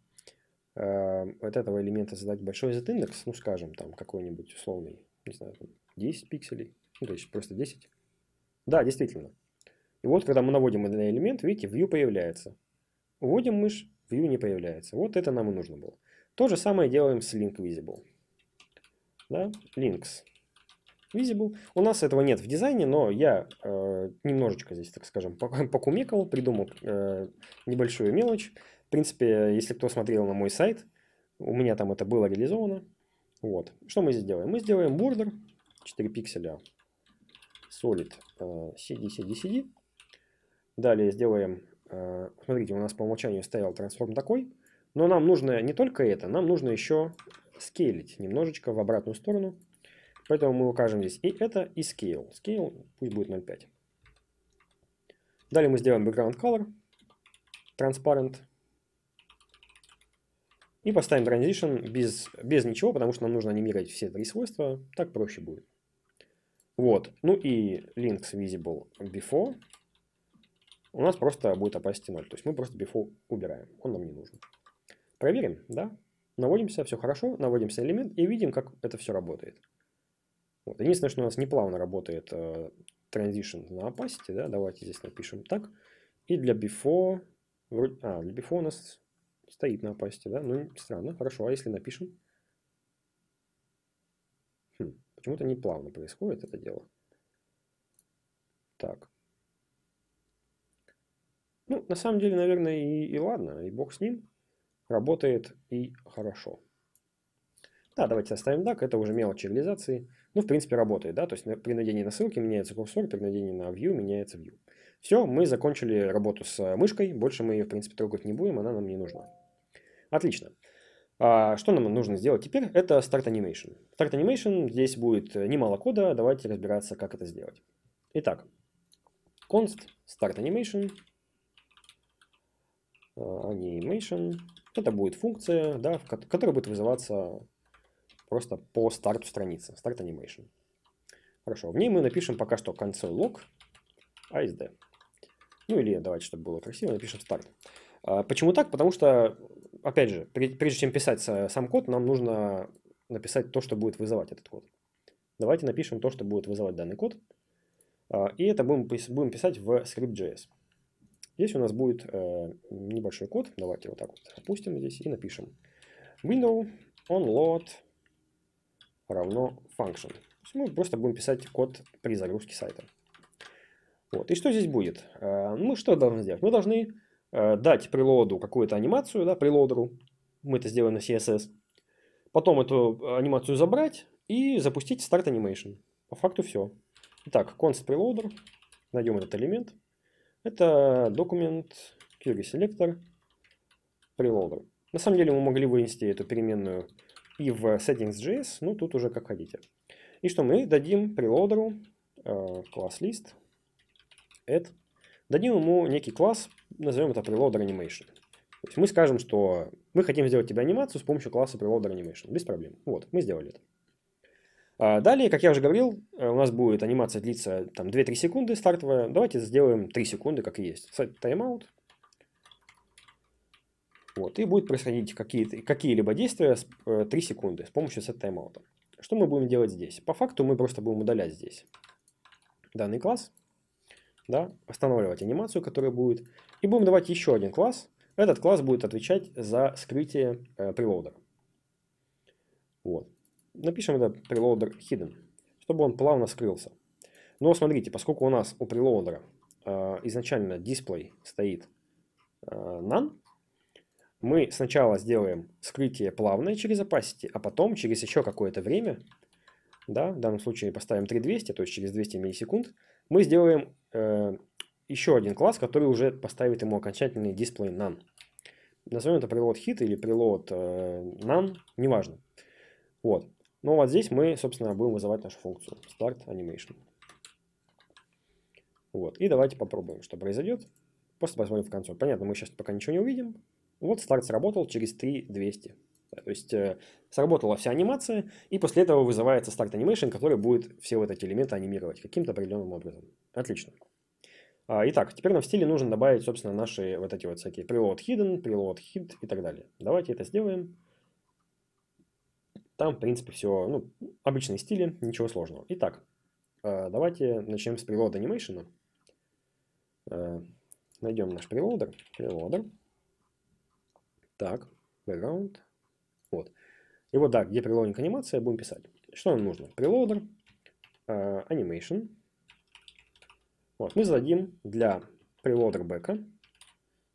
э, вот этого элемента задать большой z-индекс, ну, скажем, там какой-нибудь условный, не знаю, 10 пикселей, ну, то есть просто 10. Да, действительно. И вот, когда мы наводим на элемент, видите, view появляется. Уводим мышь, view не появляется. Вот это нам и нужно было. То же самое делаем с link visible. Да? Links visible. У нас этого нет в дизайне, но я э, немножечко здесь, так скажем, [laughs] покумекал, придумал э, небольшую мелочь. В принципе, если кто смотрел на мой сайт, у меня там это было реализовано. Вот. Что мы здесь делаем? Мы сделаем border 4 пикселя solid cd, cd, cd. Далее сделаем, э, смотрите, у нас по умолчанию стоял трансформ такой, но нам нужно не только это, нам нужно еще скейлить немножечко в обратную сторону. Поэтому мы укажем здесь и это, и scale. Scale пусть будет 0,5. Далее мы сделаем background color, transparent. И поставим transition без, без ничего, потому что нам нужно анимировать все три свойства. Так проще будет. Вот. Ну и links visible before у нас просто будет опасти 0. То есть мы просто before убираем. Он нам не нужен. Проверим, да? Наводимся, все хорошо. Наводимся элемент и видим, как это все работает. Вот. Единственное, что у нас неплавно работает э, transition на opacity. Да? Давайте здесь напишем так. И для before... а, для before у нас стоит на opacity, да? Ну, странно. Хорошо, а если напишем? Почему-то не плавно происходит это дело. Так. Ну, на самом деле, наверное, и, и ладно, и бог с ним. Работает и хорошо. Да, давайте оставим так, это уже мелочи реализации. Ну, в принципе, работает, да, то есть при наведении на ссылки меняется курсор, при наведении на view меняется view. Все, мы закончили работу с мышкой, больше мы ее, в принципе, трогать не будем, она нам не нужна. Отлично. А, что нам нужно сделать теперь? Это Start Animation. Start Animation, здесь будет э, немало кода, давайте разбираться, как это сделать. Итак, const Start Animation, э, animation, это будет функция, да, которая будет вызываться просто по старту страницы, Start Animation. Хорошо, в ней мы напишем пока что console.log ASD. А ну или давайте, чтобы было красиво, напишем старт. Почему так? Потому что опять же, прежде чем писать сам код, нам нужно написать то, что будет вызывать этот код. Давайте напишем то, что будет вызывать данный код. А, и это будем, писать в script.js. Здесь у нас будет э, небольшой код. Давайте вот так вот опустим здесь и напишем. Window onload равно function. То есть мы просто будем писать код при загрузке сайта. Вот. И что здесь будет? Э, мы что должны сделать? Мы должны Э, дать прилоду какую-то анимацию, да, прилодеру, мы это сделаем на CSS, потом эту э, анимацию забрать и запустить Start Animation. По факту все. Итак, const preloader, найдем этот элемент. Это документ query selector preloader. На самом деле мы могли вынести эту переменную и в settings.js, ну тут уже как хотите. И что мы дадим прилодеру э, класс list add дадим ему некий класс, назовем это preloader animation. То есть мы скажем, что мы хотим сделать тебе анимацию с помощью класса preloader animation, без проблем. Вот, мы сделали это. А, далее, как я уже говорил, э, у нас будет анимация длиться там 2-3 секунды стартовая. Давайте сделаем 3 секунды, как и есть. Тайм-аут. Вот, и будет происходить какие-либо какие действия 3 э, секунды с помощью сет тайм-аута. Что мы будем делать здесь? По факту мы просто будем удалять здесь данный класс да, останавливать анимацию, которая будет, и будем давать еще один класс. Этот класс будет отвечать за скрытие э, Вот. Напишем это preloader hidden, чтобы он плавно скрылся. Но смотрите, поскольку у нас у preloader э, изначально дисплей стоит э, none, мы сначала сделаем скрытие плавное через opacity, а потом через еще какое-то время, да, в данном случае поставим 3200, то есть через 200 миллисекунд, мы сделаем э, еще один класс, который уже поставит ему окончательный дисплей none. Назовем это preload hit или preload э, none, неважно. Вот. Ну вот здесь мы, собственно, будем вызывать нашу функцию start animation. Вот. И давайте попробуем, что произойдет. Просто посмотрим в конце. Понятно, мы сейчас пока ничего не увидим. Вот старт сработал через 3200 то есть э, сработала вся анимация, и после этого вызывается старт animation, который будет все вот эти элементы анимировать каким-то определенным образом. Отлично. А, итак, теперь нам в стиле нужно добавить, собственно, наши вот эти вот всякие preload hidden, preload hid и так далее. Давайте это сделаем. Там, в принципе, все, ну, обычные стили, ничего сложного. Итак, э, давайте начнем с preload animation. Э, найдем наш preloader. Preloader. Так, background. И вот да, где прелоудинг анимация, будем писать. Что нам нужно? Прелоудер, э, animation. Вот, мы зададим для прелоудер бэка,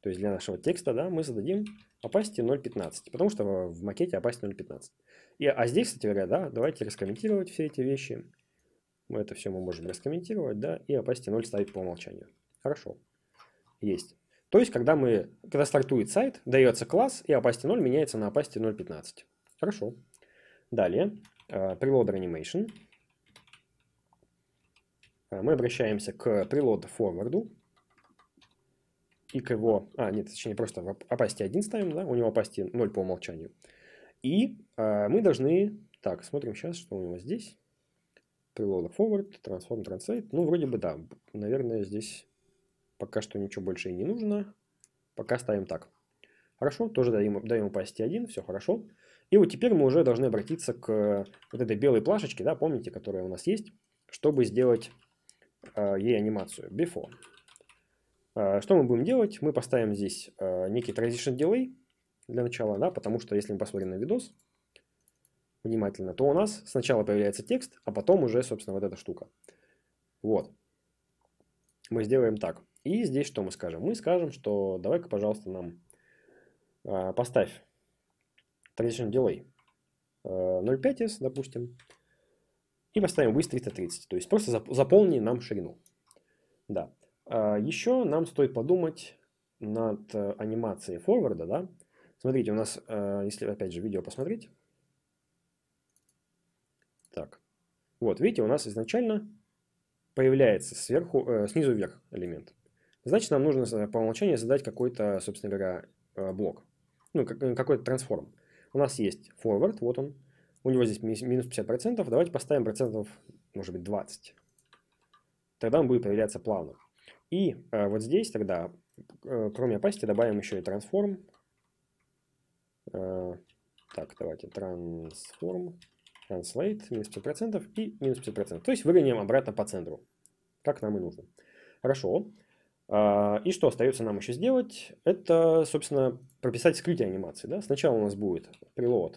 то есть для нашего текста, да, мы зададим opacity 0.15, потому что в макете opacity 0.15. И, а здесь, кстати говоря, да, давайте раскомментировать все эти вещи. Мы Это все мы можем раскомментировать, да, и opacity 0 ставить по умолчанию. Хорошо. Есть. То есть, когда, мы, когда стартует сайт, дается класс, и opacity 0 меняется на opacity 0.15. Хорошо. Далее, а, preloader animation. А, мы обращаемся к preload forward и к его... А, нет, точнее, просто в opacity 1 ставим, да? У него opacity 0 по умолчанию. И а, мы должны... Так, смотрим сейчас, что у него здесь. Preload forward, transform translate. Ну, вроде бы да. Наверное, здесь пока что ничего больше и не нужно. Пока ставим так. Хорошо, тоже даем, даем opacity 1, все хорошо. Хорошо. И вот теперь мы уже должны обратиться к э, вот этой белой плашечке, да, помните, которая у нас есть, чтобы сделать э, ей анимацию before. Э, что мы будем делать? Мы поставим здесь э, некий transition delay для начала, да, потому что если мы посмотрим на видос внимательно, то у нас сначала появляется текст, а потом уже, собственно, вот эта штука. Вот. Мы сделаем так. И здесь что мы скажем? Мы скажем, что давай-ка, пожалуйста, нам э, поставь количеством delay 0,5s, допустим, и поставим width 330. То есть просто заполни нам ширину. Да. А Еще нам стоит подумать над э, анимацией форварда, да. Смотрите, у нас, э, если опять же видео посмотреть. Так. Вот, видите, у нас изначально появляется сверху, э, снизу вверх элемент. Значит, нам нужно по умолчанию задать какой-то, собственно говоря, э, блок. Ну, какой-то трансформ. У нас есть forward, вот он. У него здесь минус 50%. Давайте поставим процентов, может быть, 20. Тогда он будет проявляться плавно. И э, вот здесь тогда, э, кроме opacity, добавим еще и transform. Э, так, давайте transform, translate, минус 50% и минус 50%. То есть выгоним обратно по центру, как нам и нужно. Хорошо. Хорошо. А, и что остается нам еще сделать, это, собственно, прописать скрытие анимации. Да? Сначала у нас будет preload,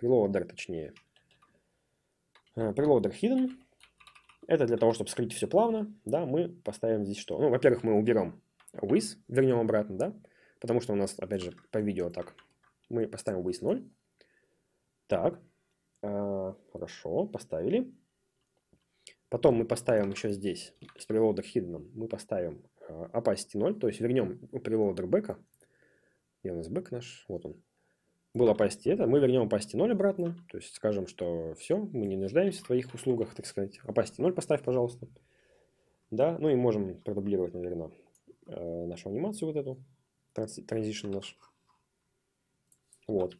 preloader точнее, э, preloader hidden. Это для того, чтобы скрыть все плавно. Да, мы поставим здесь что? Ну, во-первых, мы уберем with, вернем обратно, да, потому что у нас, опять же, по видео так. Мы поставим with 0. Так, а, хорошо, поставили. Потом мы поставим еще здесь, с preloader hidden, мы поставим opacity э, 0, то есть вернем preloader бэка, где у нас бэк наш, вот он, был opacity это, мы вернем opacity 0 обратно, то есть скажем, что все, мы не нуждаемся в твоих услугах, так сказать, opacity 0 поставь, пожалуйста, да, ну и можем продублировать, наверное, э, нашу анимацию вот эту, транзишн наш, вот.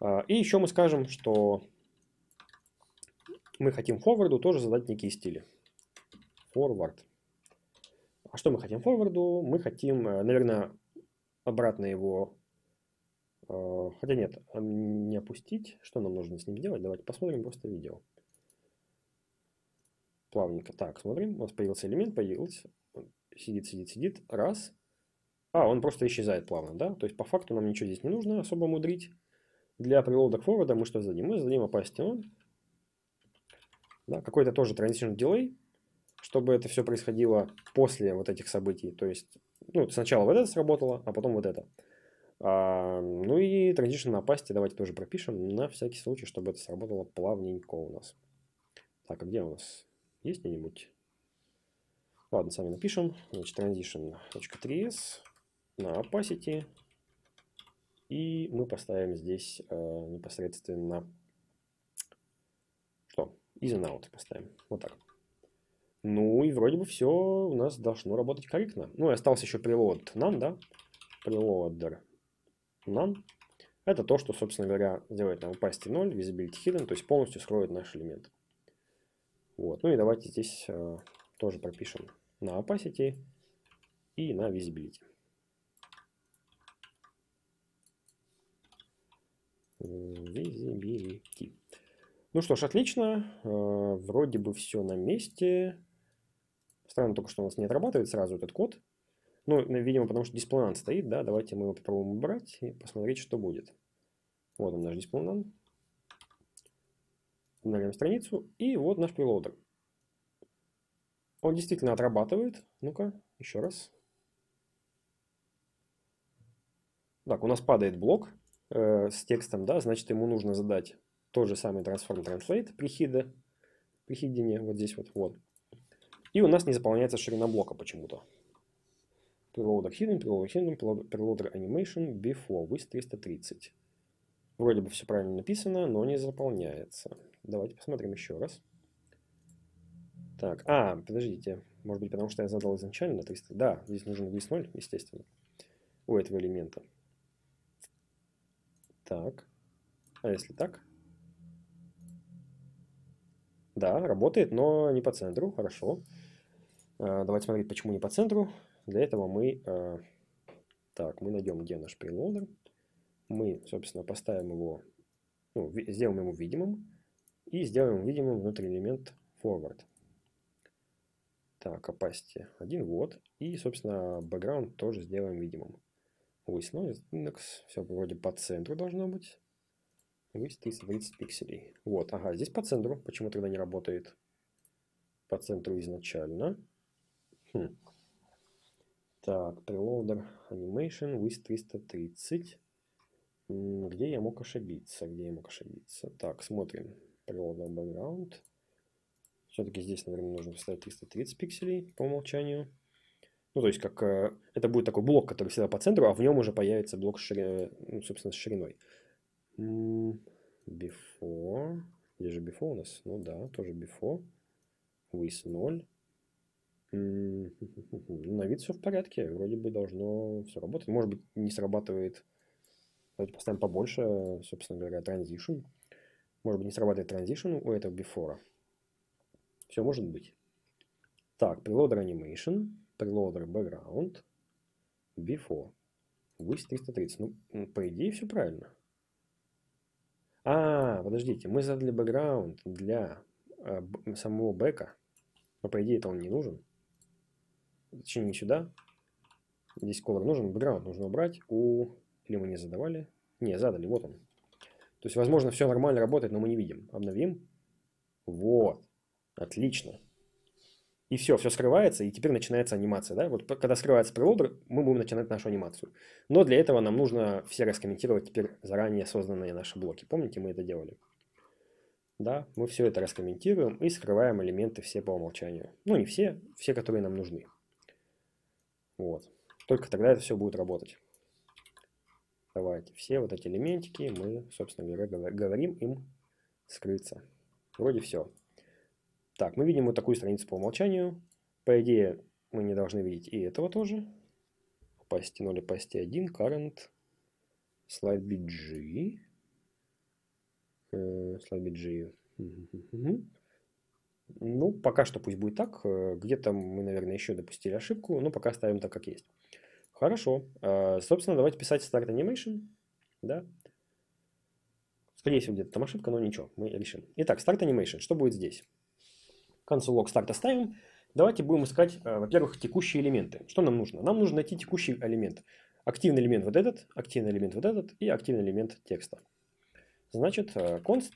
А, и еще мы скажем, что мы хотим форварду тоже задать некие стили. Forward. А что мы хотим форварду? Мы хотим, э, наверное, обратно его... Э, хотя нет, не опустить. Что нам нужно с ним делать? Давайте посмотрим просто видео. Плавненько. Так, смотрим. У нас появился элемент, появился. Сидит, сидит, сидит. Раз. А, он просто исчезает плавно, да? То есть по факту нам ничего здесь не нужно особо мудрить. Для прилодок форварда мы что зададим? Мы зададим opacity Да, Какой-то тоже transition delay чтобы это все происходило после вот этих событий. То есть ну, сначала вот это сработало, а потом вот это. А, ну и transition на пасте давайте тоже пропишем на всякий случай, чтобы это сработало плавненько у нас. Так, а где у нас? Есть где-нибудь? Ладно, сами напишем. Значит, transition.3s на opacity. И мы поставим здесь э, непосредственно что? Is and out поставим. Вот так. Ну и вроде бы все у нас должно работать корректно. Ну и остался еще preload none, да? Preloader none. Это то, что, собственно говоря, делает нам opacity 0, visibility hidden, то есть полностью скроет наш элемент. Вот. Ну и давайте здесь э, тоже пропишем на opacity и на visibility. Visibility. Ну что ж, отлично. Э, вроде бы все на месте. Странно только, что у нас не отрабатывает сразу этот код. Ну, видимо, потому что диспланант стоит, да. Давайте мы его попробуем убрать и посмотреть, что будет. Вот он наш диспланант. Обновляем страницу. И вот наш прилоудер. Он действительно отрабатывает. Ну-ка, еще раз. Так, у нас падает блок э, с текстом, да, значит ему нужно задать тот же самый transform translate прихида, прихидение, вот здесь вот, вот. И у нас не заполняется ширина блока почему-то. Preloader hidden, preloader hidden, preloader animation before with 330. Вроде бы все правильно написано, но не заполняется. Давайте посмотрим еще раз. Так, а, подождите. Может быть, потому что я задал изначально 300. Да, здесь нужен весь 0, естественно, у этого элемента. Так. А если так? Да, работает, но не по центру, хорошо. А, давайте смотреть, почему не по центру. Для этого мы... А, так, мы найдем, где наш прелоудер. Мы, собственно, поставим его... Ну, сделаем ему видимым. И сделаем видимым внутренний элемент forward. Так, opacity 1, вот. И, собственно, background тоже сделаем видимым. Высновый ну, индекс, все вроде по центру должно быть. 330 пикселей. Вот, ага, здесь по центру. Почему тогда не работает? По центру изначально. Хм. Так, preloader animation with 330. Где я мог ошибиться? Где я мог ошибиться? Так, смотрим. Preloader background. Все-таки здесь, наверное, нужно поставить 330 пикселей по умолчанию. Ну, то есть, как э, это будет такой блок, который всегда по центру, а в нем уже появится блок, шири... ну, собственно, с шириной. Before. где же before у нас. Ну да, тоже before. With 0. [laughs] Ну, на вид все в порядке. Вроде бы должно все работать. Может быть, не срабатывает. Давайте поставим побольше, собственно говоря, transition. Может быть, не срабатывает transition у этого before. Все может быть. Так, preloader animation, preloader background, before. Выше 330. Ну, по идее, все правильно. А, подождите, мы задали бэкграунд для э, самого бэка. Но по идее это он не нужен. Точнее не сюда. Здесь color нужен, бэкграунд нужно убрать. У... Или мы не задавали? Не, задали, вот он. То есть, возможно, все нормально работает, но мы не видим. Обновим. Вот. Отлично и все, все скрывается, и теперь начинается анимация. Да? Вот когда скрывается прилобр, мы будем начинать нашу анимацию. Но для этого нам нужно все раскомментировать теперь заранее созданные наши блоки. Помните, мы это делали? Да, мы все это раскомментируем и скрываем элементы все по умолчанию. Ну, не все, все, которые нам нужны. Вот. Только тогда это все будет работать. Давайте все вот эти элементики мы, собственно говоря, говорим им скрыться. Вроде все. Так, мы видим вот такую страницу по умолчанию. По идее, мы не должны видеть и этого тоже. Opacity 0, opacity 1, current, slide bg. Э, slide bg. Ну, пока что пусть будет так. Э, где-то мы, наверное, еще допустили ошибку, но пока ставим так, как есть. Хорошо. Э, собственно, давайте писать start animation. Да. Скорее всего, где-то там ошибка, но ничего, мы решим. Итак, start animation. Что будет здесь? Console log start оставим. Давайте будем искать, э, во-первых, текущие элементы. Что нам нужно? Нам нужно найти текущий элемент. Активный элемент вот этот, активный элемент вот этот и активный элемент текста. Значит, э, const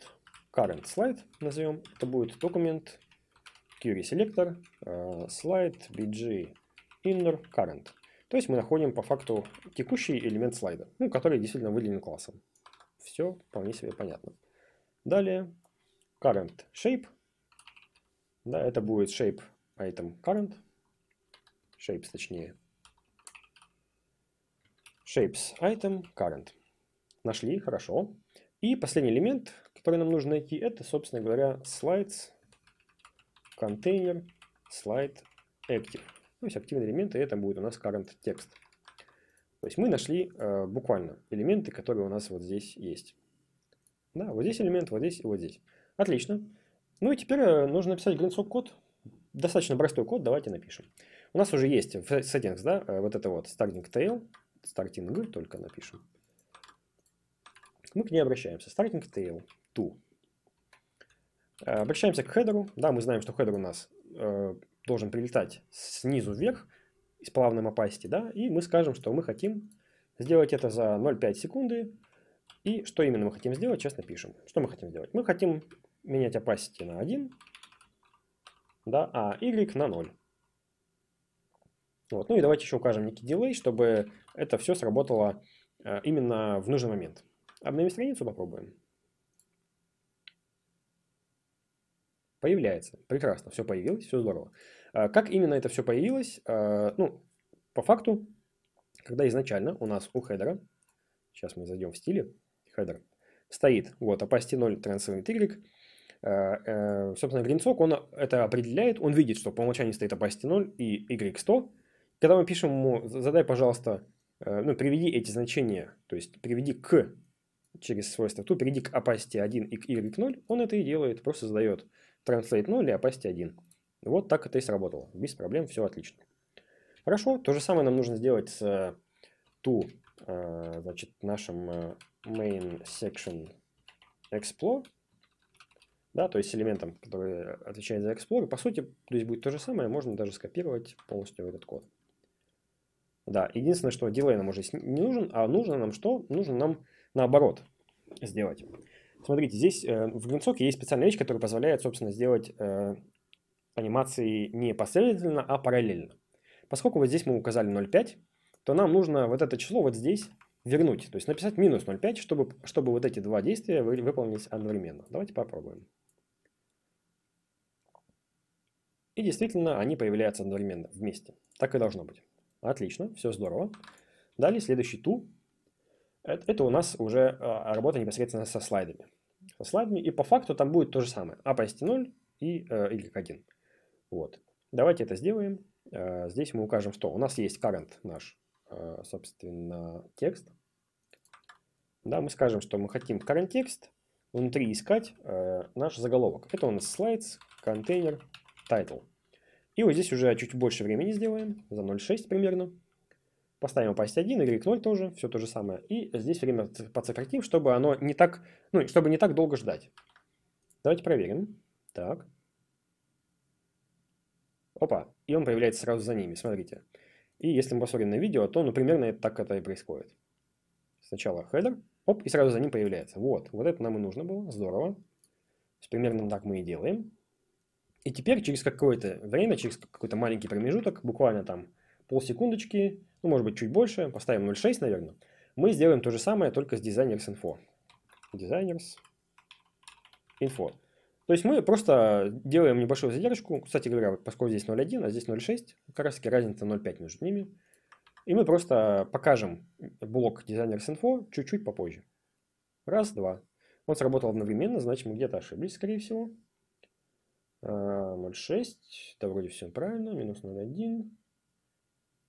current slide назовем. Это будет документ query selector э, slide bg inner current. То есть мы находим по факту текущий элемент слайда, ну, который действительно выделен классом. Все вполне себе понятно. Далее current shape да, это будет shape item current. Shapes, точнее. Shapes item current. Нашли, хорошо. И последний элемент, который нам нужно найти, это, собственно говоря, slides container slide active. То есть активный элемент, и это будет у нас current текст. То есть мы нашли э, буквально элементы, которые у нас вот здесь есть. Да, вот здесь элемент, вот здесь и вот здесь. Отлично. Ну и теперь э, нужно написать глинцок код. Достаточно простой код, давайте напишем. У нас уже есть в settings, да, э, вот это вот starting tail, starting только напишем. Мы к ней обращаемся. Starting tail to. Э, обращаемся к хедеру. Да, мы знаем, что хедер у нас э, должен прилетать снизу вверх с плавным опасти да, и мы скажем, что мы хотим сделать это за 0,5 секунды. И что именно мы хотим сделать, сейчас напишем. Что мы хотим сделать? Мы хотим менять opacity на 1, да, а Y на 0. Вот. Ну и давайте еще укажем некий delay, чтобы это все сработало э, именно в нужный момент. Обновим страницу, попробуем. Появляется. Прекрасно, все появилось, все здорово. Э, как именно это все появилось? Э, ну, по факту, когда изначально у нас у хедера, сейчас мы зайдем в стиле, хедер, стоит вот opacity 0 transient y, Э, э, собственно, гринцок, он это определяет, он видит, что по умолчанию стоит opacity 0 и y100. Когда мы пишем ему, задай, пожалуйста, э, ну, приведи эти значения, то есть приведи к через свойство to, приведи к opacity 1 и к y0, он это и делает, просто задает translate 0 и opacity 1. Вот так это и сработало, без проблем, все отлично. Хорошо, то же самое нам нужно сделать с ту, значит, нашим main section explore да, то есть элементом, который отвечает за Explorer, по сути, то есть будет то же самое, можно даже скопировать полностью этот код. Да, единственное, что дилей нам уже не нужен, а нужно нам что? Нужно нам наоборот сделать. Смотрите, здесь э, в Greensock есть специальная вещь, которая позволяет, собственно, сделать э, анимации не последовательно, а параллельно. Поскольку вот здесь мы указали 0,5, то нам нужно вот это число вот здесь вернуть, то есть написать минус 0,5, чтобы, чтобы вот эти два действия выполнились одновременно. Давайте попробуем. И действительно, они появляются одновременно вместе. Так и должно быть. Отлично, все здорово. Далее следующий ту э, Это у нас уже а, работа непосредственно со слайдами. Со слайдами. И по факту там будет то же самое. А по 0 и э, Y 1. Вот. Давайте это сделаем. Э, здесь мы укажем, что у нас есть current наш, э, собственно, текст. Да, мы скажем, что мы хотим current текст внутри искать наш заголовок. Это у нас slides, контейнер, title. И вот здесь уже чуть больше времени сделаем, за 0,6 примерно. Поставим опасность 1, y 0 тоже, все то же самое. И здесь время подсократим, чтобы оно не так, ну, чтобы не так долго ждать. Давайте проверим. Так. Опа, и он появляется сразу за ними, смотрите. И если мы посмотрим на видео, то, ну, примерно это так это и происходит. Сначала хедер, оп, и сразу за ним появляется. Вот, вот это нам и нужно было, здорово. С Примерно так мы и делаем. И теперь через какое-то время, через какой-то маленький промежуток, буквально там полсекундочки, ну может быть чуть больше, поставим 0.6, наверное, мы сделаем то же самое, только с Designers Info. Designers Info. То есть мы просто делаем небольшую задержку. Кстати говоря, поскольку здесь 0.1, а здесь 0.6, как раз таки разница 0.5 между ними. И мы просто покажем блок Designers Info чуть-чуть попозже. Раз, два. Он сработал одновременно, значит мы где-то ошиблись, скорее всего. 0,6, а, да вроде все правильно, минус 0,1,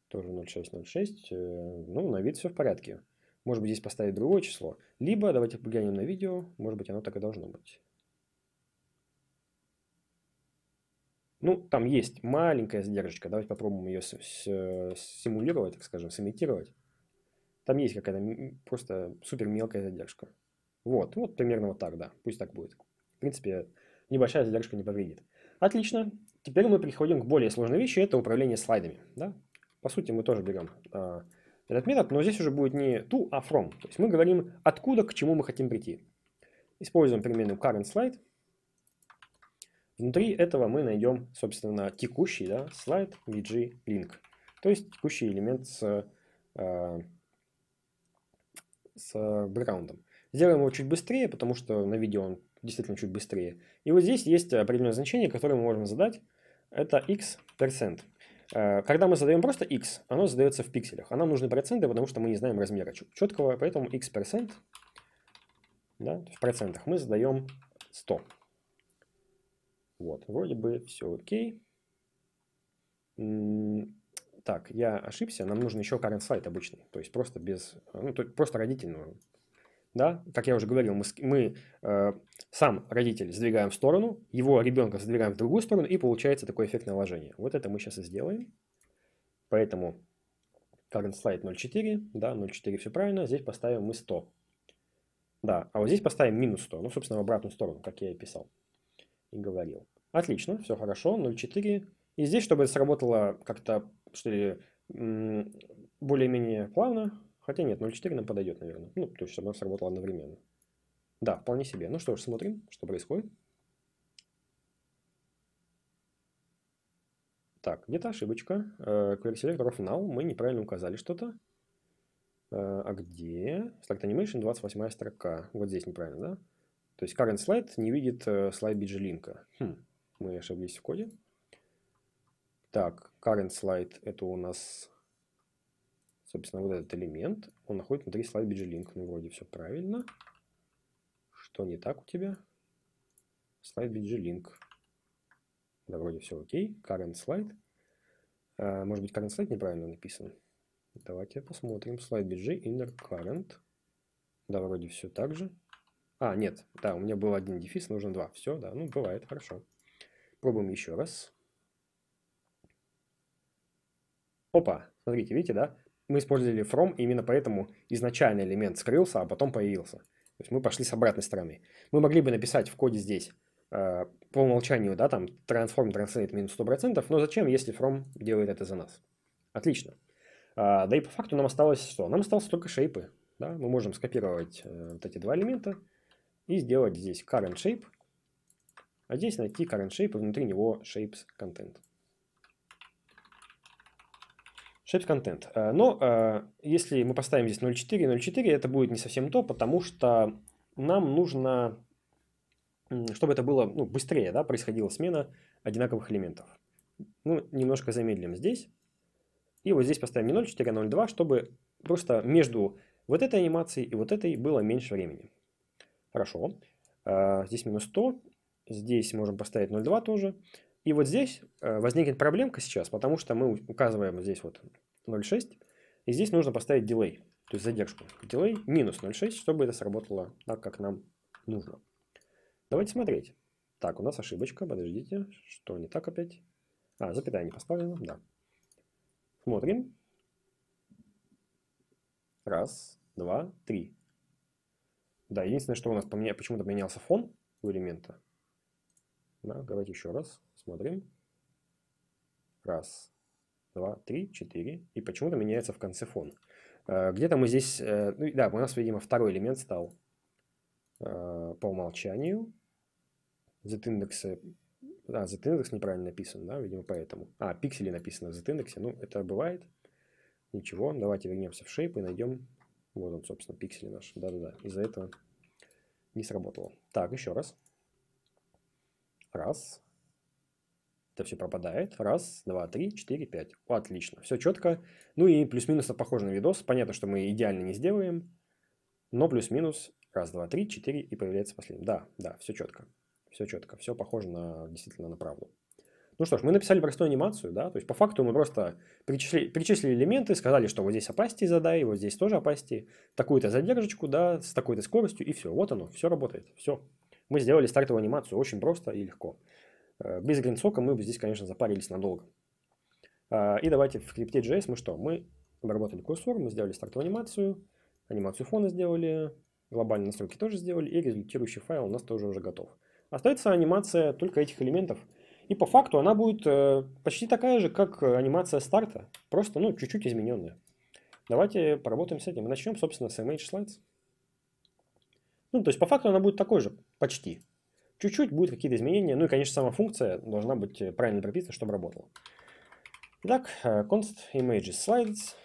тоже 0,6, 0,6, э, ну, на вид все в порядке. Может быть, здесь поставить другое число, либо, давайте поглянем на видео, может быть, оно так и должно быть. Ну, там есть маленькая задержка. давайте попробуем ее симулировать, так скажем, сымитировать. Там есть какая-то просто супер мелкая задержка. Вот, вот примерно вот так, да, пусть так будет. В принципе, небольшая задержка не повредит. Отлично. Теперь мы переходим к более сложной вещи, это управление слайдами. Да? По сути, мы тоже берем э, этот метод, но здесь уже будет не to, а from. То есть мы говорим, откуда к чему мы хотим прийти. Используем переменную current slide. Внутри этого мы найдем, собственно, текущий да, слайд VG-link. То есть текущий элемент с, э, с а, бэкграундом. Сделаем его чуть быстрее, потому что на видео он действительно чуть быстрее. И вот здесь есть определенное значение, которое мы можем задать. Это x%. Э, когда мы задаем просто x, оно задается в пикселях. А нам нужны проценты, потому что мы не знаем размера четкого, поэтому x% да, в процентах мы задаем 100. Вот, вроде бы все окей. Так, я ошибся, нам нужен еще current сайт обычный, то есть просто без, ну, то, просто родительную да, как я уже говорил, мы, мы э, сам родитель сдвигаем в сторону, его ребенка сдвигаем в другую сторону, и получается такой эффект наложения. Вот это мы сейчас и сделаем. Поэтому current slide 0.4, да, 0.4 все правильно, здесь поставим мы 100. Да, а вот здесь поставим минус 100, ну, собственно, в обратную сторону, как я и писал и говорил. Отлично, все хорошо, 0.4. И здесь, чтобы сработало как-то, что ли, более-менее плавно, Хотя нет, 0.4 нам подойдет, наверное. Ну, то есть, чтобы она сработала одновременно. Да, вполне себе. Ну что ж, смотрим, что происходит. Так, где-то ошибочка. Query Selector of Now. Мы неправильно указали что-то. Э, а где? Select Animation, 28 строка. Вот здесь неправильно, да? То есть current slide не видит э, слайд bg Хм, мы ошиблись в коде. Так, current slide это у нас Собственно, вот этот элемент, он находится внутри слайд BGLink. Ну, вроде все правильно. Что не так у тебя? Слайд BGLink. Да, вроде все окей. Current слайд. А, может быть, current слайд неправильно написан. Давайте посмотрим. Слайд BG inner current. Да, вроде все так же. А, нет, да, у меня был один дефис, нужно два. Все, да, ну, бывает, хорошо. Пробуем еще раз. Опа, смотрите, видите, да? мы использовали from, и именно поэтому изначально элемент скрылся, а потом появился. То есть мы пошли с обратной стороны. Мы могли бы написать в коде здесь э, по умолчанию, да, там transform translate минус 100%, но зачем, если from делает это за нас? Отлично. Э, да и по факту нам осталось что? Нам осталось только шейпы. Да? Мы можем скопировать э, вот эти два элемента и сделать здесь current shape, а здесь найти current shape и внутри него shapes content shape-контент. Э, но э, если мы поставим здесь 0.4, 0.4 это будет не совсем то, потому что нам нужно, чтобы это было ну, быстрее, да, происходила смена одинаковых элементов. Ну, немножко замедлим здесь. И вот здесь поставим не 0.4, а 0.2, чтобы просто между вот этой анимацией и вот этой было меньше времени. Хорошо. Э, здесь минус 100. Здесь можем поставить 0.2 тоже. И вот здесь э, возникнет проблемка сейчас, потому что мы указываем здесь вот 0.6, и здесь нужно поставить дилей, то есть задержку. Дилей минус 0.6, чтобы это сработало так, как нам нужно. Давайте смотреть. Так, у нас ошибочка, подождите, что не так опять? А, запятая не поставлена, да. Смотрим. Раз, два, три. Да, единственное, что у нас поменя... почему-то менялся фон у элемента. Да, давайте еще раз. Смотрим. Раз, два, три, четыре. И почему-то меняется в конце фон. Э, где-то мы здесь... Э, ну, да, у нас, видимо, второй элемент стал э, по умолчанию. Z-индексы... да, Z-индекс неправильно написан, да, видимо, поэтому. А, пиксели написано в Z-индексе. Ну, это бывает. Ничего, давайте вернемся в shape и найдем... Вот он, собственно, пиксели наш. Да-да-да, из-за этого не сработало. Так, еще раз. Раз, это все пропадает. Раз, два, три, четыре, пять. Отлично, все четко. Ну и плюс-минус похоже на видос. Понятно, что мы идеально не сделаем, но плюс-минус раз, два, три, четыре и появляется последний. Да, да, все четко. Все четко, все похоже на действительно на правду. Ну что ж, мы написали простую анимацию, да, то есть по факту мы просто перечисли, перечислили элементы, сказали, что вот здесь опасти задай, вот здесь тоже опасти, такую-то задержечку, да, с такой-то скоростью, и все, вот оно, все работает, все. Мы сделали стартовую анимацию очень просто и легко. Э, без гринсока мы бы здесь, конечно, запарились надолго. А, и давайте в крипте JS мы что? Мы обработали курсор, мы сделали стартовую анимацию, анимацию фона сделали, глобальные настройки тоже сделали, и результирующий файл у нас тоже уже готов. Остается анимация только этих элементов, и по факту она будет э, почти такая же, как анимация старта, просто ну чуть-чуть измененная. Давайте поработаем с этим. Мы начнем, собственно, с MH Slides. Ну, то есть по факту она будет такой же, почти чуть-чуть будут какие-то изменения. Ну и, конечно, сама функция должна быть э, правильно прописана, чтобы работала. Итак, э, const images slides.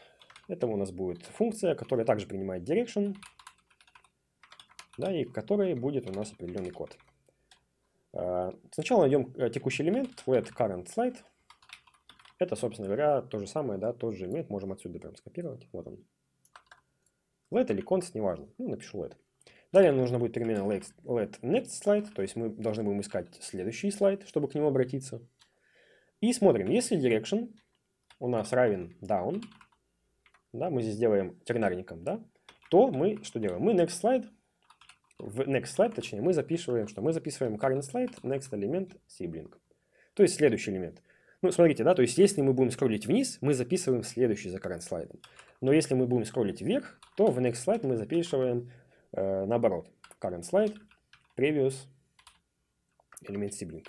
Это у нас будет функция, которая также принимает direction. Да, и в которой будет у нас определенный код. Э, сначала найдем текущий элемент, let current slide. Это, собственно говоря, то же самое, да, тот же элемент. Можем отсюда прям скопировать. Вот он. Let или const, неважно. Ну, напишу let. Далее нужно будет терминал let next slide, то есть мы должны будем искать следующий слайд, чтобы к нему обратиться. И смотрим, если direction у нас равен down, да, мы здесь делаем тернарником, да, то мы что делаем? Мы next slide, в next slide, точнее, мы записываем, что мы записываем current slide, next элемент, sibling. То есть следующий элемент. Ну, смотрите, да, то есть если мы будем скроллить вниз, мы записываем следующий за current слайдом. Но если мы будем скроллить вверх, то в next slide мы записываем э, наоборот. Current slide, previous, элемент sibling.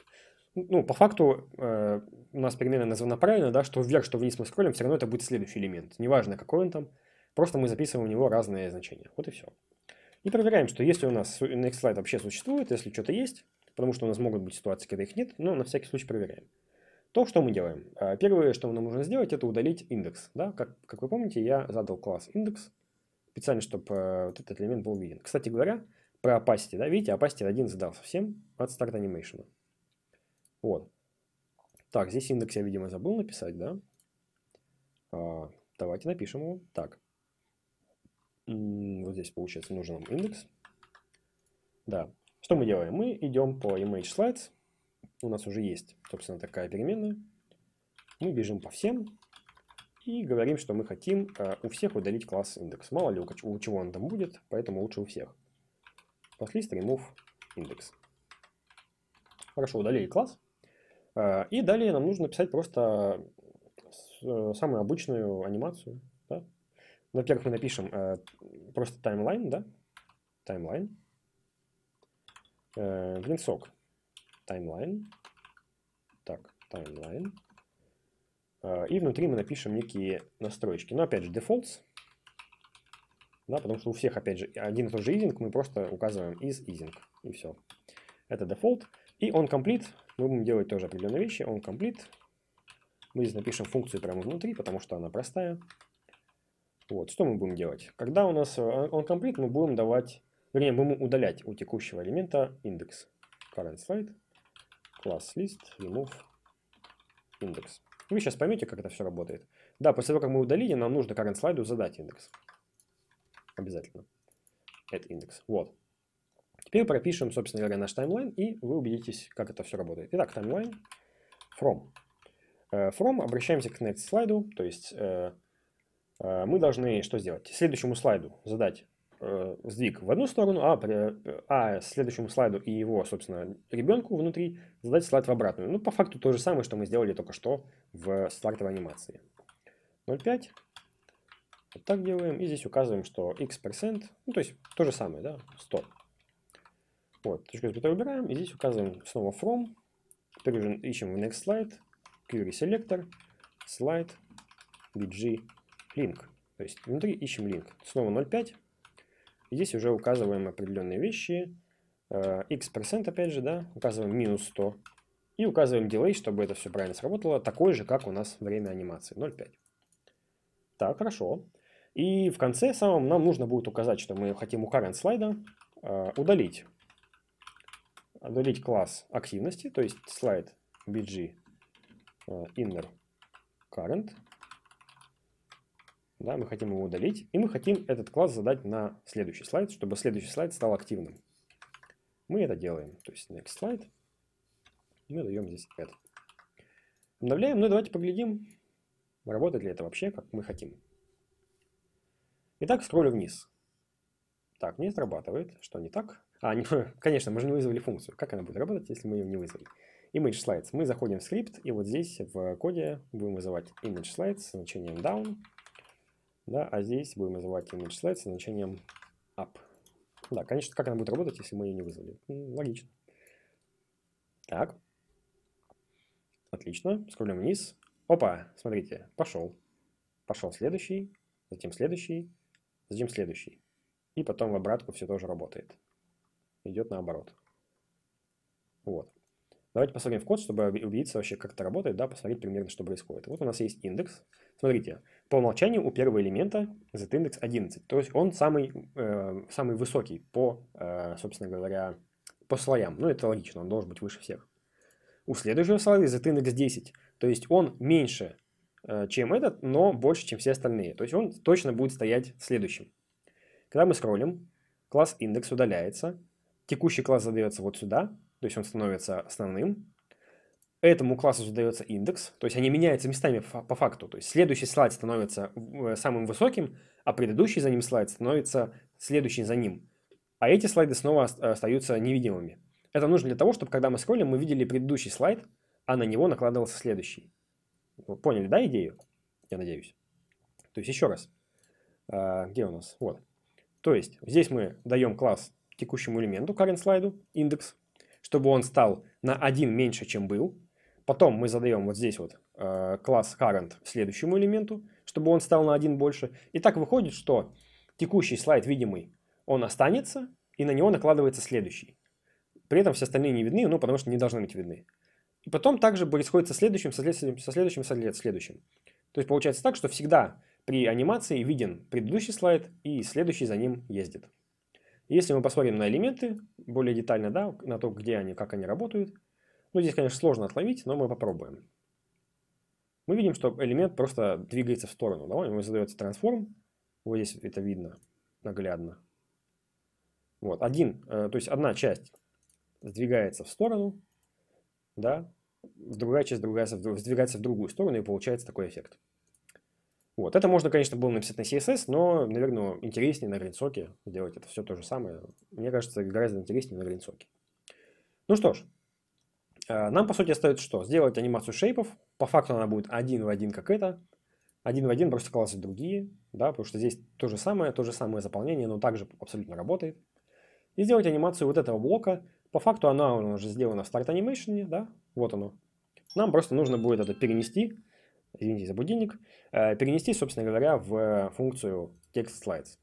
Ну, по факту э, у нас переменная названа правильно, да, что вверх, что вниз мы скроллим, все равно это будет следующий элемент. Неважно, какой он там, просто мы записываем у него разные значения. Вот и все. И проверяем, что если у нас next slide вообще существует, если что-то есть, потому что у нас могут быть ситуации, когда их нет, но на всякий случай проверяем. То, что мы делаем. Э, первое, что нам нужно сделать, это удалить индекс. Да? Как, как вы помните, я задал класс индекс, специально, чтобы э, вот этот элемент был виден. Кстати говоря, про Opacity, да, видите, Opacity 1 задал совсем от старт анимейшена. Вот. Так, здесь индекс я, видимо, забыл написать, да? А, давайте напишем его. Так. Вот здесь, получается, нужен нам индекс. Да. Что мы делаем? Мы идем по image slides. У нас уже есть, собственно, такая переменная. Мы бежим по всем и говорим, что мы хотим э, у всех удалить класс индекс. Мало ли у чего он там будет, поэтому лучше у всех. Послист стримов индекс. Хорошо, удалили класс. Э, и далее нам нужно писать просто э, самую обычную анимацию. Да? Ну, во-первых, мы напишем просто таймлайн, да? Таймлайн. Винсок. Таймлайн. Так, таймлайн. А, и внутри мы напишем некие настройки. Но опять же, defaults. Да, потому что у всех, опять же, один и тот же easing, мы просто указываем из easing И все. Это дефолт. И он complete. Мы будем делать тоже определенные вещи. Он complete. Мы здесь напишем функцию прямо внутри, потому что она простая. Вот, что мы будем делать? Когда у нас э, он complete, мы будем давать, вернее, будем удалять у текущего элемента индекс. Current slide, class list, remove, index вы сейчас поймете, как это все работает. Да, после того, как мы удалили, нам нужно current слайду задать индекс. Обязательно. Это индекс. Вот. Теперь пропишем, собственно говоря, наш таймлайн, и вы убедитесь, как это все работает. Итак, таймлайн from. Э, from обращаемся к next слайду, то есть э, э, мы должны что сделать? Следующему слайду задать Э, сдвиг в одну сторону, а, э, а следующему слайду и его, собственно, ребенку внутри задать слайд в обратную. Ну, по факту то же самое, что мы сделали только что в стартовой анимации. 0,5. Вот так делаем. И здесь указываем, что x%, ну, то есть то же самое, да, 100. Вот, точку сбита выбираем, и здесь указываем снова from. Теперь уже ищем в next slide, query selector, slide, bg, link. То есть внутри ищем link. Снова 0,5. Здесь уже указываем определенные вещи. Э, x процент, опять же, да, указываем минус 100. И указываем delay, чтобы это все правильно сработало. такой же, как у нас время анимации, 0,5. Так, хорошо. И в конце самом нам нужно будет указать, что мы хотим у current слайда э, удалить. Удалить класс активности, то есть слайд bg э, inner current да, мы хотим его удалить, и мы хотим этот класс задать на следующий слайд, чтобы следующий слайд стал активным. Мы это делаем. То есть next slide. Мы даем здесь это, Обновляем, ну и давайте поглядим, работает ли это вообще, как мы хотим. Итак, скроллю вниз. Так, не срабатывает. Что не так? А, не, [laughs] конечно, мы же не вызвали функцию. Как она будет работать, если мы ее не вызвали? Image slides. Мы заходим в скрипт, и вот здесь в коде будем вызывать image slides с значением down. Да, а здесь будем называть image slide со значением up. Да, конечно, как она будет работать, если мы ее не вызвали? Логично. Так. Отлично. Скроллим вниз. Опа, смотрите, пошел. Пошел следующий, затем следующий, затем следующий. И потом в обратку все тоже работает. Идет наоборот. Вот. Давайте посмотрим в код, чтобы убедиться вообще, как это работает, да, посмотреть примерно, что происходит. Вот у нас есть индекс. Смотрите, по умолчанию у первого элемента z-индекс 11, то есть он самый, э, самый высокий по, э, собственно говоря, по слоям. Ну, это логично, он должен быть выше всех. У следующего слоя z-индекс 10, то есть он меньше, э, чем этот, но больше, чем все остальные. То есть он точно будет стоять следующим. Когда мы скроллим, класс индекс удаляется, текущий класс задается вот сюда, то есть он становится основным. Этому классу задается индекс, то есть они меняются местами по факту. То есть следующий слайд становится э, самым высоким, а предыдущий за ним слайд становится следующий за ним. А эти слайды снова остаются невидимыми. Это нужно для того, чтобы когда мы скроллим, мы видели предыдущий слайд, а на него накладывался следующий. Вы поняли, да, идею? Я надеюсь. То есть еще раз. А, где у нас? Вот. То есть здесь мы даем класс текущему элементу, current слайду, индекс, чтобы он стал на 1 меньше, чем был. Потом мы задаем вот здесь вот э, класс current следующему элементу, чтобы он стал на 1 больше. И так выходит, что текущий слайд видимый, он останется, и на него накладывается следующий. При этом все остальные не видны, ну, потому что не должны быть видны. И потом также происходит со следующим, со следующим, со следующим, со следующим. То есть получается так, что всегда при анимации виден предыдущий слайд, и следующий за ним ездит. Если мы посмотрим на элементы более детально, да, на то, где они, как они работают, ну, здесь, конечно, сложно отловить, но мы попробуем. Мы видим, что элемент просто двигается в сторону. Да? У него задается трансформ. Вот здесь это видно наглядно. Вот, один, э, то есть одна часть сдвигается в сторону, да, другая часть сдвигается в другую сторону, и получается такой эффект. Вот. Это можно, конечно, было написать на CSS, но, наверное, интереснее на Гринцоке сделать это все то же самое. Мне кажется, гораздо интереснее на Гринцоке. Ну что ж, а, нам, по сути, остается что? Сделать анимацию шейпов. По факту она будет один в один, как это. Один в один просто классы другие, да, потому что здесь то же самое, то же самое заполнение, но также абсолютно работает. И сделать анимацию вот этого блока. По факту она уже сделана в старт анимейшене, да, вот оно. Нам просто нужно будет это перенести извините за будильник, э, перенести, собственно говоря, в функцию текст слайдс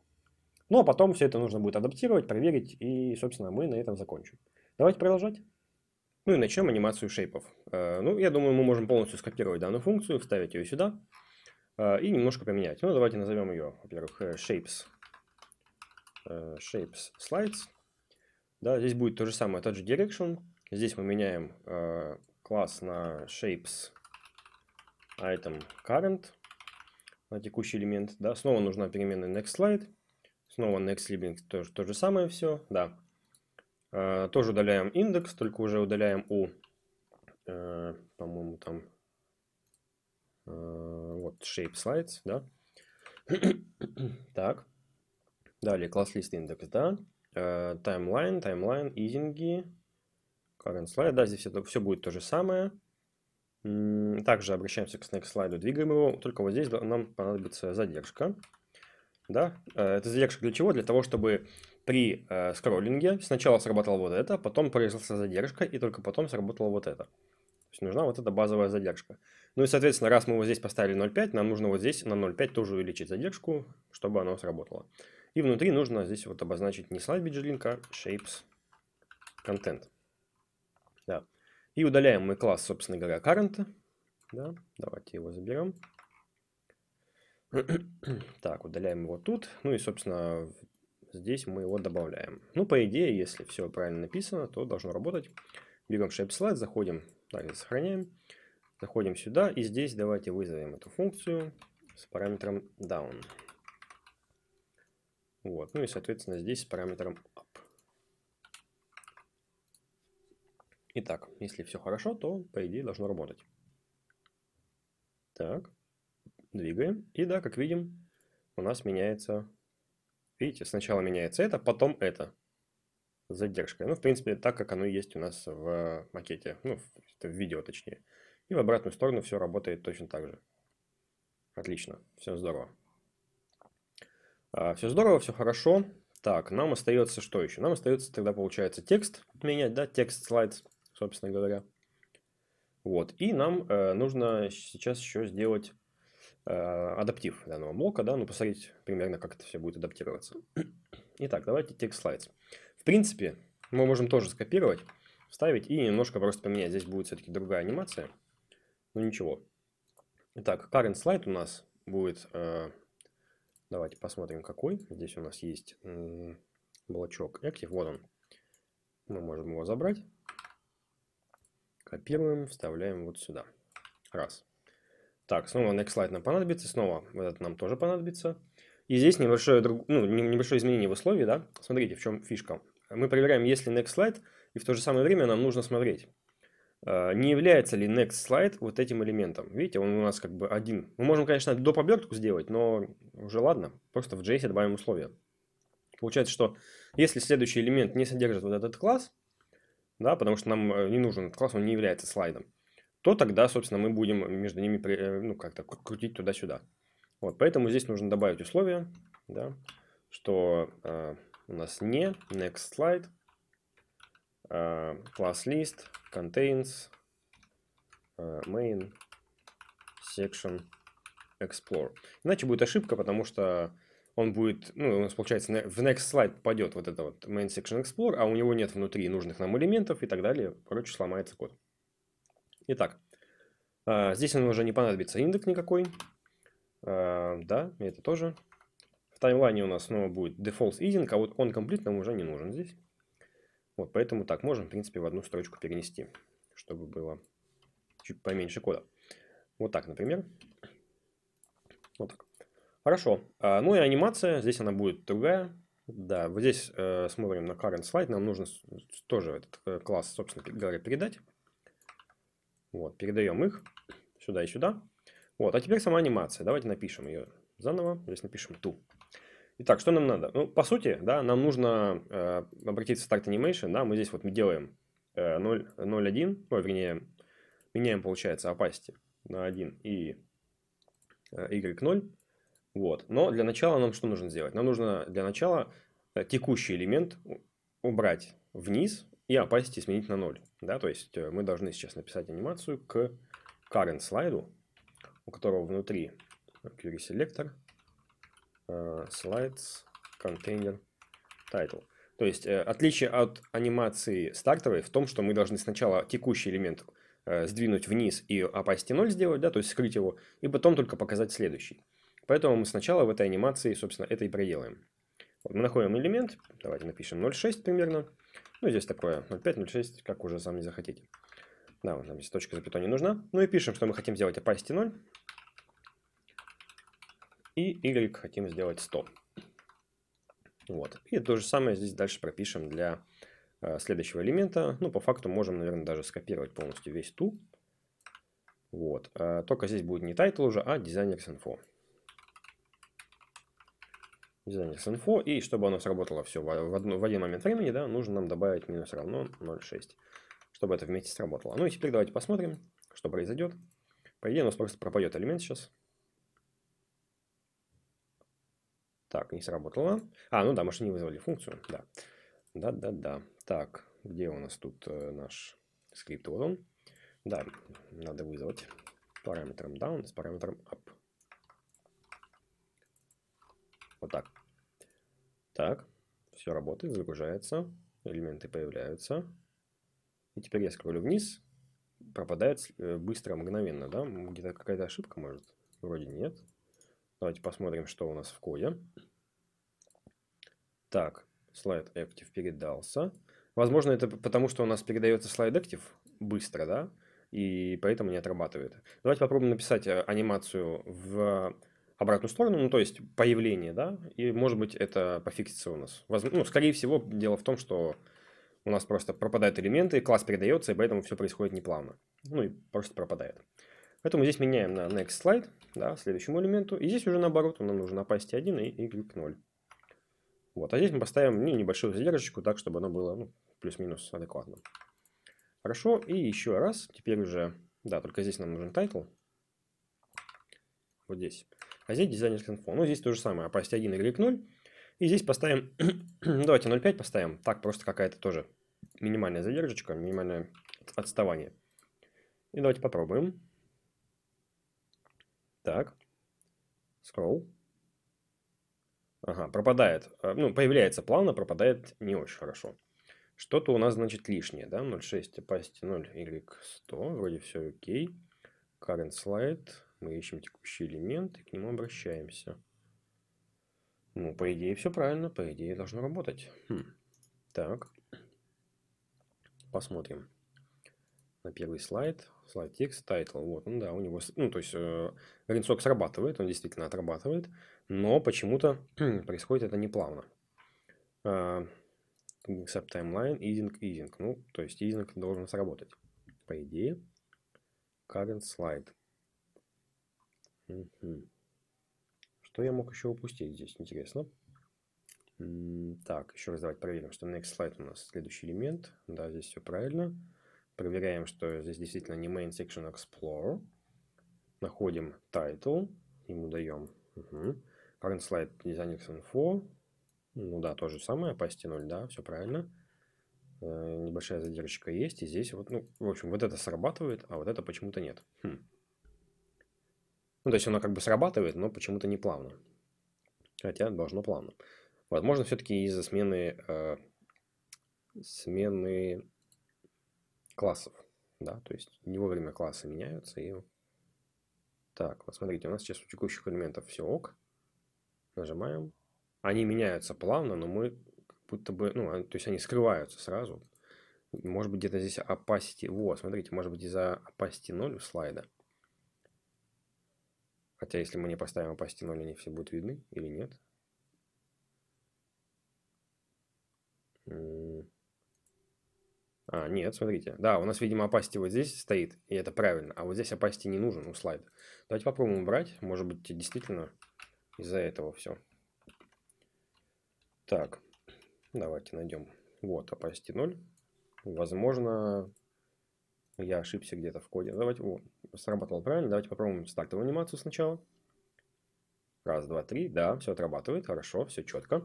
Ну а потом все это нужно будет адаптировать, проверить, и, собственно, мы на этом закончим. Давайте продолжать. Ну и начнем анимацию шейпов. Э, ну, я думаю, мы можем полностью скопировать данную функцию, вставить ее сюда э, и немножко поменять. Ну, давайте назовем ее, во-первых, shapes, shapes slides. Да, здесь будет то же самое, тот же direction. Здесь мы меняем класс на shapes item current на текущий элемент. Да, снова нужна переменная next slide. Снова next living то, то же самое все. Да. Э, тоже удаляем индекс, только уже удаляем у, э, по-моему, там э, вот shape slides, да. так. Далее класс list индекс, да. Таймлайн, э, таймлайн, изинги, current slide. Да, здесь это все будет то же самое. Также обращаемся к Snake слайду, двигаем его, только вот здесь нам понадобится задержка. Да? Э, это задержка для чего? Для того, чтобы при э, скроллинге сначала сработало вот это, потом произошла задержка, и только потом сработало вот это. То есть нужна вот эта базовая задержка. Ну и, соответственно, раз мы вот здесь поставили 0.5, нам нужно вот здесь на 0.5 тоже увеличить задержку, чтобы оно сработало. И внутри нужно здесь вот обозначить не слайд BGLink, а shapes content. И удаляем мы класс, собственно говоря, current. Да? Давайте его заберем. [clears throat] так, удаляем его тут. Ну и, собственно, здесь мы его добавляем. Ну, по идее, если все правильно написано, то должно работать. Берем shape slide, заходим, также сохраняем. Заходим сюда и здесь давайте вызовем эту функцию с параметром down. Вот, ну и, соответственно, здесь с параметром Итак, если все хорошо, то, по идее, должно работать. Так, двигаем. И да, как видим, у нас меняется... Видите, сначала меняется это, потом это. С задержкой. Ну, в принципе, так, как оно и есть у нас в макете. Ну, в, в видео точнее. И в обратную сторону все работает точно так же. Отлично, все здорово. А, все здорово, все хорошо. Так, нам остается что еще? Нам остается тогда, получается, текст менять, да, текст слайд собственно говоря. Вот. И нам э, нужно сейчас еще сделать э, адаптив данного блока, да, ну, посмотреть примерно, как это все будет адаптироваться. Итак, давайте текст слайд. В принципе, мы можем тоже скопировать, вставить и немножко просто поменять. Здесь будет все-таки другая анимация, но ну, ничего. Итак, current слайд у нас будет, э, давайте посмотрим какой. Здесь у нас есть э, блочок active, вот он. Мы можем его забрать. Копируем, вставляем вот сюда. Раз. Так, снова next slide нам понадобится, снова этот нам тоже понадобится. И здесь небольшое, ну, небольшое изменение в условии, да. Смотрите, в чем фишка. Мы проверяем, есть ли next slide, и в то же самое время нам нужно смотреть, э, не является ли next slide вот этим элементом. Видите, он у нас как бы один. Мы можем, конечно, доп. обертку сделать, но уже ладно. Просто в JS добавим условия. Получается, что если следующий элемент не содержит вот этот класс, да, потому что нам э, не нужен этот класс, он не является слайдом, то тогда, собственно, мы будем между ними э, ну, как-то крутить туда-сюда. Вот, поэтому здесь нужно добавить условие, да, что э, у нас не next slide э, class list contains э, main section explore. Иначе будет ошибка, потому что он будет, ну, у нас получается в next slide попадет вот это вот main section explorer, а у него нет внутри нужных нам элементов и так далее. Короче, сломается код. Итак, а, здесь нам уже не понадобится индекс никакой. А, да, это тоже. В таймлайне у нас снова будет default easing, а вот он complete нам уже не нужен здесь. Вот, поэтому так, можем, в принципе, в одну строчку перенести, чтобы было чуть поменьше кода. Вот так, например. Вот так. Хорошо. А, ну и анимация. Здесь она будет другая. Да, вот здесь э, смотрим на current slide. Нам нужно тоже этот э, класс, собственно говоря, передать. Вот, передаем их сюда и сюда. Вот, а теперь сама анимация. Давайте напишем ее заново. Здесь напишем ту. Итак, что нам надо? Ну, по сути, да, нам нужно э, обратиться в Start Animation. Да, мы здесь вот делаем э, 0.1, ой, вернее, меняем, получается, opacity на 1 и э, y к 0. Вот. Но для начала нам что нужно сделать? Нам нужно для начала э, текущий элемент убрать вниз и opacity сменить на 0. Да? То есть э, мы должны сейчас написать анимацию к current слайду, у которого внутри э, query selector slides container title. То есть отличие от анимации стартовой в том, что мы должны сначала текущий элемент сдвинуть вниз и opacity 0 сделать, да, то есть скрыть его, и потом только показать следующий. Поэтому мы сначала в этой анимации, собственно, это и проделаем. Вот мы находим элемент, давайте напишем 0,6 примерно. Ну, здесь такое 0,5, 0,6, как уже сами захотите. Да, вот нам здесь точка запятой не нужна. Ну и пишем, что мы хотим сделать опасти 0. И y хотим сделать 100. Вот. И то же самое здесь дальше пропишем для э, следующего элемента. Ну, по факту можем, наверное, даже скопировать полностью весь ту. Вот. Э, только здесь будет не title уже, а designers info дизайнер с инфо, и чтобы оно сработало все в, одно, в один момент времени, да, нужно нам добавить минус равно 0,6, чтобы это вместе сработало. Ну и теперь давайте посмотрим, что произойдет. По идее у нас просто пропадет элемент сейчас. Так, не сработало. А, ну да, мы же не вызвали функцию, да. Да-да-да. Так, где у нас тут э, наш скрипт? Вот он. Да, надо вызвать параметром down с параметром up. Вот так. Так, все работает, загружается, элементы появляются. И теперь я скроллю вниз, пропадает э, быстро, мгновенно, да? Где-то какая-то ошибка может? Вроде нет. Давайте посмотрим, что у нас в коде. Так, слайд active передался. Возможно, это потому, что у нас передается слайд active быстро, да? И поэтому не отрабатывает. Давайте попробуем написать э, анимацию в обратную сторону, ну, то есть появление, да, и, может быть, это пофиксится у нас. Возможно, ну, скорее всего, дело в том, что у нас просто пропадают элементы, класс передается, и поэтому все происходит неплавно. Ну, и просто пропадает. Поэтому здесь меняем на next slide, да, следующему элементу. И здесь уже наоборот, нам нужно opacity 1 и y 0. Вот, а здесь мы поставим ну, небольшую задержку, так, чтобы она была ну, плюс-минус адекватно. Хорошо, и еще раз, теперь уже, да, только здесь нам нужен title. Вот здесь. А здесь дизайнерская инфо. Ну, здесь то же самое. Опасть 1 y 0. И здесь поставим, [clears throat] давайте 0,5 поставим. Так, просто какая-то тоже минимальная задержка, минимальное отставание. И давайте попробуем. Так. Скролл. Ага, пропадает. Э, ну, появляется плавно, пропадает не очень хорошо. Что-то у нас, значит, лишнее, да? 0,6, опасти 0, y 100. Вроде все окей. Current slide. Мы ищем текущий элемент и к нему обращаемся. Ну, по идее, все правильно, по идее, должно работать. Хм. Так, посмотрим на первый слайд, слайд текст, тайтл, вот он, да, у него, ну, то есть, э, ринсок срабатывает, он действительно отрабатывает, но почему-то [clears throat] происходит это неплавно. плавно. accept timeline, easing, easing, ну, то есть, easing должен сработать, по идее. Current slide. Что я мог еще упустить здесь, интересно? Так, еще раз давайте проверим, что next slide у нас следующий элемент. Да, здесь все правильно. Проверяем, что здесь действительно не main section а explore. Находим title, ему даем. Угу. Current slide designx info. Ну да, то же самое, opacity 0, да, все правильно. Э, небольшая задержка есть, и здесь вот, ну, в общем, вот это срабатывает, а вот это почему-то нет. Хм. Ну, то есть оно как бы срабатывает, но почему-то не плавно. Хотя должно плавно. Возможно, все-таки из-за смены, э, смены классов. Да, то есть не вовремя классы меняются. И... Так, вот смотрите, у нас сейчас у текущих элементов все ок. Нажимаем. Они меняются плавно, но мы как будто бы, ну, а, то есть они скрываются сразу. Может быть, где-то здесь opacity. во, смотрите, может быть, из-за opacity 0 у слайда – Хотя, если мы не поставим opacity 0, они все будут видны или нет. А, нет, смотрите. Да, у нас, видимо, опасти вот здесь стоит, и это правильно. А вот здесь опасти не нужен у ну, слайда. Давайте попробуем убрать. Может быть, действительно из-за этого все. Так, давайте найдем. Вот, опасти 0. Возможно, я ошибся где-то в коде. Давайте, о, сработало правильно, давайте попробуем стартовую анимацию сначала. Раз, два, три, да, все отрабатывает, хорошо, все четко.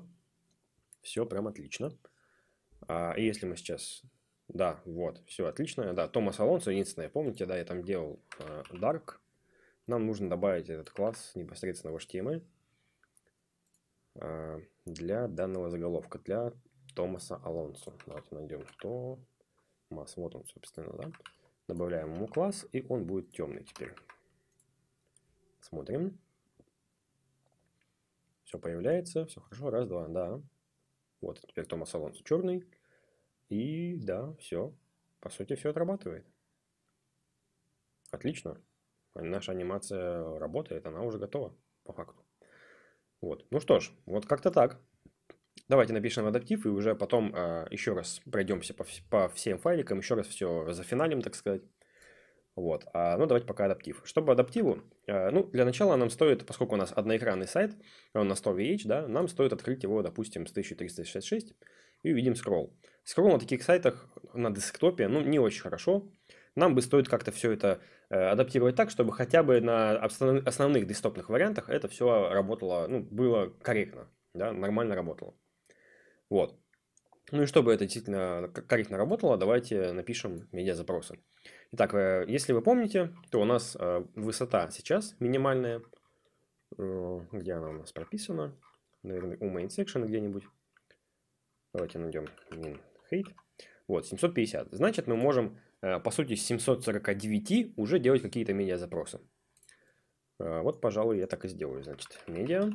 Все прям отлично. А, и если мы сейчас... Да, вот, все отлично. Да, Томас Алонсо, единственное, помните, да, я там делал э, Dark. Нам нужно добавить этот класс непосредственно в HTML э, для данного заголовка, для Томаса Алонсо. Давайте найдем Томас, вот он, собственно, да. Добавляем ему класс, и он будет темный теперь. Смотрим. Все появляется, все хорошо. Раз, два, да. Вот, теперь Томас Алонсо черный. И да, все. По сути, все отрабатывает. Отлично. Наша анимация работает, она уже готова, по факту. Вот. Ну что ж, вот как-то так. Давайте напишем адаптив и уже потом э, а, еще раз пройдемся по, по всем файликам, еще раз все зафиналим, так сказать. Вот, а, ну давайте пока адаптив. Чтобы адаптиву, э, ну для начала нам стоит, поскольку у нас одноэкранный сайт, он на 100 VH, да, нам стоит открыть его, допустим, с 1366 и увидим скролл. Скролл на таких сайтах на десктопе, ну не очень хорошо. Нам бы стоит как-то все это э, адаптировать так, чтобы хотя бы на основных десктопных вариантах это все работало, ну было корректно, да, нормально работало. Вот. Ну и чтобы это действительно корректно работало, давайте напишем медиазапросы. Итак, э, если вы помните, то у нас э, высота сейчас минимальная. Э, где она у нас прописана? Наверное, у main section где-нибудь. Давайте найдем min height. Вот, 750. Значит, мы можем, по сути, с 749 уже делать какие-то медиазапросы. Вот, пожалуй, я так и сделаю. Значит, media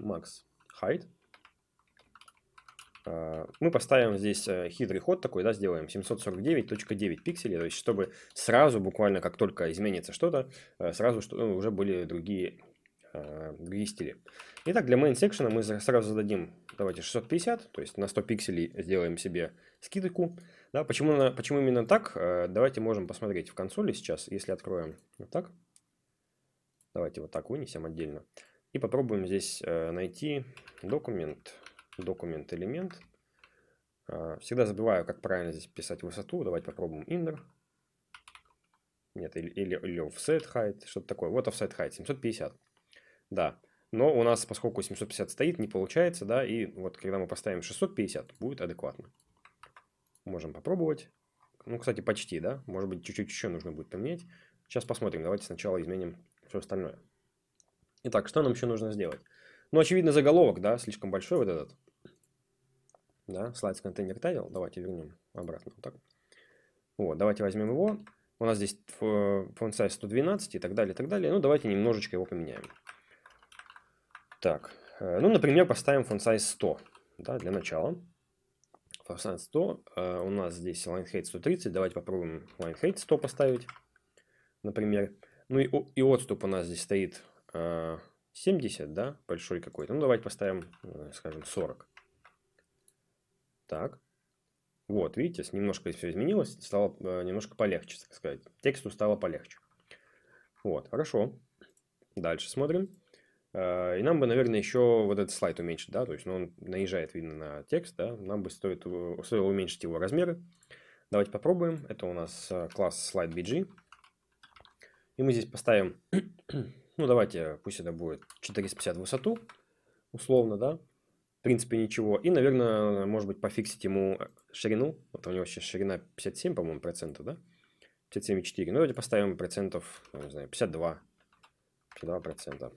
max height а, мы поставим здесь э, хитрый ход такой, да, сделаем 749.9 пикселей, то есть чтобы сразу, буквально как только изменится что-то, э, сразу что, ну, уже были другие, э, другие стили. Итак, для main section мы сразу зададим, давайте 650, то есть на 100 пикселей сделаем себе скидку. Да, почему, почему именно так? Давайте можем посмотреть в консоли сейчас, если откроем вот так. Давайте вот так вынесем отдельно. И попробуем здесь найти документ документ элемент. А, всегда забываю, как правильно здесь писать высоту. Давайте попробуем inner. Нет, или, или, или offset height, что-то такое. Вот offset height, 750. Да, но у нас, поскольку 750 стоит, не получается, да, и вот когда мы поставим 650, будет адекватно. Можем попробовать. Ну, кстати, почти, да, может быть, чуть-чуть еще нужно будет поменять. Сейчас посмотрим, давайте сначала изменим все остальное. Итак, что нам еще нужно сделать? Ну, очевидно, заголовок, да, слишком большой вот этот да, слайд с контейнер тайл, давайте вернем обратно вот так. Вот, давайте возьмем его, у нас здесь font size 112 и так далее, и так далее, ну давайте немножечко его поменяем. Так, э, ну, например, поставим font size 100, да, для начала. Font size 100, э, у нас здесь line height 130, давайте попробуем line height 100 поставить, например. Ну и, и отступ у нас здесь стоит 70, э, да, большой какой-то. Ну, давайте поставим, скажем, 40. Так. Вот, видите, немножко все изменилось, стало э, немножко полегче, так сказать. Тексту стало полегче. Вот, хорошо. Дальше смотрим. Э, и нам бы, наверное, еще вот этот слайд уменьшить, да, то есть ну, он наезжает, видно, на текст, да, нам бы стоит, стоило уменьшить его размеры. Давайте попробуем. Это у нас э, класс слайд BG. И мы здесь поставим, [clears throat] ну давайте, пусть это будет 450 в высоту, условно, да, принципе, ничего. И, наверное, может быть, пофиксить ему э, ширину. Вот у него сейчас ширина 57, по-моему, процентов, да? 57,4. Ну, давайте поставим процентов, ну, не знаю, 52. 52 процента.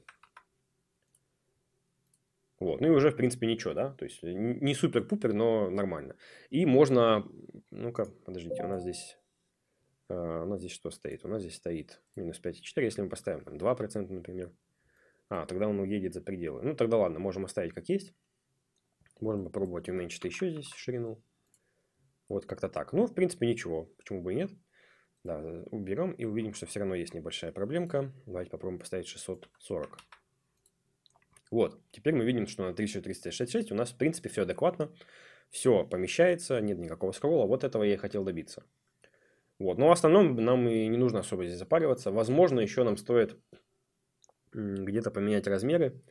Вот. Ну и уже, в принципе, ничего, да? То есть э, не супер-пупер, но нормально. И можно... Ну-ка, подождите, у нас здесь... А, у нас здесь что стоит? У нас здесь стоит минус 5,4, если мы поставим там 2%, например. А, тогда он уедет за пределы. Ну, тогда ладно, можем оставить как есть. Можно попробовать уменьшить еще здесь ширину. Вот как-то так. Ну, в принципе, ничего. Почему бы и нет? Да, уберем и увидим, что все равно есть небольшая проблемка. Давайте попробуем поставить 640. Вот, теперь мы видим, что на 1366 у нас, в принципе, все адекватно. Все помещается, нет никакого скролла. Вот этого я и хотел добиться. Вот, но в основном нам и не нужно особо здесь запариваться. Возможно, еще нам стоит где-то поменять размеры.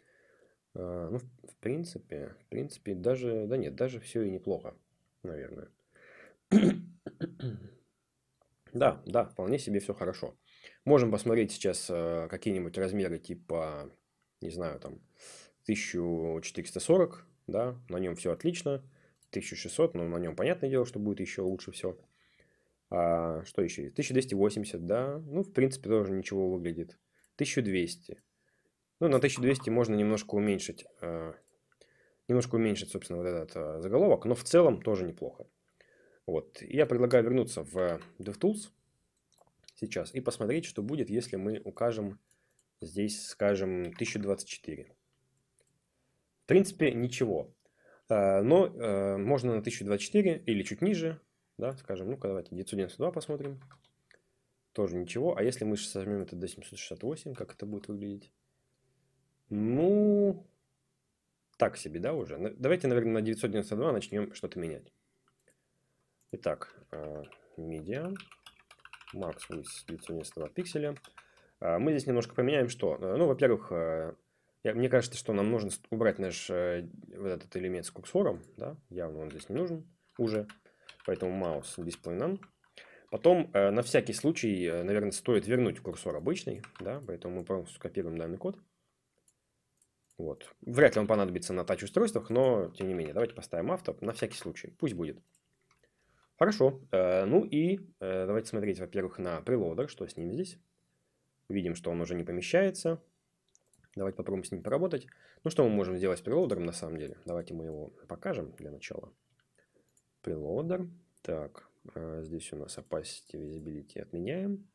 А, ну, принципе, в принципе, даже, да нет, даже все и неплохо, наверное. да, да, вполне себе все хорошо. Можем посмотреть сейчас э, какие-нибудь размеры типа, не знаю, там 1440, да, на нем все отлично. 1600, но ну, на нем понятное дело, что будет еще лучше все. А, что еще есть? 1280, да. Ну, в принципе, тоже ничего выглядит. 1200. Ну, на 1200 можно немножко уменьшить э, немножко уменьшить, собственно, вот этот э, заголовок, но в целом тоже неплохо. Вот. я предлагаю вернуться в DevTools сейчас и посмотреть, что будет, если мы укажем здесь, скажем, 1024. В принципе, ничего. Э, но э, можно на 1024 или чуть ниже, да, скажем, ну-ка давайте 992 посмотрим. Тоже ничего. А если мы сожмем это до 768, как это будет выглядеть? Ну, так себе, да, уже. Ну, давайте, наверное, на 992 начнем что-то менять. Итак, media, max with 992 пикселя. Э, мы здесь немножко поменяем что? Э, ну, во-первых, э, мне кажется, что нам нужно убрать наш вот этот элемент с курсором, да, явно он здесь не нужен уже, поэтому mouse display none. Потом, на всякий случай, наверное, стоит вернуть курсор обычный, да, поэтому мы просто скопируем данный код. Вот. Вряд ли он понадобится на тач-устройствах, но тем не менее. Давайте поставим авто на всякий случай. Пусть будет. Хорошо. Э, ну и э, давайте смотреть, во-первых, на прелодер, что с ним здесь. Видим, что он уже не помещается. Давайте попробуем с ним поработать. Ну, что мы можем сделать с прелодером на самом деле? Давайте мы его покажем для начала. Прелодер. Так, э, здесь у нас opacity, visibility отменяем.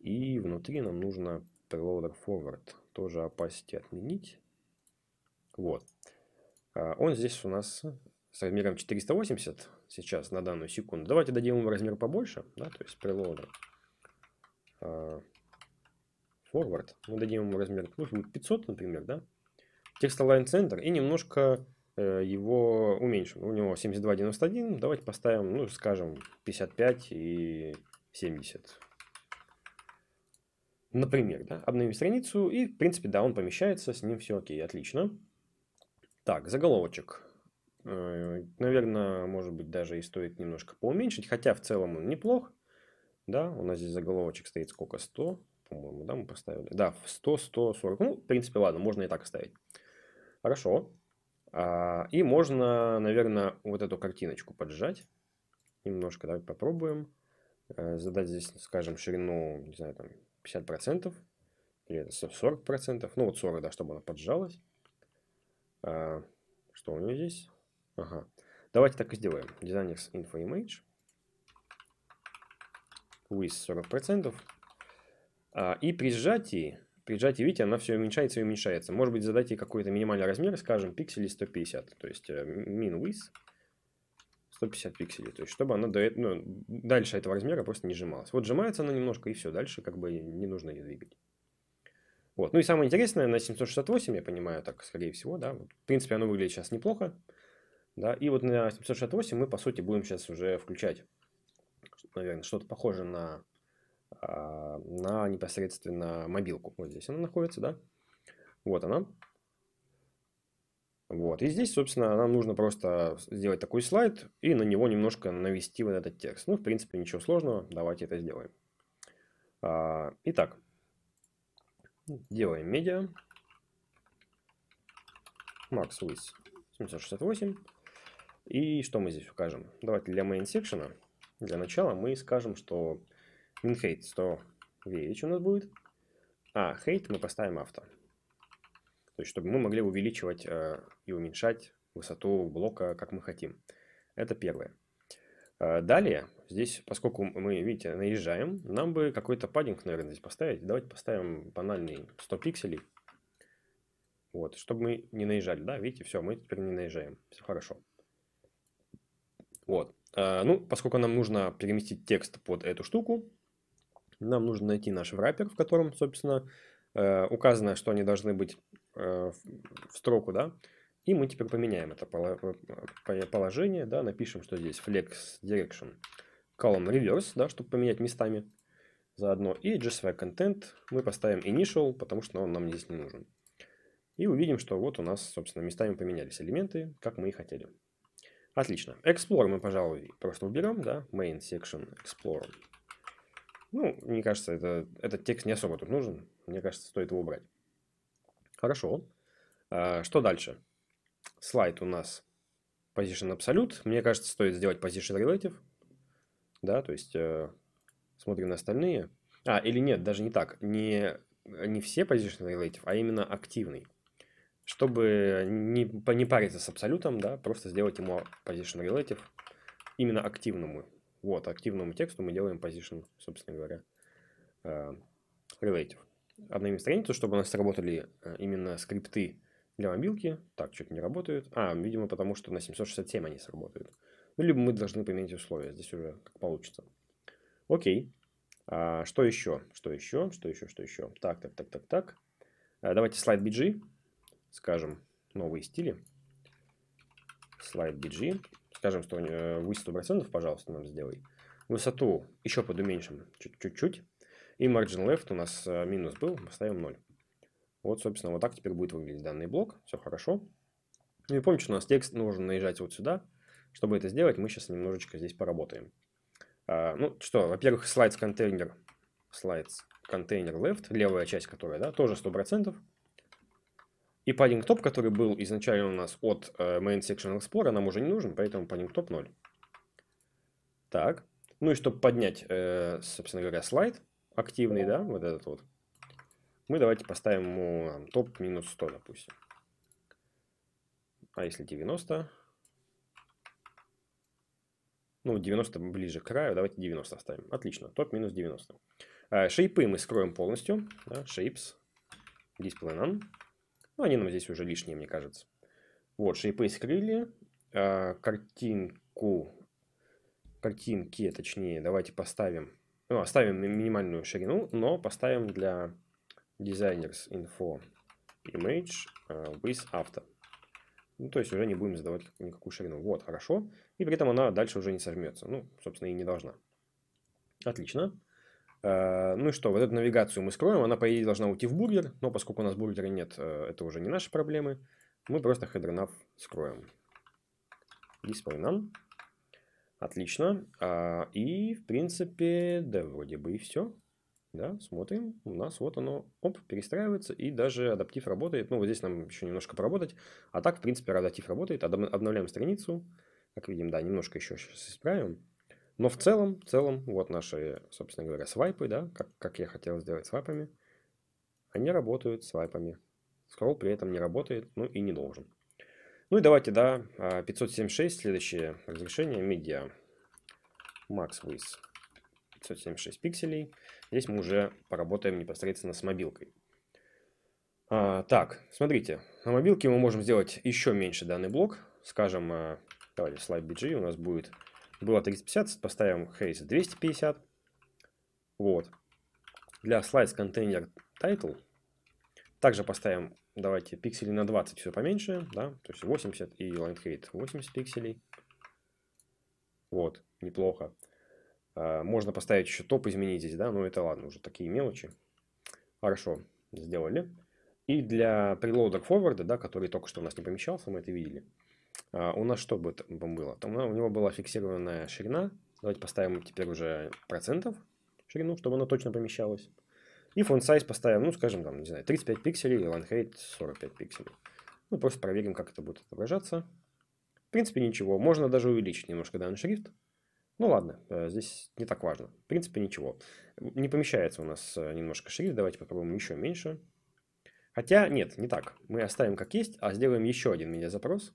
И внутри нам нужно preloader forward. Тоже opacity отменить. Вот. А, он здесь у нас с размером 480 сейчас на данную секунду. Давайте дадим ему размер побольше, да, то есть preloader а, forward. Мы дадим ему размер, пусть будет 500, например, да. Текст Текстолайн центр и немножко э, его уменьшим. У него 72,91. Давайте поставим, ну, скажем, 55 и 70. Например, да, обновим страницу, и, в принципе, да, он помещается, с ним все окей, отлично. Так, заголовочек. Э, наверное, может быть, даже и стоит немножко поуменьшить, хотя в целом он неплох. Да, у нас здесь заголовочек стоит сколько? 100, по-моему, да, мы поставили. Да, 100, 140. Ну, в принципе, ладно, можно и так оставить. Хорошо. А, и можно, наверное, вот эту картиночку поджать. Немножко, давай попробуем. Э, задать здесь, скажем, ширину, не знаю, там 50%. Или это 40%. Ну, вот 40, да, чтобы она поджалась. А, что у него здесь? Ага. Давайте так и сделаем. Designers info image with 40%. А, и при сжатии, при сжатии, видите, она все уменьшается и уменьшается. Может быть, задайте какой-то минимальный размер, скажем, пикселей 150. То есть min with 150 пикселей. То есть, чтобы она до, ну, дальше этого размера просто не сжималась. Вот сжимается она немножко, и все. Дальше как бы не нужно ее двигать. Вот. Ну и самое интересное, на 768, я понимаю, так, скорее всего, да, вот, в принципе, оно выглядит сейчас неплохо, да, и вот на 768 мы, по сути, будем сейчас уже включать, наверное, что-то похожее на, а, на непосредственно мобилку. Вот здесь она находится, да, вот она. Вот, и здесь, собственно, нам нужно просто сделать такой слайд и на него немножко навести вот этот текст. Ну, в принципе, ничего сложного, давайте это сделаем. А, итак, делаем медиа, max width 768. И что мы здесь укажем? Давайте для main section, для начала мы скажем, что min height 100 vh у нас будет, а height мы поставим авто. То есть, чтобы мы могли увеличивать э, и уменьшать высоту блока, как мы хотим. Это первое. А, далее, здесь, поскольку мы, видите, наезжаем, нам бы какой-то паддинг, наверное, здесь поставить. Давайте поставим банальный 100 пикселей. Вот, чтобы мы не наезжали, да, видите, все, мы теперь не наезжаем, все хорошо. Вот, а, ну, поскольку нам нужно переместить текст под эту штуку, нам нужно найти наш враппер, в котором, собственно, э, указано, что они должны быть э, в строку, да, и мы теперь поменяем это э, положение, да, напишем, что здесь flex direction column reverse, да, чтобы поменять местами заодно. И JSV content мы поставим initial, потому что он нам здесь не нужен. И увидим, что вот у нас, собственно, местами поменялись элементы, как мы и хотели. Отлично. Explore мы, пожалуй, просто уберем, да, main section explore. Ну, мне кажется, это, этот текст не особо тут нужен. Мне кажется, стоит его убрать. Хорошо. А, что дальше? слайд у нас position absolute. Мне кажется, стоит сделать position relative. Да, то есть э, смотрим на остальные. А, или нет, даже не так. Не, не все position relative, а именно активный. Чтобы не, не париться с абсолютом, да, просто сделать ему position relative именно активному. Вот, активному тексту мы делаем position, собственно говоря, э, relative. Обновим страницу, чтобы у нас сработали э, именно скрипты для мобилки. Так, что-то не работает. А, видимо, потому что на 767 они сработают. Ну, либо мы должны поменять условия. Здесь уже как получится. Окей. А, что еще? Что еще? Что еще? Что еще? Так, так, так, так, так. А, давайте слайд BG. Скажем, новые стили. Слайд BG. Скажем, что высоту выше пожалуйста, нам сделай. Высоту еще под уменьшим, чуть-чуть. И margin left у нас э, минус был. Поставим 0. Вот, собственно, вот так теперь будет выглядеть данный блок. Все хорошо. Ну и помните, что у нас текст нужно наезжать вот сюда. Чтобы это сделать, мы сейчас немножечко здесь поработаем. А, ну что, во-первых, слайдс контейнер, слайдс контейнер left, левая часть которая, да, тоже 100%. И padding top, который был изначально у нас от э, main section explorer, нам уже не нужен, поэтому padding top 0. Так, ну и чтобы поднять, э, собственно говоря, слайд активный, да, вот этот вот, мы давайте поставим ему топ минус 100, допустим. А если 90? Ну, 90 ближе к краю, давайте 90 оставим. Отлично, топ минус 90. А, шейпы мы скроем полностью. Да, shapes, display none. Ну, они нам здесь уже лишние, мне кажется. Вот, шейпы скрыли. А, картинку, картинки, точнее, давайте поставим, ну, оставим минимальную ширину, но поставим для designers info image with авто. Ну, то есть уже не будем задавать никакую ширину. Вот, хорошо. И при этом она дальше уже не сожмется. Ну, собственно, и не должна. Отлично. Э, ну и что, вот эту навигацию мы скроем. Она, по идее, должна уйти в бургер. Но поскольку у нас бургера нет, э, это уже не наши проблемы. Мы просто header скроем. Display none. Отлично. А, и, в принципе, да, вроде бы и все. Да, смотрим, у нас вот оно, оп, перестраивается, и даже адаптив работает. Ну, вот здесь нам еще немножко поработать. А так, в принципе, адаптив работает. Обновляем страницу. Как видим, да, немножко еще сейчас исправим. Но в целом, в целом, вот наши, собственно говоря, свайпы, да, как, как я хотел сделать свайпами, они работают свайпами. Скролл при этом не работает, ну и не должен. Ну и давайте, да, 576, а, следующее разрешение, медиа, max width 576 пикселей. Здесь мы уже поработаем непосредственно с мобилкой. А, так, смотрите, на мобилке мы можем сделать еще меньше данный блок. Скажем, э, давайте слайд BG у нас будет, было 350, поставим Haze 250. Вот. Для слайд контейнер title также поставим, давайте, пиксели на 20 все поменьше, да, то есть 80 и line height 80 пикселей. Вот, неплохо. А, можно поставить еще топ изменить здесь, да, но ну, это ладно, уже такие мелочи. Хорошо, сделали. И для прилоудер форварда, да, который только что у нас не помещался, мы это видели, а, у нас что бы было? Там ну, у него была фиксированная ширина. Давайте поставим теперь уже процентов ширину, чтобы она точно помещалась. И font size поставим, ну, скажем, там, не знаю, 35 пикселей, и line height 45 пикселей. Ну, просто проверим, как это будет отображаться. В принципе, ничего. Можно даже увеличить немножко данный шрифт. Ну ладно, э, здесь не так важно. В принципе, ничего. Не помещается у нас э, немножко шрифт. Давайте попробуем еще меньше. Хотя, нет, не так. Мы оставим как есть, а сделаем еще один медиазапрос.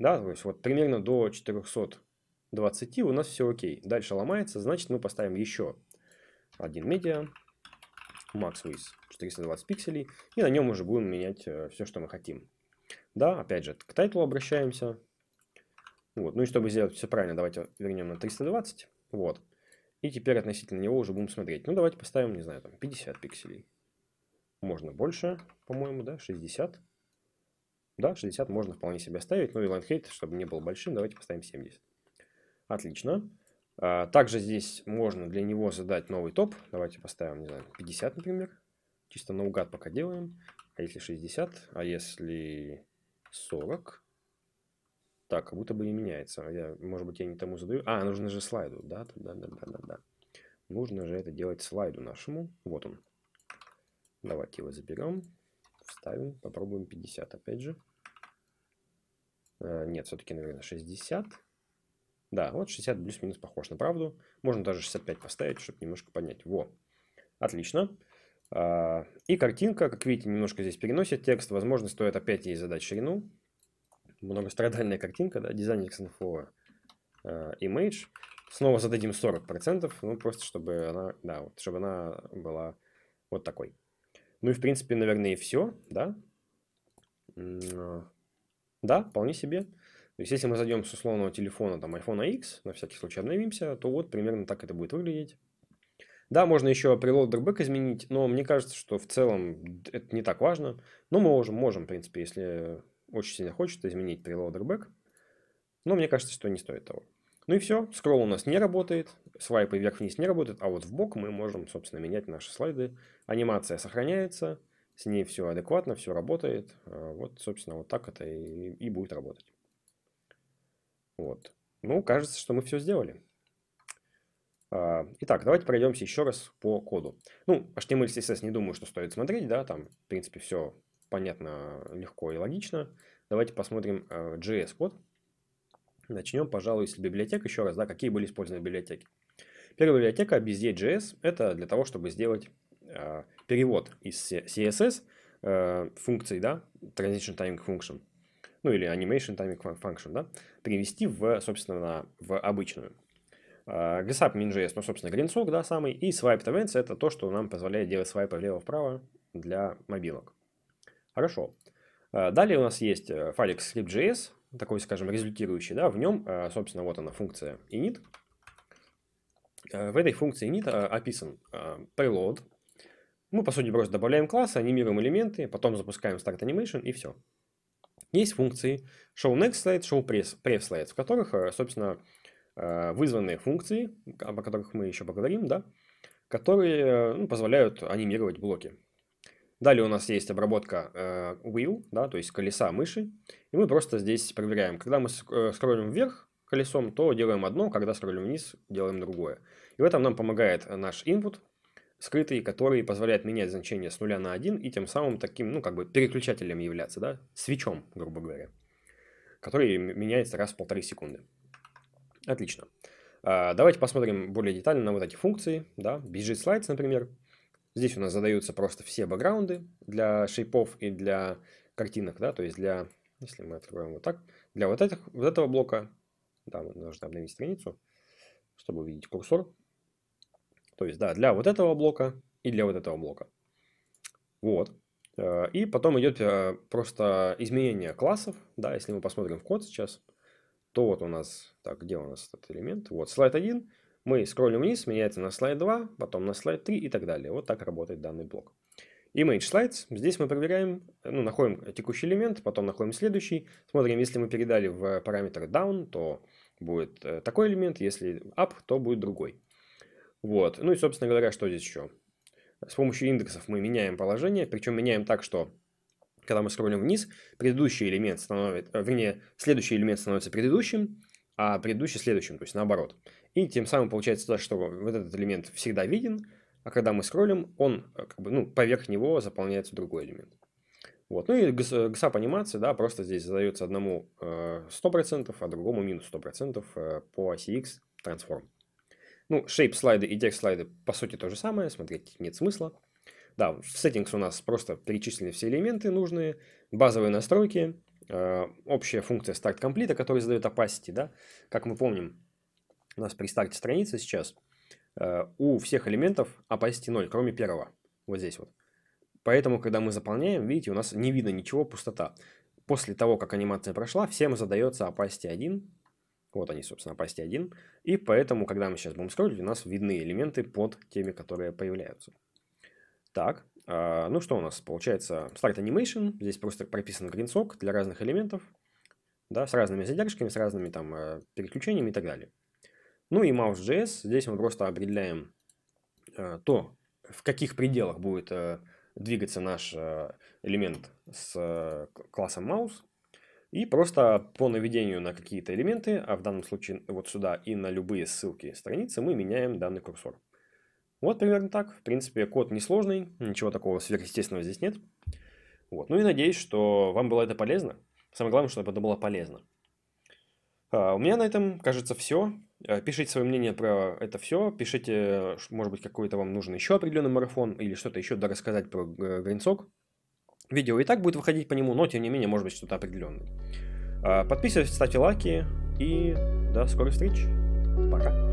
Да, то есть вот примерно до 420 у нас все окей. Дальше ломается, значит мы поставим еще один медиа. Max Width 420 пикселей. И на нем уже будем менять э, все, что мы хотим. Да, опять же, к тайтлу обращаемся. Вот. Ну и чтобы сделать все правильно, давайте вернем на 320. Вот. И теперь относительно него уже будем смотреть. Ну, давайте поставим, не знаю, там 50 пикселей. Можно больше, по-моему, да, 60. Да, 60 можно вполне себе ставить. Ну и лайнхейт, чтобы не был большим, давайте поставим 70. Отлично. А, также здесь можно для него задать новый топ. Давайте поставим, не знаю, 50, например. Чисто наугад пока делаем. А если 60? А если 40? Так, как будто бы не меняется. Я, может быть, я не тому задаю. А, нужно же слайду, да? Да, да, да, да, да. Нужно же это делать слайду нашему. Вот он. Давайте его заберем, вставим, попробуем 50 опять же. Э, нет, все-таки, наверное, 60. Да, вот 60 плюс-минус похож на правду. Можно даже 65 поставить, чтобы немножко поднять. Во, отлично. А, и картинка, как видите, немножко здесь переносит текст. Возможно, стоит опять ей задать ширину многострадальная картинка, да, дизайн XNFO э, image. Снова зададим 40%, ну, просто чтобы она, да, вот, чтобы она была вот такой. Ну и, в принципе, наверное, и все, да. Да, вполне себе. То есть, если мы зайдем с условного телефона, там, iPhone X, на всякий случай обновимся, то вот примерно так это будет выглядеть. Да, можно еще preloader back изменить, но мне кажется, что в целом это не так важно. Но ну, мы можем, можем в принципе, если очень сильно хочет изменить preloader back, но мне кажется, что не стоит того. Ну и все, скролл у нас не работает, свайпы вверх-вниз не работают, а вот в бок мы можем, собственно, менять наши слайды. Анимация сохраняется, с ней все адекватно, все работает. А вот, собственно, вот так это и, и будет работать. Вот. Ну, кажется, что мы все сделали. А, итак, давайте пройдемся еще раз по коду. Ну, HTML, CSS не думаю, что стоит смотреть, да, там, в принципе, все понятно, легко и логично. Давайте посмотрим э, JS-код. Начнем, пожалуй, с библиотек. Еще раз, да, какие были использованы библиотеки. Первая библиотека BSD.js – это для того, чтобы сделать э, перевод из CSS э, функций, да, Transition Timing Function, ну или Animation Timing Function, да, перевести в, собственно, в обычную. Э, GSAP MinJS, ну, собственно, гринсок, да, самый, и Swipe Events – это то, что нам позволяет делать свайпы влево-вправо для мобилок. Хорошо. Э, далее у нас есть э, файлик script.js, такой, скажем, результирующий, да, в нем, э, собственно, вот она функция init. В этой функции init описан payload. Мы, по сути, просто добавляем классы, анимируем элементы, потом запускаем start animation и все. Есть функции show next slide, show prev pref в которых, собственно, вызванные функции, о которых мы еще поговорим, да, которые ну, позволяют анимировать блоки. Далее у нас есть обработка э, wheel, да, то есть колеса мыши. И мы просто здесь проверяем. Когда мы э, скроллим вверх колесом, то делаем одно, когда скроллим вниз, делаем другое. И в этом нам помогает э, наш input, скрытый, который позволяет менять значение с нуля на 1 и тем самым таким, ну, как бы переключателем являться, да, свечом, грубо говоря, который меняется раз в полторы секунды. Отлично. А, давайте посмотрим более детально на вот эти функции, да, BG Slides, например. Здесь у нас задаются просто все бэкграунды для шейпов и для картинок, да, то есть для, если мы откроем вот так, для вот, этих, вот этого блока, да, мы должны обновить страницу, чтобы увидеть курсор. То есть, да, для вот этого блока и для вот этого блока. Вот. Э, и потом идет э, просто изменение классов, да, если мы посмотрим в код сейчас, то вот у нас, так, где у нас этот элемент? Вот, слайд 1, мы скроллим вниз, меняется на слайд 2, потом на слайд 3 и так далее. Вот так работает данный блок. Image Slides. Здесь мы проверяем, ну, находим текущий элемент, потом находим следующий. Смотрим, если мы передали в параметр down, то будет э, такой элемент, если up, то будет другой. Вот. Ну и, собственно говоря, что здесь еще? С помощью индексов мы меняем положение, причем меняем так, что когда мы скроллим вниз, предыдущий элемент становится, э, вернее, следующий элемент становится предыдущим, а предыдущий следующим, то есть наоборот. И тем самым получается, то что вот этот элемент всегда виден, а когда мы скроллим, он э, как бы, ну, поверх него заполняется другой элемент. Вот. Ну и GSAP э, анимации, да, просто здесь задается одному 100%, э, а другому минус 100% по оси X transform Ну, shape слайды и текст слайды по сути то же самое, смотреть нет смысла. Да, в settings у нас просто перечислены все элементы нужные, базовые настройки, Э, общая функция start complete, которая задает opacity, да, как мы помним, у нас при старте страницы сейчас э, у всех элементов opacity 0, кроме первого, вот здесь вот. Поэтому, когда мы заполняем, видите, у нас не видно ничего, пустота. После того, как анимация прошла, всем задается opacity 1, вот они, собственно, opacity 1, и поэтому, когда мы сейчас будем скроллить, у нас видны элементы под теми, которые появляются. Так, а, ну что у нас получается? Start Animation. Здесь просто прописан гринсок для разных элементов, да, с разными задержками, с разными там э, переключениями и так далее. Ну и Mouse.js. Здесь мы просто определяем э, то, в каких пределах будет э, двигаться наш элемент с классом Mouse. И просто по наведению на какие-то элементы, а в данном случае вот сюда и на любые ссылки страницы, мы меняем данный курсор. Вот примерно так. В принципе, код несложный, ничего такого сверхъестественного здесь нет. Вот. Ну и надеюсь, что вам было это полезно. Самое главное, чтобы это было полезно. А, у меня на этом, кажется, все. А, пишите свое мнение про это все. Пишите, может быть, какой-то вам нужен еще определенный марафон или что-то еще да рассказать про Гринсок. Видео и так будет выходить по нему, но тем не менее, может быть, что-то определенное. А, подписывайтесь, ставьте лайки и до скорых встреч. Пока.